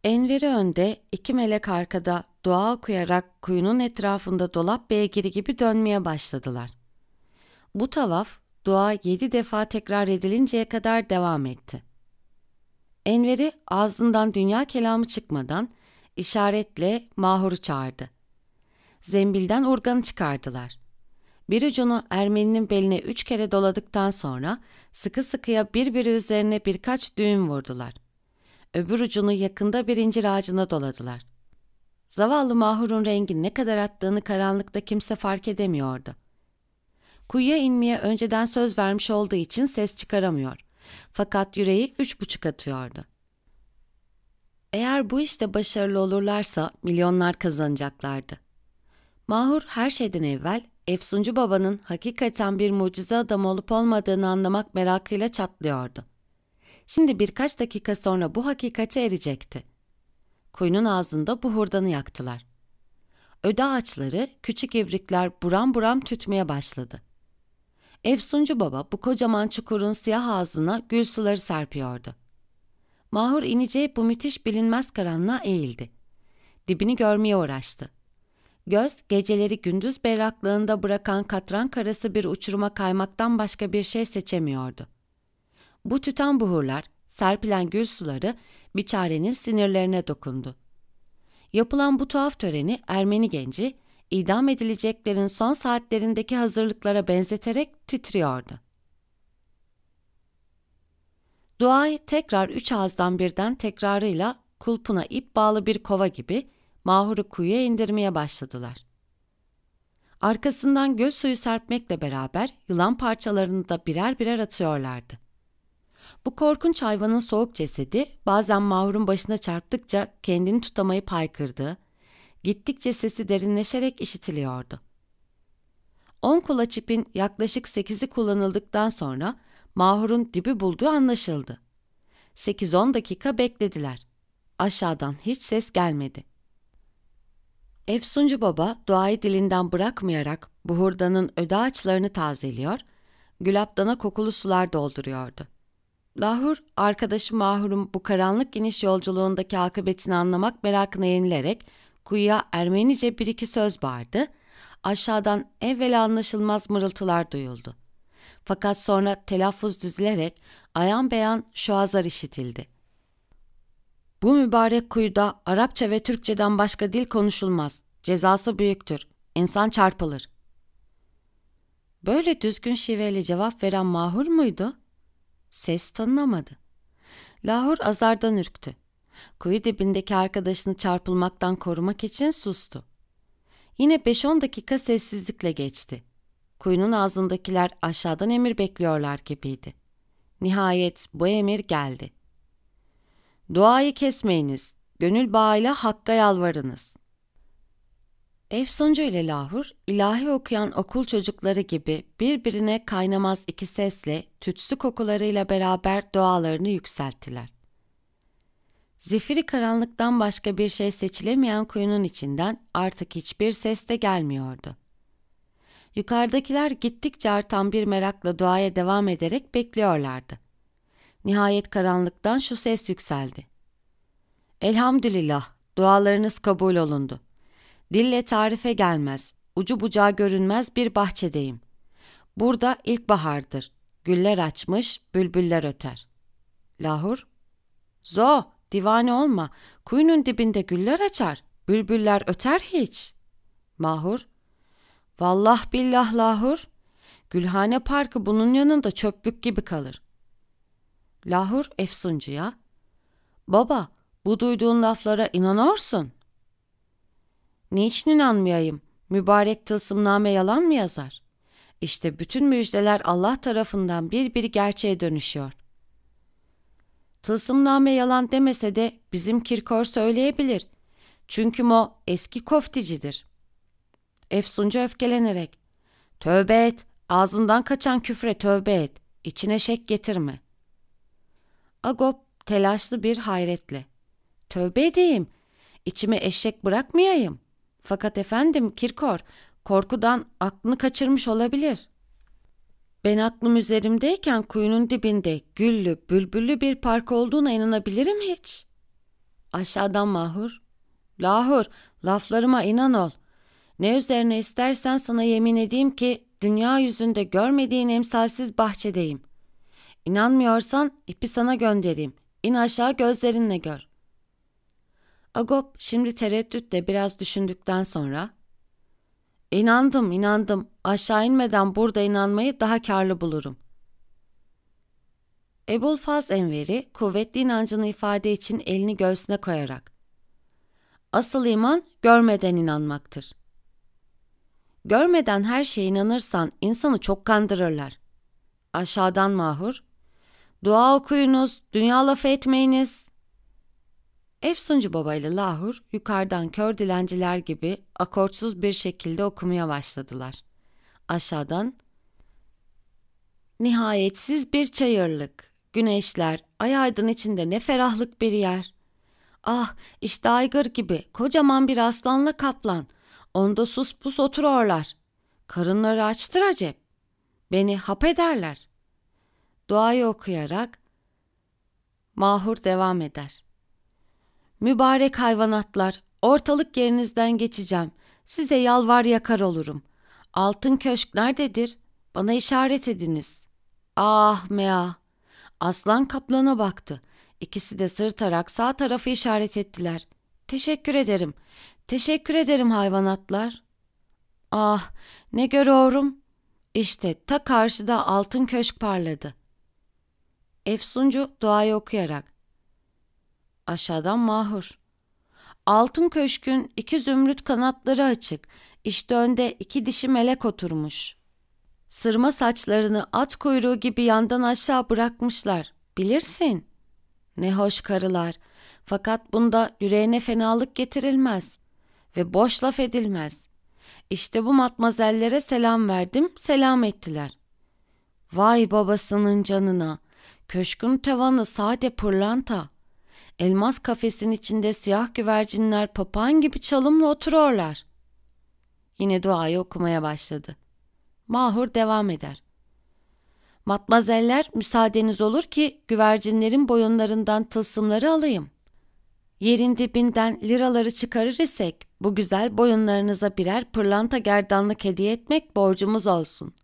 Enver'i önde, iki melek arkada dua okuyarak kuyunun etrafında dolap beygiri gibi dönmeye başladılar. Bu tavaf dua yedi defa tekrar edilinceye kadar devam etti. Enver'i ağzından dünya kelamı çıkmadan işaretle Mahur'u çağırdı. Zembilden organı çıkardılar. Bir ucunu Ermeni'nin beline üç kere doladıktan sonra sıkı sıkıya birbiri üzerine birkaç düğüm vurdular. Öbür ucunu yakında bir incir ağacına doladılar. Zavallı Mahur'un rengi ne kadar attığını karanlıkta kimse fark edemiyordu. Kuyuya inmeye önceden söz vermiş olduğu için ses çıkaramıyor. Fakat yüreği üç buçuk atıyordu. Eğer bu işte başarılı olurlarsa milyonlar kazanacaklardı. Mahur her şeyden evvel Efsuncu babanın hakikaten bir mucize adam olup olmadığını anlamak merakıyla çatlıyordu. Şimdi birkaç dakika sonra bu hakikate erecekti. Kuyunun ağzında buhurdanı yaktılar. Öde ağaçları, küçük ibrikler buram buram tütmeye başladı. Efsuncu baba bu kocaman çukurun siyah ağzına gül suları serpiyordu. Mahur ineceği bu müthiş bilinmez karanlığa eğildi. Dibini görmeye uğraştı. Göz, geceleri gündüz berraklığında bırakan katran karası bir uçuruma kaymaktan başka bir şey seçemiyordu. Bu tüten buhurlar, serpilen gül suları bir çarenin sinirlerine dokundu. Yapılan bu tuhaf töreni Ermeni genci, idam edileceklerin son saatlerindeki hazırlıklara benzeterek titriyordu. Duayı tekrar üç ağızdan birden tekrarıyla kulpuna ip bağlı bir kova gibi mahuru kuyuya indirmeye başladılar. Arkasından göl suyu serpmekle beraber yılan parçalarını da birer birer atıyorlardı. Bu korkunç hayvanın soğuk cesedi bazen mahurun başına çarptıkça kendini tutamayıp haykırdığı, gittikçe sesi derinleşerek işitiliyordu. On kulaç ipin yaklaşık sekizi kullanıldıktan sonra Mahur'un dibi bulduğu anlaşıldı. 8-10 dakika beklediler. Aşağıdan hiç ses gelmedi. Efsuncu Baba duayı dilinden bırakmayarak buhurdanın öde ağaçlarını tazeliyor, gülaptana kokulu sular dolduruyordu. Lahur, arkadaşı Mahur'un bu karanlık iniş yolculuğundaki akıbetini anlamak merakına yenilerek kuyuya Ermenice bir iki söz bağırdı, aşağıdan evvela anlaşılmaz mırıltılar duyuldu. Fakat sonra telaffuz düzülerek ayan beyan şu azar işitildi. Bu mübarek kuyuda Arapça ve Türkçeden başka dil konuşulmaz. Cezası büyüktür. İnsan çarpılır. Böyle düzgün şiveyle cevap veren mahur muydu? Ses tanınamadı. Lahur azardan ürktü. Kuyu dibindeki arkadaşını çarpılmaktan korumak için sustu. Yine 5-10 dakika sessizlikle geçti. Kuyunun ağzındakiler aşağıdan emir bekliyorlar gibiydi. Nihayet bu emir geldi. Duayı kesmeyiniz, gönül bağıyla Hakk'a yalvarınız. Efsuncu ile Lahur, ilahi okuyan okul çocukları gibi birbirine kaynamaz iki sesle, tütsü kokularıyla beraber dualarını yükselttiler. Zifiri karanlıktan başka bir şey seçilemeyen kuyunun içinden artık hiçbir ses de gelmiyordu. Yukarıdakiler gittikçe artan bir merakla duaya devam ederek bekliyorlardı. Nihayet karanlıktan şu ses yükseldi. Elhamdülillah, dualarınız kabul olundu. Dille tarife gelmez, ucu bucağı görünmez bir bahçedeyim. Burada ilkbahardır. Güller açmış, bülbüller öter. Lahur, Zo, divane olma. Kuyunun dibinde güller açar, bülbüller öter hiç. Mahur, Vallah billah lahur. Gülhane Parkı bunun yanında çöplük gibi kalır. Lahur Efsuncu'ya Baba bu duyduğun laflara inanıyorsun. Niçin inanmayayım? Mübarek tılsımname yalan mı yazar? İşte bütün müjdeler Allah tarafından bir bir gerçeğe dönüşüyor. Tılsımname yalan demese de bizim Kirkor söyleyebilir. Çünkü o eski kofticidir.'' Efsuncu öfkelenerek. Tövbe et, ağzından kaçan küfre tövbe et, içine şek getirme. Agop telaşlı bir hayretle. Tövbe edeyim, içime eşek bırakmayayım. Fakat efendim Kirkor, korkudan aklını kaçırmış olabilir. Ben aklım üzerimdeyken kuyunun dibinde güllü, bülbüllü bir park olduğuna inanabilirim hiç. Aşağıdan mahur. Lahur, laflarıma inan ol. Ne üzerine istersen sana yemin edeyim ki dünya yüzünde görmediğin emsalsiz bahçedeyim. İnanmıyorsan ipi sana göndereyim. İn aşağı gözlerinle gör. Agop şimdi tereddütle biraz düşündükten sonra İnandım, inandım. Aşağı inmeden burada inanmayı daha karlı bulurum. Ebul Faz Enveri kuvvetli inancını ifade için elini göğsüne koyarak Asıl iman görmeden inanmaktır. Görmeden her şeye inanırsan insanı çok kandırırlar. Aşağıdan mahur. Dua okuyunuz, dünya lafı etmeyiniz. Efsuncu Baba ile Lahur yukarıdan kör dilenciler gibi akortsuz bir şekilde okumaya başladılar. Aşağıdan Nihayetsiz bir çayırlık, güneşler, ay aydın içinde ne ferahlık bir yer. Ah işte aygır gibi kocaman bir aslanla kaplan.'' Onda sus pus otururlar. Karınları açtır acep. Beni hap ederler. Duayı okuyarak mahur devam eder. Mübarek hayvanatlar, ortalık yerinizden geçeceğim. Size yalvar yakar olurum. Altın köşk nerededir? Bana işaret ediniz. Ah mea! Aslan kaplana baktı. İkisi de sırtarak sağ tarafı işaret ettiler. Teşekkür ederim. Teşekkür ederim hayvanatlar. Ah ne görüyorum. İşte ta karşıda altın köşk parladı. Efsuncu duayı okuyarak. Aşağıdan mahur. Altın köşkün iki zümrüt kanatları açık. İşte önde iki dişi melek oturmuş. Sırma saçlarını at kuyruğu gibi yandan aşağı bırakmışlar. Bilirsin. Ne hoş karılar. Fakat bunda yüreğine fenalık getirilmez ve boş laf edilmez. İşte bu matmazellere selam verdim, selam ettiler. Vay babasının canına, köşkün tavanı sade pırlanta. Elmas kafesin içinde siyah güvercinler papağan gibi çalımla otururlar. Yine duayı okumaya başladı. Mahur devam eder. Matmazeller müsaadeniz olur ki güvercinlerin boyunlarından tılsımları alayım. Yerin dibinden liraları çıkarır isek bu güzel boyunlarınıza birer pırlanta gerdanlık hediye etmek borcumuz olsun.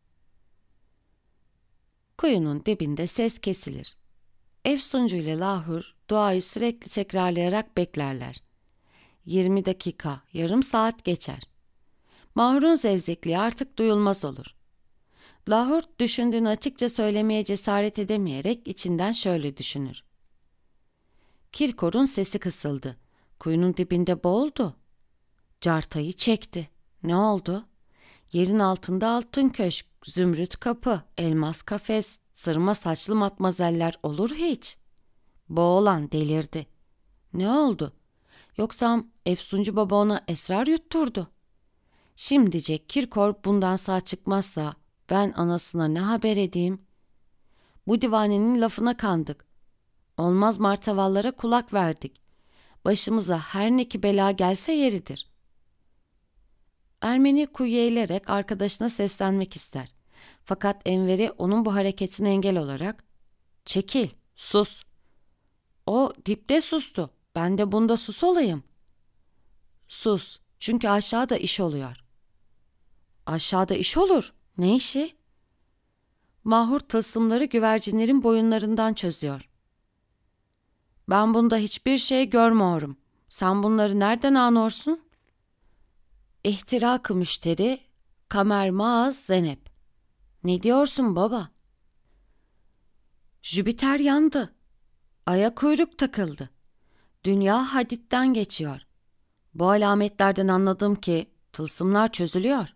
Kuyunun dibinde ses kesilir. Efsuncu ile Lahur duayı sürekli tekrarlayarak beklerler. 20 dakika, yarım saat geçer. Mahur'un zevzekliği artık duyulmaz olur. Lahur düşündüğünü açıkça söylemeye cesaret edemeyerek içinden şöyle düşünür. Kirkor'un sesi kısıldı. Kuyunun dibinde boğuldu. Cartayı çekti. Ne oldu? Yerin altında altın köşk, zümrüt kapı, elmas kafes, sırma saçlı matmazeller olur hiç. Boğulan delirdi. Ne oldu? Yoksa Efsuncu baba ona esrar yutturdu. Şimdice Kirkor bundan sağ çıkmazsa ben anasına ne haber edeyim? Bu divanenin lafına kandık. Olmaz martavallara kulak verdik. Başımıza her ne ki bela gelse yeridir. Ermeni kuyuya eğilerek arkadaşına seslenmek ister. Fakat Enver'i onun bu hareketine engel olarak ''Çekil, sus.'' O dipte sustu. Ben de bunda sus olayım. Sus. Çünkü aşağıda iş oluyor. Aşağıda iş olur. Ne işi? Mahur tasımları güvercinlerin boyunlarından çözüyor. Ben bunda hiçbir şey görmüyorum. Sen bunları nereden anorsun? İhtirakı müşteri Kamer Zeynep. Ne diyorsun baba? Jüpiter yandı. Aya kuyruk takıldı. Dünya haditten geçiyor. Bu alametlerden anladım ki tılsımlar çözülüyor.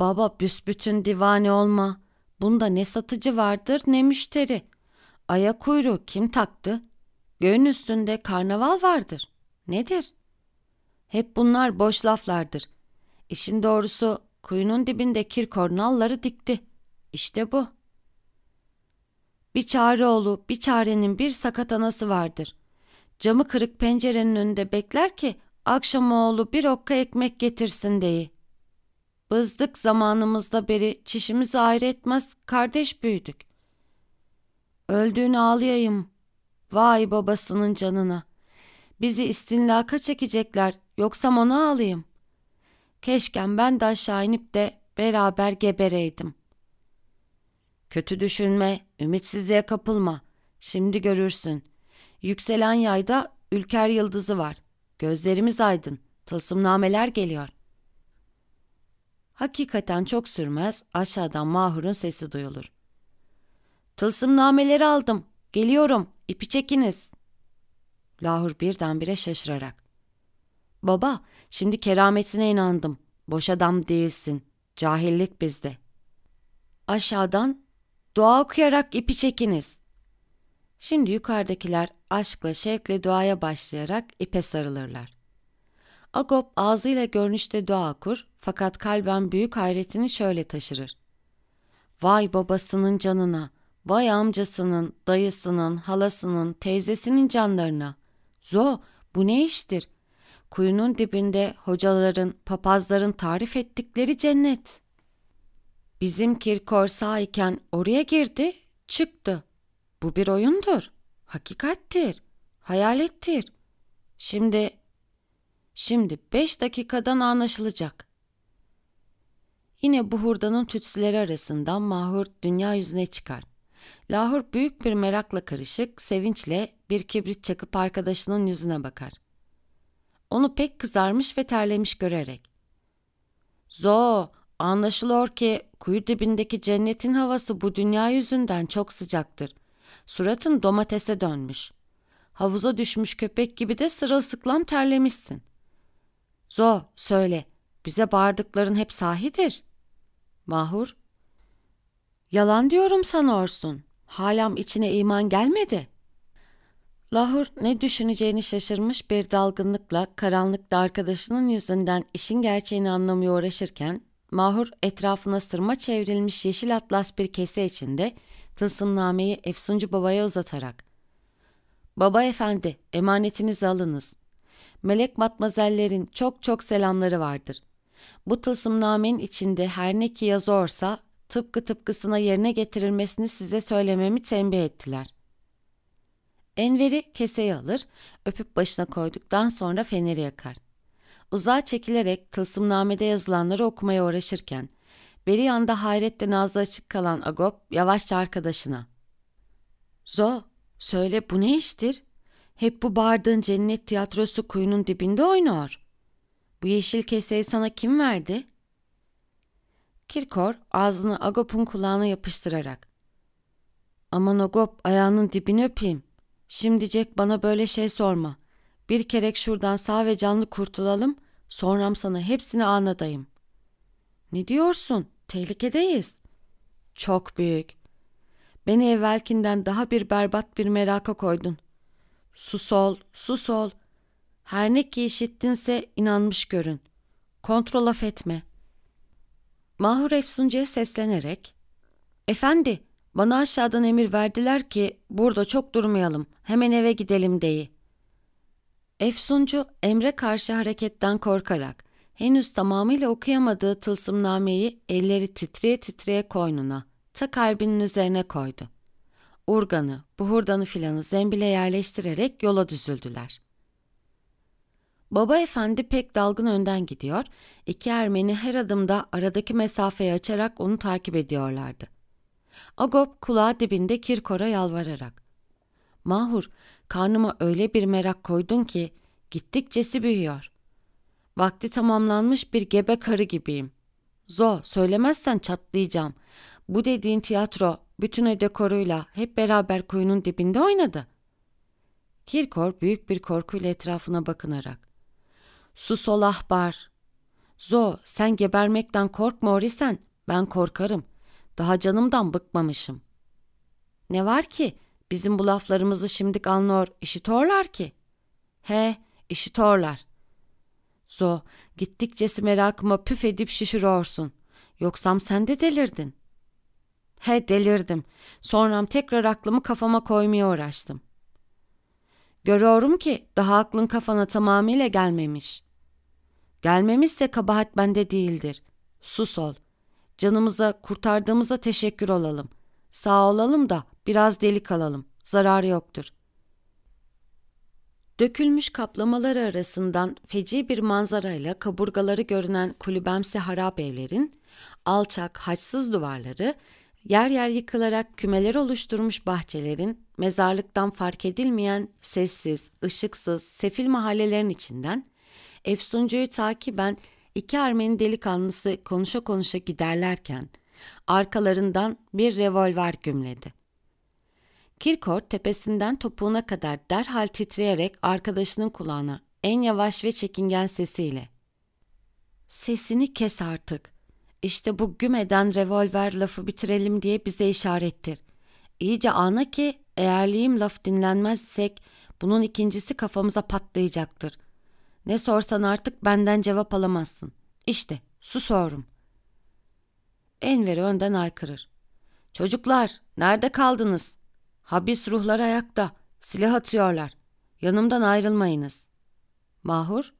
Baba büsbütün divane olma. Bunda ne satıcı vardır ne müşteri. Aya kuyruğu kim taktı? Göğün üstünde karnaval vardır. Nedir? Hep bunlar boş laflardır. İşin doğrusu kuyunun dibinde kir kornalları dikti. İşte bu. Bir çare oğlu, bir çarenin bir sakat anası vardır. Camı kırık pencerenin önünde bekler ki akşam oğlu bir okka ekmek getirsin deyi. Bızdık zamanımızda beri çişimizi ayrı etmez kardeş büyüdük. Öldüğünü ağlayayım. Vay babasının canına. Bizi istinlaka çekecekler. Yoksa onu ağlayayım. Keşken ben de aşağı inip de beraber gebereydim. Kötü düşünme, ümitsizliğe kapılma. Şimdi görürsün. Yükselen yayda ülker yıldızı var. Gözlerimiz aydın. Tılsımnameler geliyor. Hakikaten çok sürmez aşağıdan Mahur'un sesi duyulur. Tılsımnameleri aldım. Geliyorum. İpi çekiniz. Lahur birdenbire şaşırarak. Baba, şimdi kerametine inandım. Boş adam değilsin. Cahillik bizde. Aşağıdan dua okuyarak ipi çekiniz. Şimdi yukarıdakiler aşkla şevkle duaya başlayarak ipe sarılırlar. Agop ağzıyla görünüşte dua okur fakat kalben büyük hayretini şöyle taşırır. Vay babasının canına! Vay amcasının, dayısının, halasının, teyzesinin canlarına. Zo, bu ne iştir? Kuyunun dibinde hocaların, papazların tarif ettikleri cennet. Bizim Kirkor sağ oraya girdi, çıktı. Bu bir oyundur, hakikattir, hayalettir. Şimdi, şimdi beş dakikadan anlaşılacak.'' Yine buhurdanın hurdanın tütsüleri arasından mahur dünya yüzüne çıkar. Lahur büyük bir merakla karışık, sevinçle bir kibrit çakıp arkadaşının yüzüne bakar. Onu pek kızarmış ve terlemiş görerek. Zo, anlaşılıyor ki kuyu dibindeki cennetin havası bu dünya yüzünden çok sıcaktır. Suratın domatese dönmüş. Havuza düşmüş köpek gibi de sırılsıklam terlemişsin. Zo, söyle, bize bağırdıkların hep sahidir. Mahur, Yalan diyorum sana Orsun. Halam içine iman gelmedi. Lahur ne düşüneceğini şaşırmış bir dalgınlıkla karanlıkta arkadaşının yüzünden işin gerçeğini anlamaya uğraşırken Mahur etrafına sırma çevrilmiş yeşil atlas bir kese içinde tılsımnameyi Efsuncu babaya uzatarak ''Baba efendi emanetinizi alınız. Melek matmazellerin çok çok selamları vardır. Bu tılsımnamenin içinde her ne ki yazıyorsa tıpkı tıpkısına yerine getirilmesini size söylememi tembih ettiler. Enver'i keseyi alır, öpüp başına koyduktan sonra feneri yakar. Uzağa çekilerek tılsımnamede yazılanları okumaya uğraşırken, beri yanda hayretle nazlı açık kalan Agop yavaşça arkadaşına. Zo, söyle bu ne iştir? Hep bu bardığın cennet tiyatrosu kuyunun dibinde oynar. Bu yeşil keseyi sana kim verdi?'' Kirkor ağzını Agop'un kulağına yapıştırarak ''Aman Agop ayağının dibini öpeyim. Şimdi Jack bana böyle şey sorma. Bir kerek şuradan sağ ve canlı kurtulalım, sonram sana hepsini anladayım.'' ''Ne diyorsun? Tehlikedeyiz.'' ''Çok büyük. Beni evvelkinden daha bir berbat bir meraka koydun. Sus ol, sus ol. Her ne ki işittinse inanmış görün. Kontrol afetme. Mahur Efsuncu'ya seslenerek ''Efendi, bana aşağıdan emir verdiler ki burada çok durmayalım, hemen eve gidelim deyi.'' Efsuncu emre karşı hareketten korkarak henüz tamamıyla okuyamadığı tılsımnameyi elleri titreye titreye koynuna, ta kalbinin üzerine koydu. Urganı, buhurdanı filanı zembile yerleştirerek yola düzüldüler. Baba efendi pek dalgın önden gidiyor, iki Ermeni her adımda aradaki mesafeyi açarak onu takip ediyorlardı. Agop kulağı dibinde Kirkor'a yalvararak. Mahur, karnıma öyle bir merak koydun ki gittikçesi büyüyor. Vakti tamamlanmış bir gebe karı gibiyim. Zo, söylemezsen çatlayacağım. Bu dediğin tiyatro bütün dekoruyla hep beraber kuyunun dibinde oynadı.'' Kirkor büyük bir korkuyla etrafına bakınarak. Sus ol ahbar. Zo sen gebermekten korkma Orisen. Ben korkarım. Daha canımdan bıkmamışım. Ne var ki? Bizim bu laflarımızı şimdik anlor, işitorlar ki. He, işitorlar. Zo, gittikçesi merakıma püf edip şişirorsun. Yoksam sen de delirdin. He delirdim. Sonram tekrar aklımı kafama koymaya uğraştım. Görüyorum ki daha aklın kafana tamamıyla gelmemiş. Gelmemiz de kabahat bende değildir. Sus ol. Canımıza, kurtardığımıza teşekkür olalım. Sağ olalım da biraz delik alalım, Zarar yoktur. Dökülmüş kaplamaları arasından feci bir manzarayla kaburgaları görünen kulübemsi harap evlerin, alçak, haçsız duvarları, yer yer yıkılarak kümeler oluşturmuş bahçelerin, mezarlıktan fark edilmeyen, sessiz, ışıksız, sefil mahallelerin içinden, Efsuncu'yu takiben iki Ermeni delikanlısı konuşa konuşa giderlerken arkalarından bir revolver gümledi. Kirkort tepesinden topuğuna kadar derhal titreyerek arkadaşının kulağına en yavaş ve çekingen sesiyle ''Sesini kes artık. İşte bu gümeden revolver lafı bitirelim diye bize işarettir. İyice ana ki eğerliğim laf dinlenmezsek bunun ikincisi kafamıza patlayacaktır.'' Ne sorsan artık benden cevap alamazsın. İşte su sorum. Enver'i önden aykırır. Çocuklar nerede kaldınız? Habis ruhlar ayakta. Silah atıyorlar. Yanımdan ayrılmayınız. Mahur.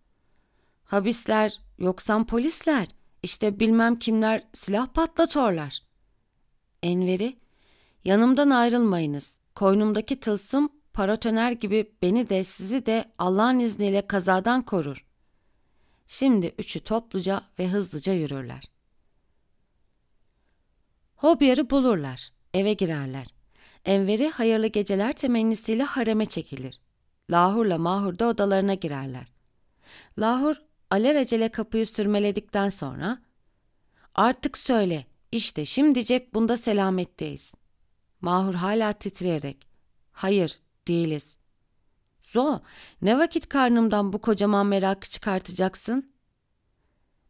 Habisler yoksan polisler. İşte bilmem kimler silah patlatorlar. Enver'i. Yanımdan ayrılmayınız. Koynumdaki tılsım paratoner gibi beni de sizi de Allah'ın izniyle kazadan korur. Şimdi üçü topluca ve hızlıca yürürler. Hobyar'ı bulurlar, eve girerler. Enver'i hayırlı geceler temennisiyle hareme çekilir. Lahur'la Mahur da odalarına girerler. Lahur alelacele kapıyı sürmeledikten sonra ''Artık söyle, işte şimdicek bunda selametteyiz.'' Mahur hala titreyerek ''Hayır, değiliz. Zo, ne vakit karnımdan bu kocaman merakı çıkartacaksın?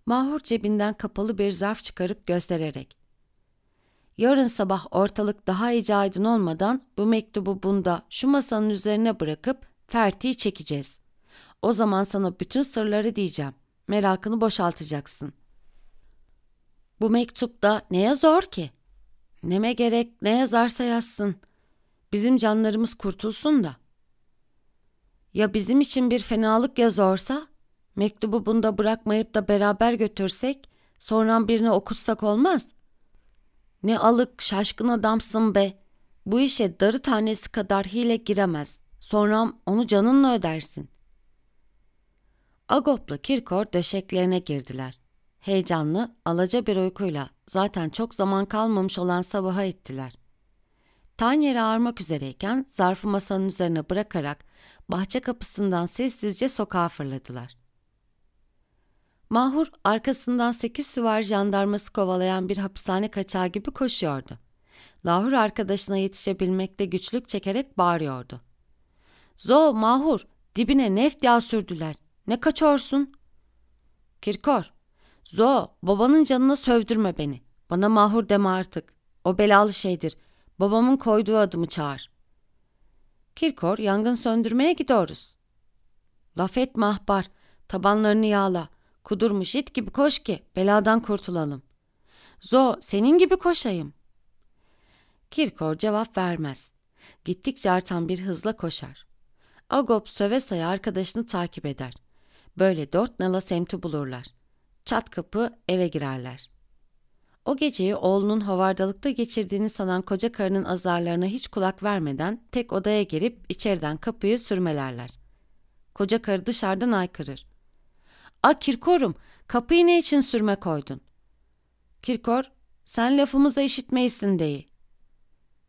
Mahur cebinden kapalı bir zarf çıkarıp göstererek. Yarın sabah ortalık daha iyice aydın olmadan bu mektubu bunda şu masanın üzerine bırakıp Ferti'yi çekeceğiz. O zaman sana bütün sırları diyeceğim. Merakını boşaltacaksın. Bu mektupta ne yazıyor ki? Neme gerek ne yazarsa yazsın. Bizim canlarımız kurtulsun da. Ya bizim için bir fenalık yazorsa, mektubu bunda bırakmayıp da beraber götürsek, sonra birine okutsak olmaz. Ne alık şaşkın adamsın be. Bu işe darı tanesi kadar hile giremez. Sonra onu canınla ödersin. Agop'la Kirkor döşeklerine girdiler. Heyecanlı, alaca bir uykuyla zaten çok zaman kalmamış olan sabaha ettiler. Tanyeri ağarmak üzereyken zarfı masanın üzerine bırakarak bahçe kapısından sessizce sokağa fırladılar. Mahur arkasından sekiz süvar jandarması kovalayan bir hapishane kaçağı gibi koşuyordu. Lahur arkadaşına yetişebilmekte güçlük çekerek bağırıyordu. Zo Mahur dibine neft yağ sürdüler. Ne kaçıyorsun? Kirkor. Zo babanın canına sövdürme beni. Bana Mahur deme artık. O belalı şeydir. Babamın koyduğu adımı çağır. Kirkor yangın söndürmeye gidiyoruz. Laf etme ahbar. Tabanlarını yağla. Kudurmuş it gibi koş ki beladan kurtulalım. Zo senin gibi koşayım. Kirkor cevap vermez. Gittikçe artan bir hızla koşar. Agop söve saya arkadaşını takip eder. Böyle dört nala semti bulurlar. Çat kapı eve girerler.'' O geceyi oğlunun havardalıkta geçirdiğini sanan koca karının azarlarına hiç kulak vermeden tek odaya girip içeriden kapıyı sürmelerler. Koca karı dışarıdan aykırır. A Kirkor'um kapıyı ne için sürme koydun? Kirkor sen lafımızı işitmeysin deyi.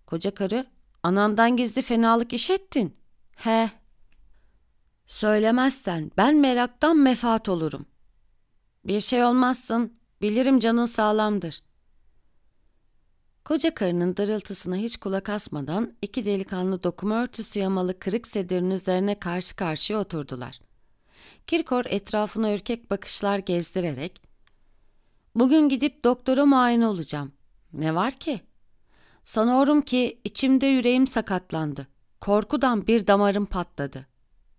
Koca karı anandan gizli fenalık iş ettin. He. Söylemezsen ben meraktan mefat olurum. Bir şey olmazsın Bilirim canın sağlamdır. Koca karının darıltısına hiç kulak asmadan iki delikanlı dokuma örtüsü yamalı kırık sedirin üzerine karşı karşıya oturdular. Kirkor etrafına ürkek bakışlar gezdirerek ''Bugün gidip doktora muayene olacağım. Ne var ki?'' Sanıyorum ki içimde yüreğim sakatlandı. Korkudan bir damarım patladı.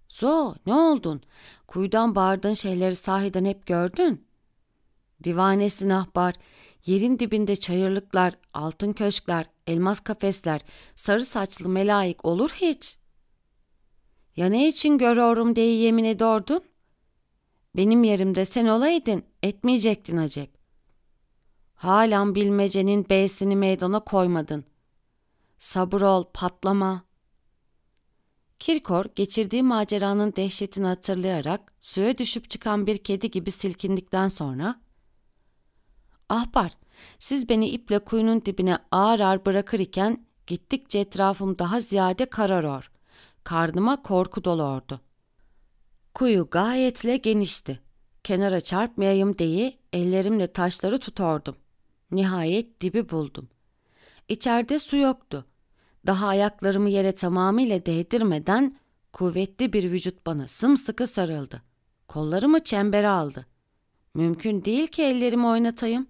Zo, ne oldun? Kuyudan bağırdığın şeyleri sahiden hep gördün. Divanesi nahbar, yerin dibinde çayırlıklar, altın köşkler, elmas kafesler, sarı saçlı melaik olur hiç. Ya ne için görüyorum diye yemin edordun? Benim yerimde sen olaydın, etmeyecektin acep. Halen bilmecenin B'sini meydana koymadın. Sabır ol, patlama.'' Kirkor geçirdiği maceranın dehşetini hatırlayarak suya düşüp çıkan bir kedi gibi silkindikten sonra Ahbar, siz beni iple kuyunun dibine ağır ağır bırakır iken gittikçe etrafım daha ziyade kararıyor. Karnıma korku dolordu. Kuyu gayetle genişti. Kenara çarpmayayım diye ellerimle taşları tutordum. Nihayet dibi buldum. İçeride su yoktu. Daha ayaklarımı yere tamamıyla değdirmeden kuvvetli bir vücut bana sımsıkı sarıldı. Kollarımı çembere aldı. Mümkün değil ki ellerimi oynatayım.''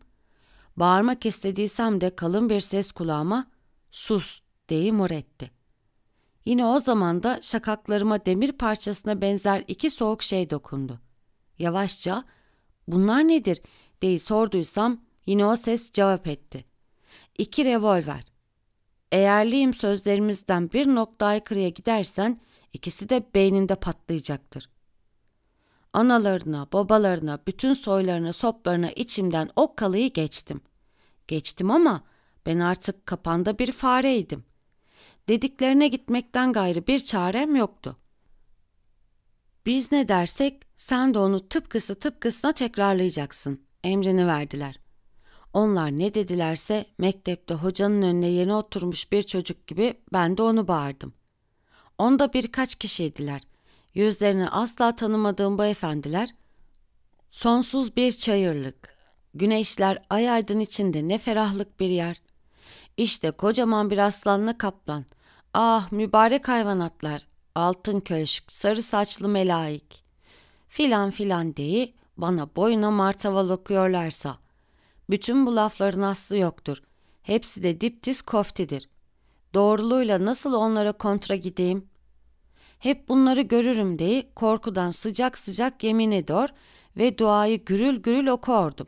Bağırmak istediysem de kalın bir ses kulağıma sus diye mor etti. Yine o zaman da şakaklarıma demir parçasına benzer iki soğuk şey dokundu. Yavaşça bunlar nedir diye sorduysam yine o ses cevap etti. İki revolver. Eğerliyim sözlerimizden bir nokta aykırıya gidersen ikisi de beyninde patlayacaktır. Analarına, babalarına, bütün soylarına, soplarına içimden o okkalıyı geçtim. Geçtim ama ben artık kapanda bir fareydim. Dediklerine gitmekten gayrı bir çarem yoktu. Biz ne dersek sen de onu tıpkısı tıpkısına tekrarlayacaksın emrini verdiler. Onlar ne dedilerse mektepte hocanın önüne yeni oturmuş bir çocuk gibi ben de onu bağırdım. Onda birkaç kişiydiler. Yüzlerini asla tanımadığım bu efendiler, sonsuz bir çayırlık, güneşler ay aydın içinde ne ferahlık bir yer. İşte kocaman bir aslanlı kaplan, ah mübarek hayvanatlar, altın köşk, sarı saçlı melaik, filan filan deyi bana boyuna martaval okuyorlarsa, bütün bu lafların aslı yoktur. Hepsi de dipdiz koftidir. Doğruluğuyla nasıl onlara kontra gideyim? hep bunları görürüm diye korkudan sıcak sıcak yemin ediyor ve duayı gürül gürül okurdum.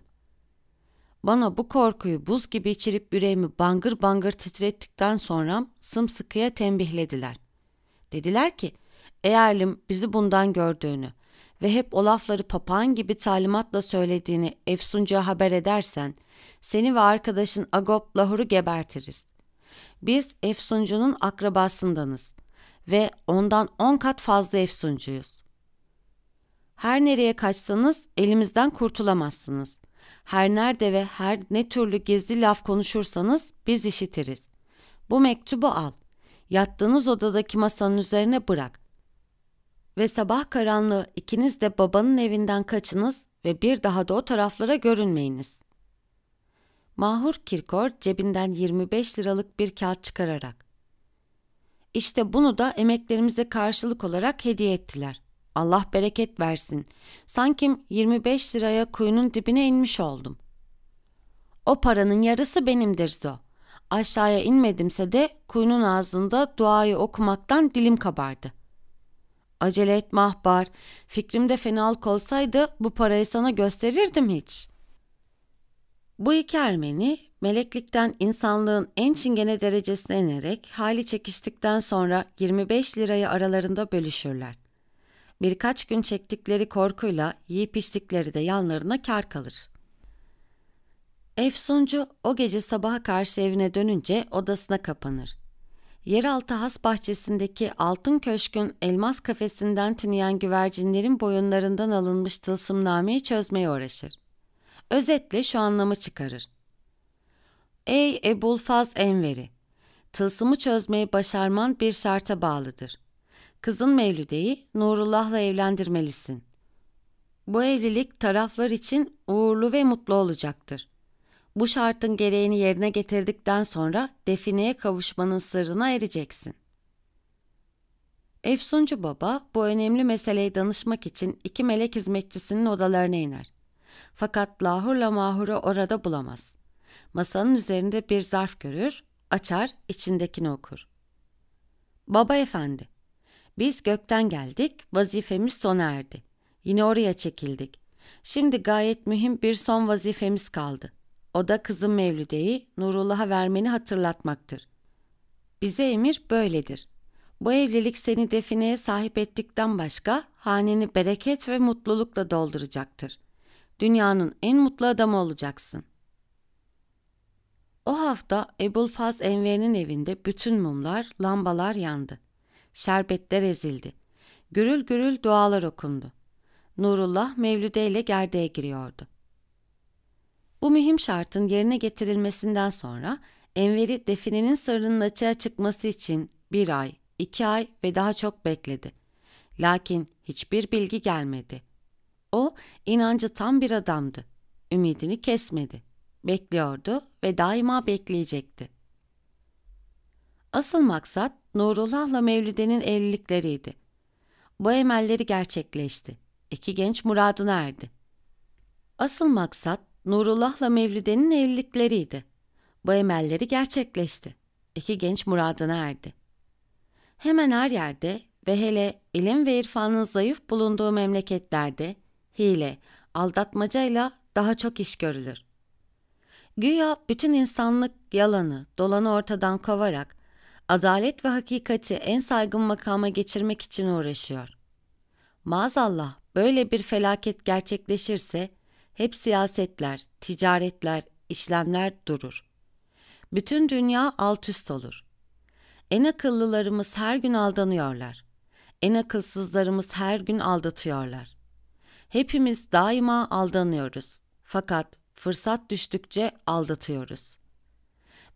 Bana bu korkuyu buz gibi içirip yüreğimi bangır bangır titrettikten sonra sımsıkıya tembihlediler. Dediler ki, eğerlim bizi bundan gördüğünü ve hep o lafları papağan gibi talimatla söylediğini Efsuncu'ya haber edersen, seni ve arkadaşın Agop Lahur'u gebertiriz. Biz Efsuncu'nun akrabasındanız ve ondan 10 kat fazla efsuncuyuz. Her nereye kaçsanız elimizden kurtulamazsınız. Her nerede ve her ne türlü gizli laf konuşursanız biz işitiriz. Bu mektubu al. Yattığınız odadaki masanın üzerine bırak. Ve sabah karanlığı ikiniz de babanın evinden kaçınız ve bir daha da o taraflara görünmeyiniz. Mahur Kirkor cebinden 25 liralık bir kağıt çıkararak işte bunu da emeklerimize karşılık olarak hediye ettiler. Allah bereket versin. Sanki 25 liraya kuyunun dibine inmiş oldum. O paranın yarısı benimdir Zo. Aşağıya inmedimse de kuyunun ağzında duayı okumaktan dilim kabardı. Acele et mahbar. Fikrimde fenalık olsaydı bu parayı sana gösterirdim hiç. Bu iki Ermeni meleklikten insanlığın en çingene derecesine inerek hali çekiştikten sonra 25 lirayı aralarında bölüşürler. Birkaç gün çektikleri korkuyla yiyip içtikleri de yanlarına kar kalır. Efsuncu o gece sabaha karşı evine dönünce odasına kapanır. Yeraltı has bahçesindeki altın köşkün elmas kafesinden tüneyen güvercinlerin boyunlarından alınmış tılsımnameyi çözmeye uğraşır. Özetle şu anlamı çıkarır. Ey Ebul Faz Enveri! Tılsımı çözmeyi başarman bir şarta bağlıdır. Kızın Mevlüde'yi Nurullah'la evlendirmelisin. Bu evlilik taraflar için uğurlu ve mutlu olacaktır. Bu şartın gereğini yerine getirdikten sonra defineye kavuşmanın sırrına ereceksin. Efsuncu Baba bu önemli meseleye danışmak için iki melek hizmetçisinin odalarına iner. Fakat lahurla mahuru orada bulamaz. Masanın üzerinde bir zarf görür, açar, içindekini okur. Baba efendi, biz gökten geldik, vazifemiz sona erdi. Yine oraya çekildik. Şimdi gayet mühim bir son vazifemiz kaldı. O da kızım Mevlüde'yi Nurullah'a vermeni hatırlatmaktır. Bize emir böyledir. Bu evlilik seni defineye sahip ettikten başka haneni bereket ve mutlulukla dolduracaktır dünyanın en mutlu adamı olacaksın. O hafta Ebul Faz Enver'in evinde bütün mumlar, lambalar yandı. Şerbetler ezildi. Gürül gürül dualar okundu. Nurullah Mevlüde ile gerdeğe giriyordu. Bu mühim şartın yerine getirilmesinden sonra Enver'i definenin sırrının açığa çıkması için bir ay, iki ay ve daha çok bekledi. Lakin hiçbir bilgi gelmedi.'' O inancı tam bir adamdı. Ümidini kesmedi. Bekliyordu ve daima bekleyecekti. Asıl maksat Nurullah'la Mevlide'nin evlilikleriydi. Bu emelleri gerçekleşti. İki genç muradına erdi. Asıl maksat Nurullah'la Mevlide'nin evlilikleriydi. Bu emelleri gerçekleşti. İki genç muradına erdi. Hemen her yerde ve hele ilim ve irfanın zayıf bulunduğu memleketlerde hile, aldatmacayla daha çok iş görülür. Güya bütün insanlık yalanı, dolanı ortadan kovarak adalet ve hakikati en saygın makama geçirmek için uğraşıyor. Maazallah böyle bir felaket gerçekleşirse hep siyasetler, ticaretler, işlemler durur. Bütün dünya alt üst olur. En akıllılarımız her gün aldanıyorlar. En akılsızlarımız her gün aldatıyorlar. Hepimiz daima aldanıyoruz. Fakat fırsat düştükçe aldatıyoruz.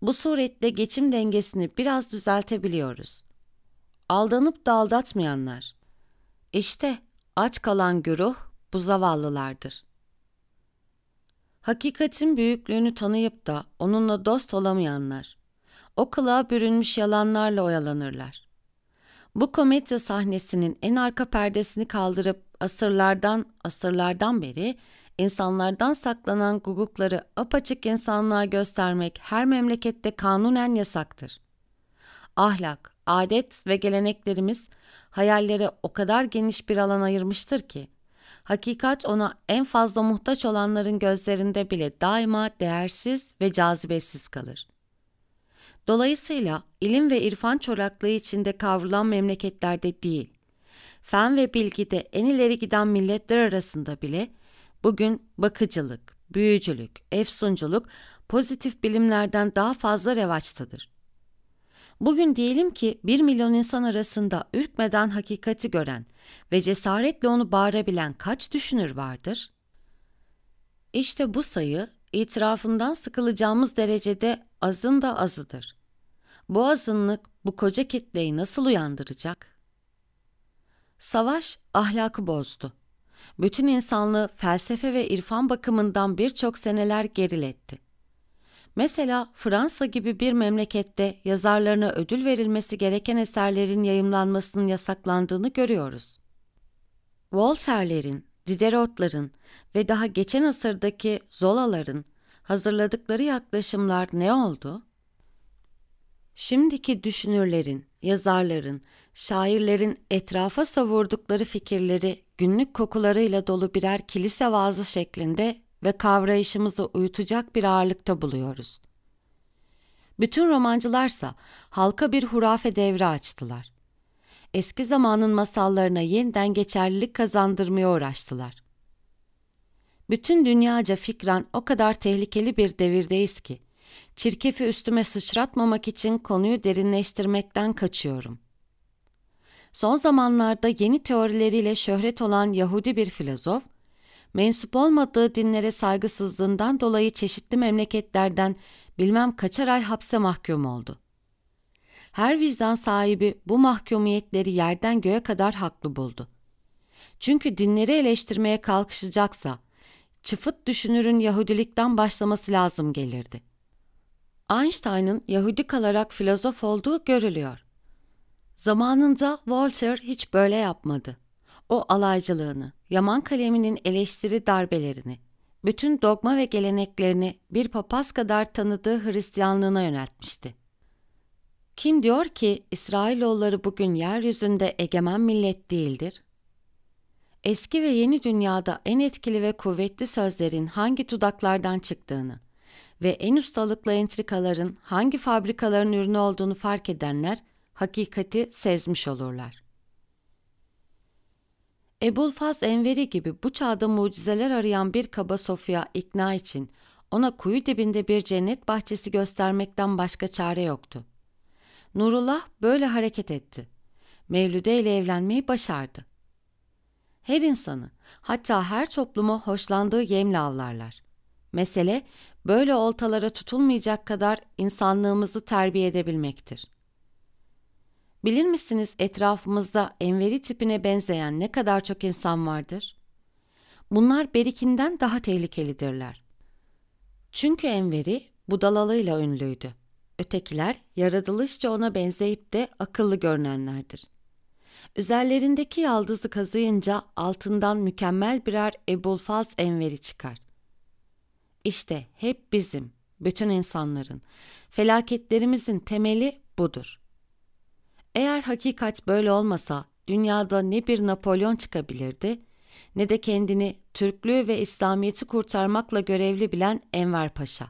Bu surette geçim dengesini biraz düzeltebiliyoruz. Aldanıp da aldatmayanlar. İşte aç kalan güruh bu zavallılardır. Hakikatin büyüklüğünü tanıyıp da onunla dost olamayanlar. O kılığa bürünmüş yalanlarla oyalanırlar. Bu komedya sahnesinin en arka perdesini kaldırıp asırlardan asırlardan beri insanlardan saklanan gugukları apaçık insanlığa göstermek her memlekette kanunen yasaktır. Ahlak, adet ve geleneklerimiz hayallere o kadar geniş bir alan ayırmıştır ki, hakikat ona en fazla muhtaç olanların gözlerinde bile daima değersiz ve cazibesiz kalır. Dolayısıyla ilim ve irfan çoraklığı içinde kavrulan memleketlerde değil, fen ve bilgide en ileri giden milletler arasında bile bugün bakıcılık, büyücülük, efsunculuk pozitif bilimlerden daha fazla revaçtadır. Bugün diyelim ki bir milyon insan arasında ürkmeden hakikati gören ve cesaretle onu bağırabilen kaç düşünür vardır? İşte bu sayı itirafından sıkılacağımız derecede azın da azıdır. Bu azınlık bu koca kitleyi nasıl uyandıracak? Savaş ahlakı bozdu. Bütün insanlığı felsefe ve irfan bakımından birçok seneler geriletti. Mesela Fransa gibi bir memlekette yazarlarına ödül verilmesi gereken eserlerin yayımlanmasının yasaklandığını görüyoruz. Voltaire'lerin, Diderot'ların ve daha geçen asırdaki Zola'ların hazırladıkları yaklaşımlar ne oldu? Şimdiki düşünürlerin, yazarların, şairlerin etrafa savurdukları fikirleri günlük kokularıyla dolu birer kilise vaazı şeklinde ve kavrayışımızı uyutacak bir ağırlıkta buluyoruz. Bütün romancılarsa halka bir hurafe devre açtılar. Eski zamanın masallarına yeniden geçerlilik kazandırmaya uğraştılar. Bütün dünyaca fikran o kadar tehlikeli bir devirdeyiz ki, çirkefi üstüme sıçratmamak için konuyu derinleştirmekten kaçıyorum. Son zamanlarda yeni teorileriyle şöhret olan Yahudi bir filozof, mensup olmadığı dinlere saygısızlığından dolayı çeşitli memleketlerden bilmem kaçar ay hapse mahkum oldu. Her vicdan sahibi bu mahkumiyetleri yerden göğe kadar haklı buldu. Çünkü dinleri eleştirmeye kalkışacaksa, çıfıt düşünürün Yahudilikten başlaması lazım gelirdi. Einstein'ın Yahudi kalarak filozof olduğu görülüyor. Zamanında Walter hiç böyle yapmadı. O alaycılığını, yaman kaleminin eleştiri darbelerini, bütün dogma ve geleneklerini bir papaz kadar tanıdığı Hristiyanlığına yöneltmişti. Kim diyor ki İsrailoğulları bugün yeryüzünde egemen millet değildir? Eski ve yeni dünyada en etkili ve kuvvetli sözlerin hangi dudaklardan çıktığını, ve en ustalıklı entrikaların hangi fabrikaların ürünü olduğunu fark edenler hakikati sezmiş olurlar. Ebul Faz Enveri gibi bu çağda mucizeler arayan bir kaba Sofya ikna için ona kuyu dibinde bir cennet bahçesi göstermekten başka çare yoktu. Nurullah böyle hareket etti. Mevlüde ile evlenmeyi başardı. Her insanı, hatta her toplumu hoşlandığı yemle avlarlar. Mesele böyle oltalara tutulmayacak kadar insanlığımızı terbiye edebilmektir. Bilir misiniz etrafımızda enveri tipine benzeyen ne kadar çok insan vardır? Bunlar berikinden daha tehlikelidirler. Çünkü enveri budalalığıyla ünlüydü. Ötekiler yaratılışça ona benzeyip de akıllı görünenlerdir. Üzerlerindeki yaldızı kazıyınca altından mükemmel birer ebulfaz enveri çıkar. İşte hep bizim, bütün insanların, felaketlerimizin temeli budur. Eğer hakikat böyle olmasa dünyada ne bir Napolyon çıkabilirdi ne de kendini Türklüğü ve İslamiyet'i kurtarmakla görevli bilen Enver Paşa.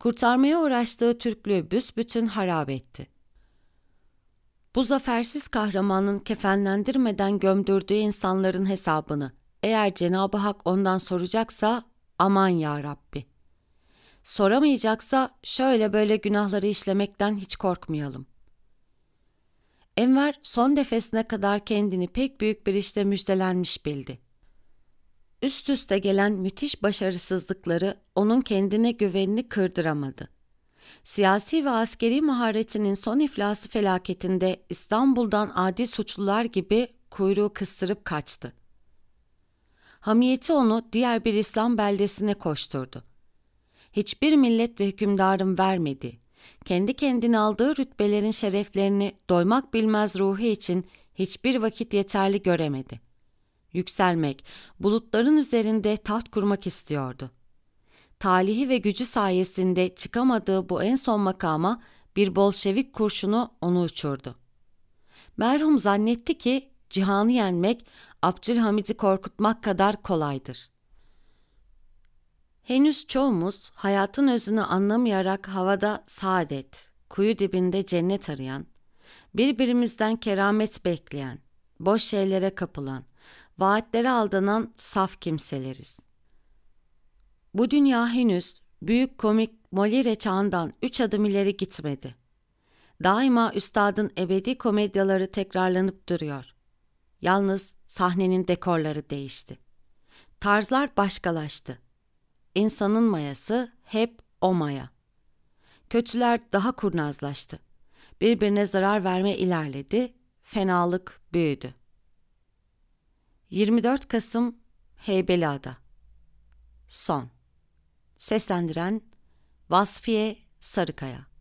Kurtarmaya uğraştığı Türklüğü büsbütün harap etti. Bu zafersiz kahramanın kefenlendirmeden gömdürdüğü insanların hesabını eğer Cenab-ı Hak ondan soracaksa Aman ya Rabbi. Soramayacaksa şöyle böyle günahları işlemekten hiç korkmayalım. Enver son nefesine kadar kendini pek büyük bir işte müjdelenmiş bildi. Üst üste gelen müthiş başarısızlıkları onun kendine güvenini kırdıramadı. Siyasi ve askeri maharetinin son iflası felaketinde İstanbul'dan adi suçlular gibi kuyruğu kıstırıp kaçtı hamiyeti onu diğer bir İslam beldesine koşturdu. Hiçbir millet ve hükümdarın vermedi. kendi kendine aldığı rütbelerin şereflerini doymak bilmez ruhu için hiçbir vakit yeterli göremedi. Yükselmek, bulutların üzerinde taht kurmak istiyordu. Talihi ve gücü sayesinde çıkamadığı bu en son makama bir Bolşevik kurşunu onu uçurdu. Merhum zannetti ki cihanı yenmek Abdülhamid'i korkutmak kadar kolaydır. Henüz çoğumuz hayatın özünü anlamayarak havada saadet, kuyu dibinde cennet arayan, birbirimizden keramet bekleyen, boş şeylere kapılan, vaatlere aldanan saf kimseleriz. Bu dünya henüz büyük komik Molire çağından üç adım ileri gitmedi. Daima üstadın ebedi komedyaları tekrarlanıp duruyor. Yalnız sahnenin dekorları değişti. Tarzlar başkalaştı. İnsanın mayası hep o maya. Kötüler daha kurnazlaştı. Birbirine zarar verme ilerledi, fenalık büyüdü. 24 Kasım Heybeliada Son Seslendiren Vasfiye Sarıkaya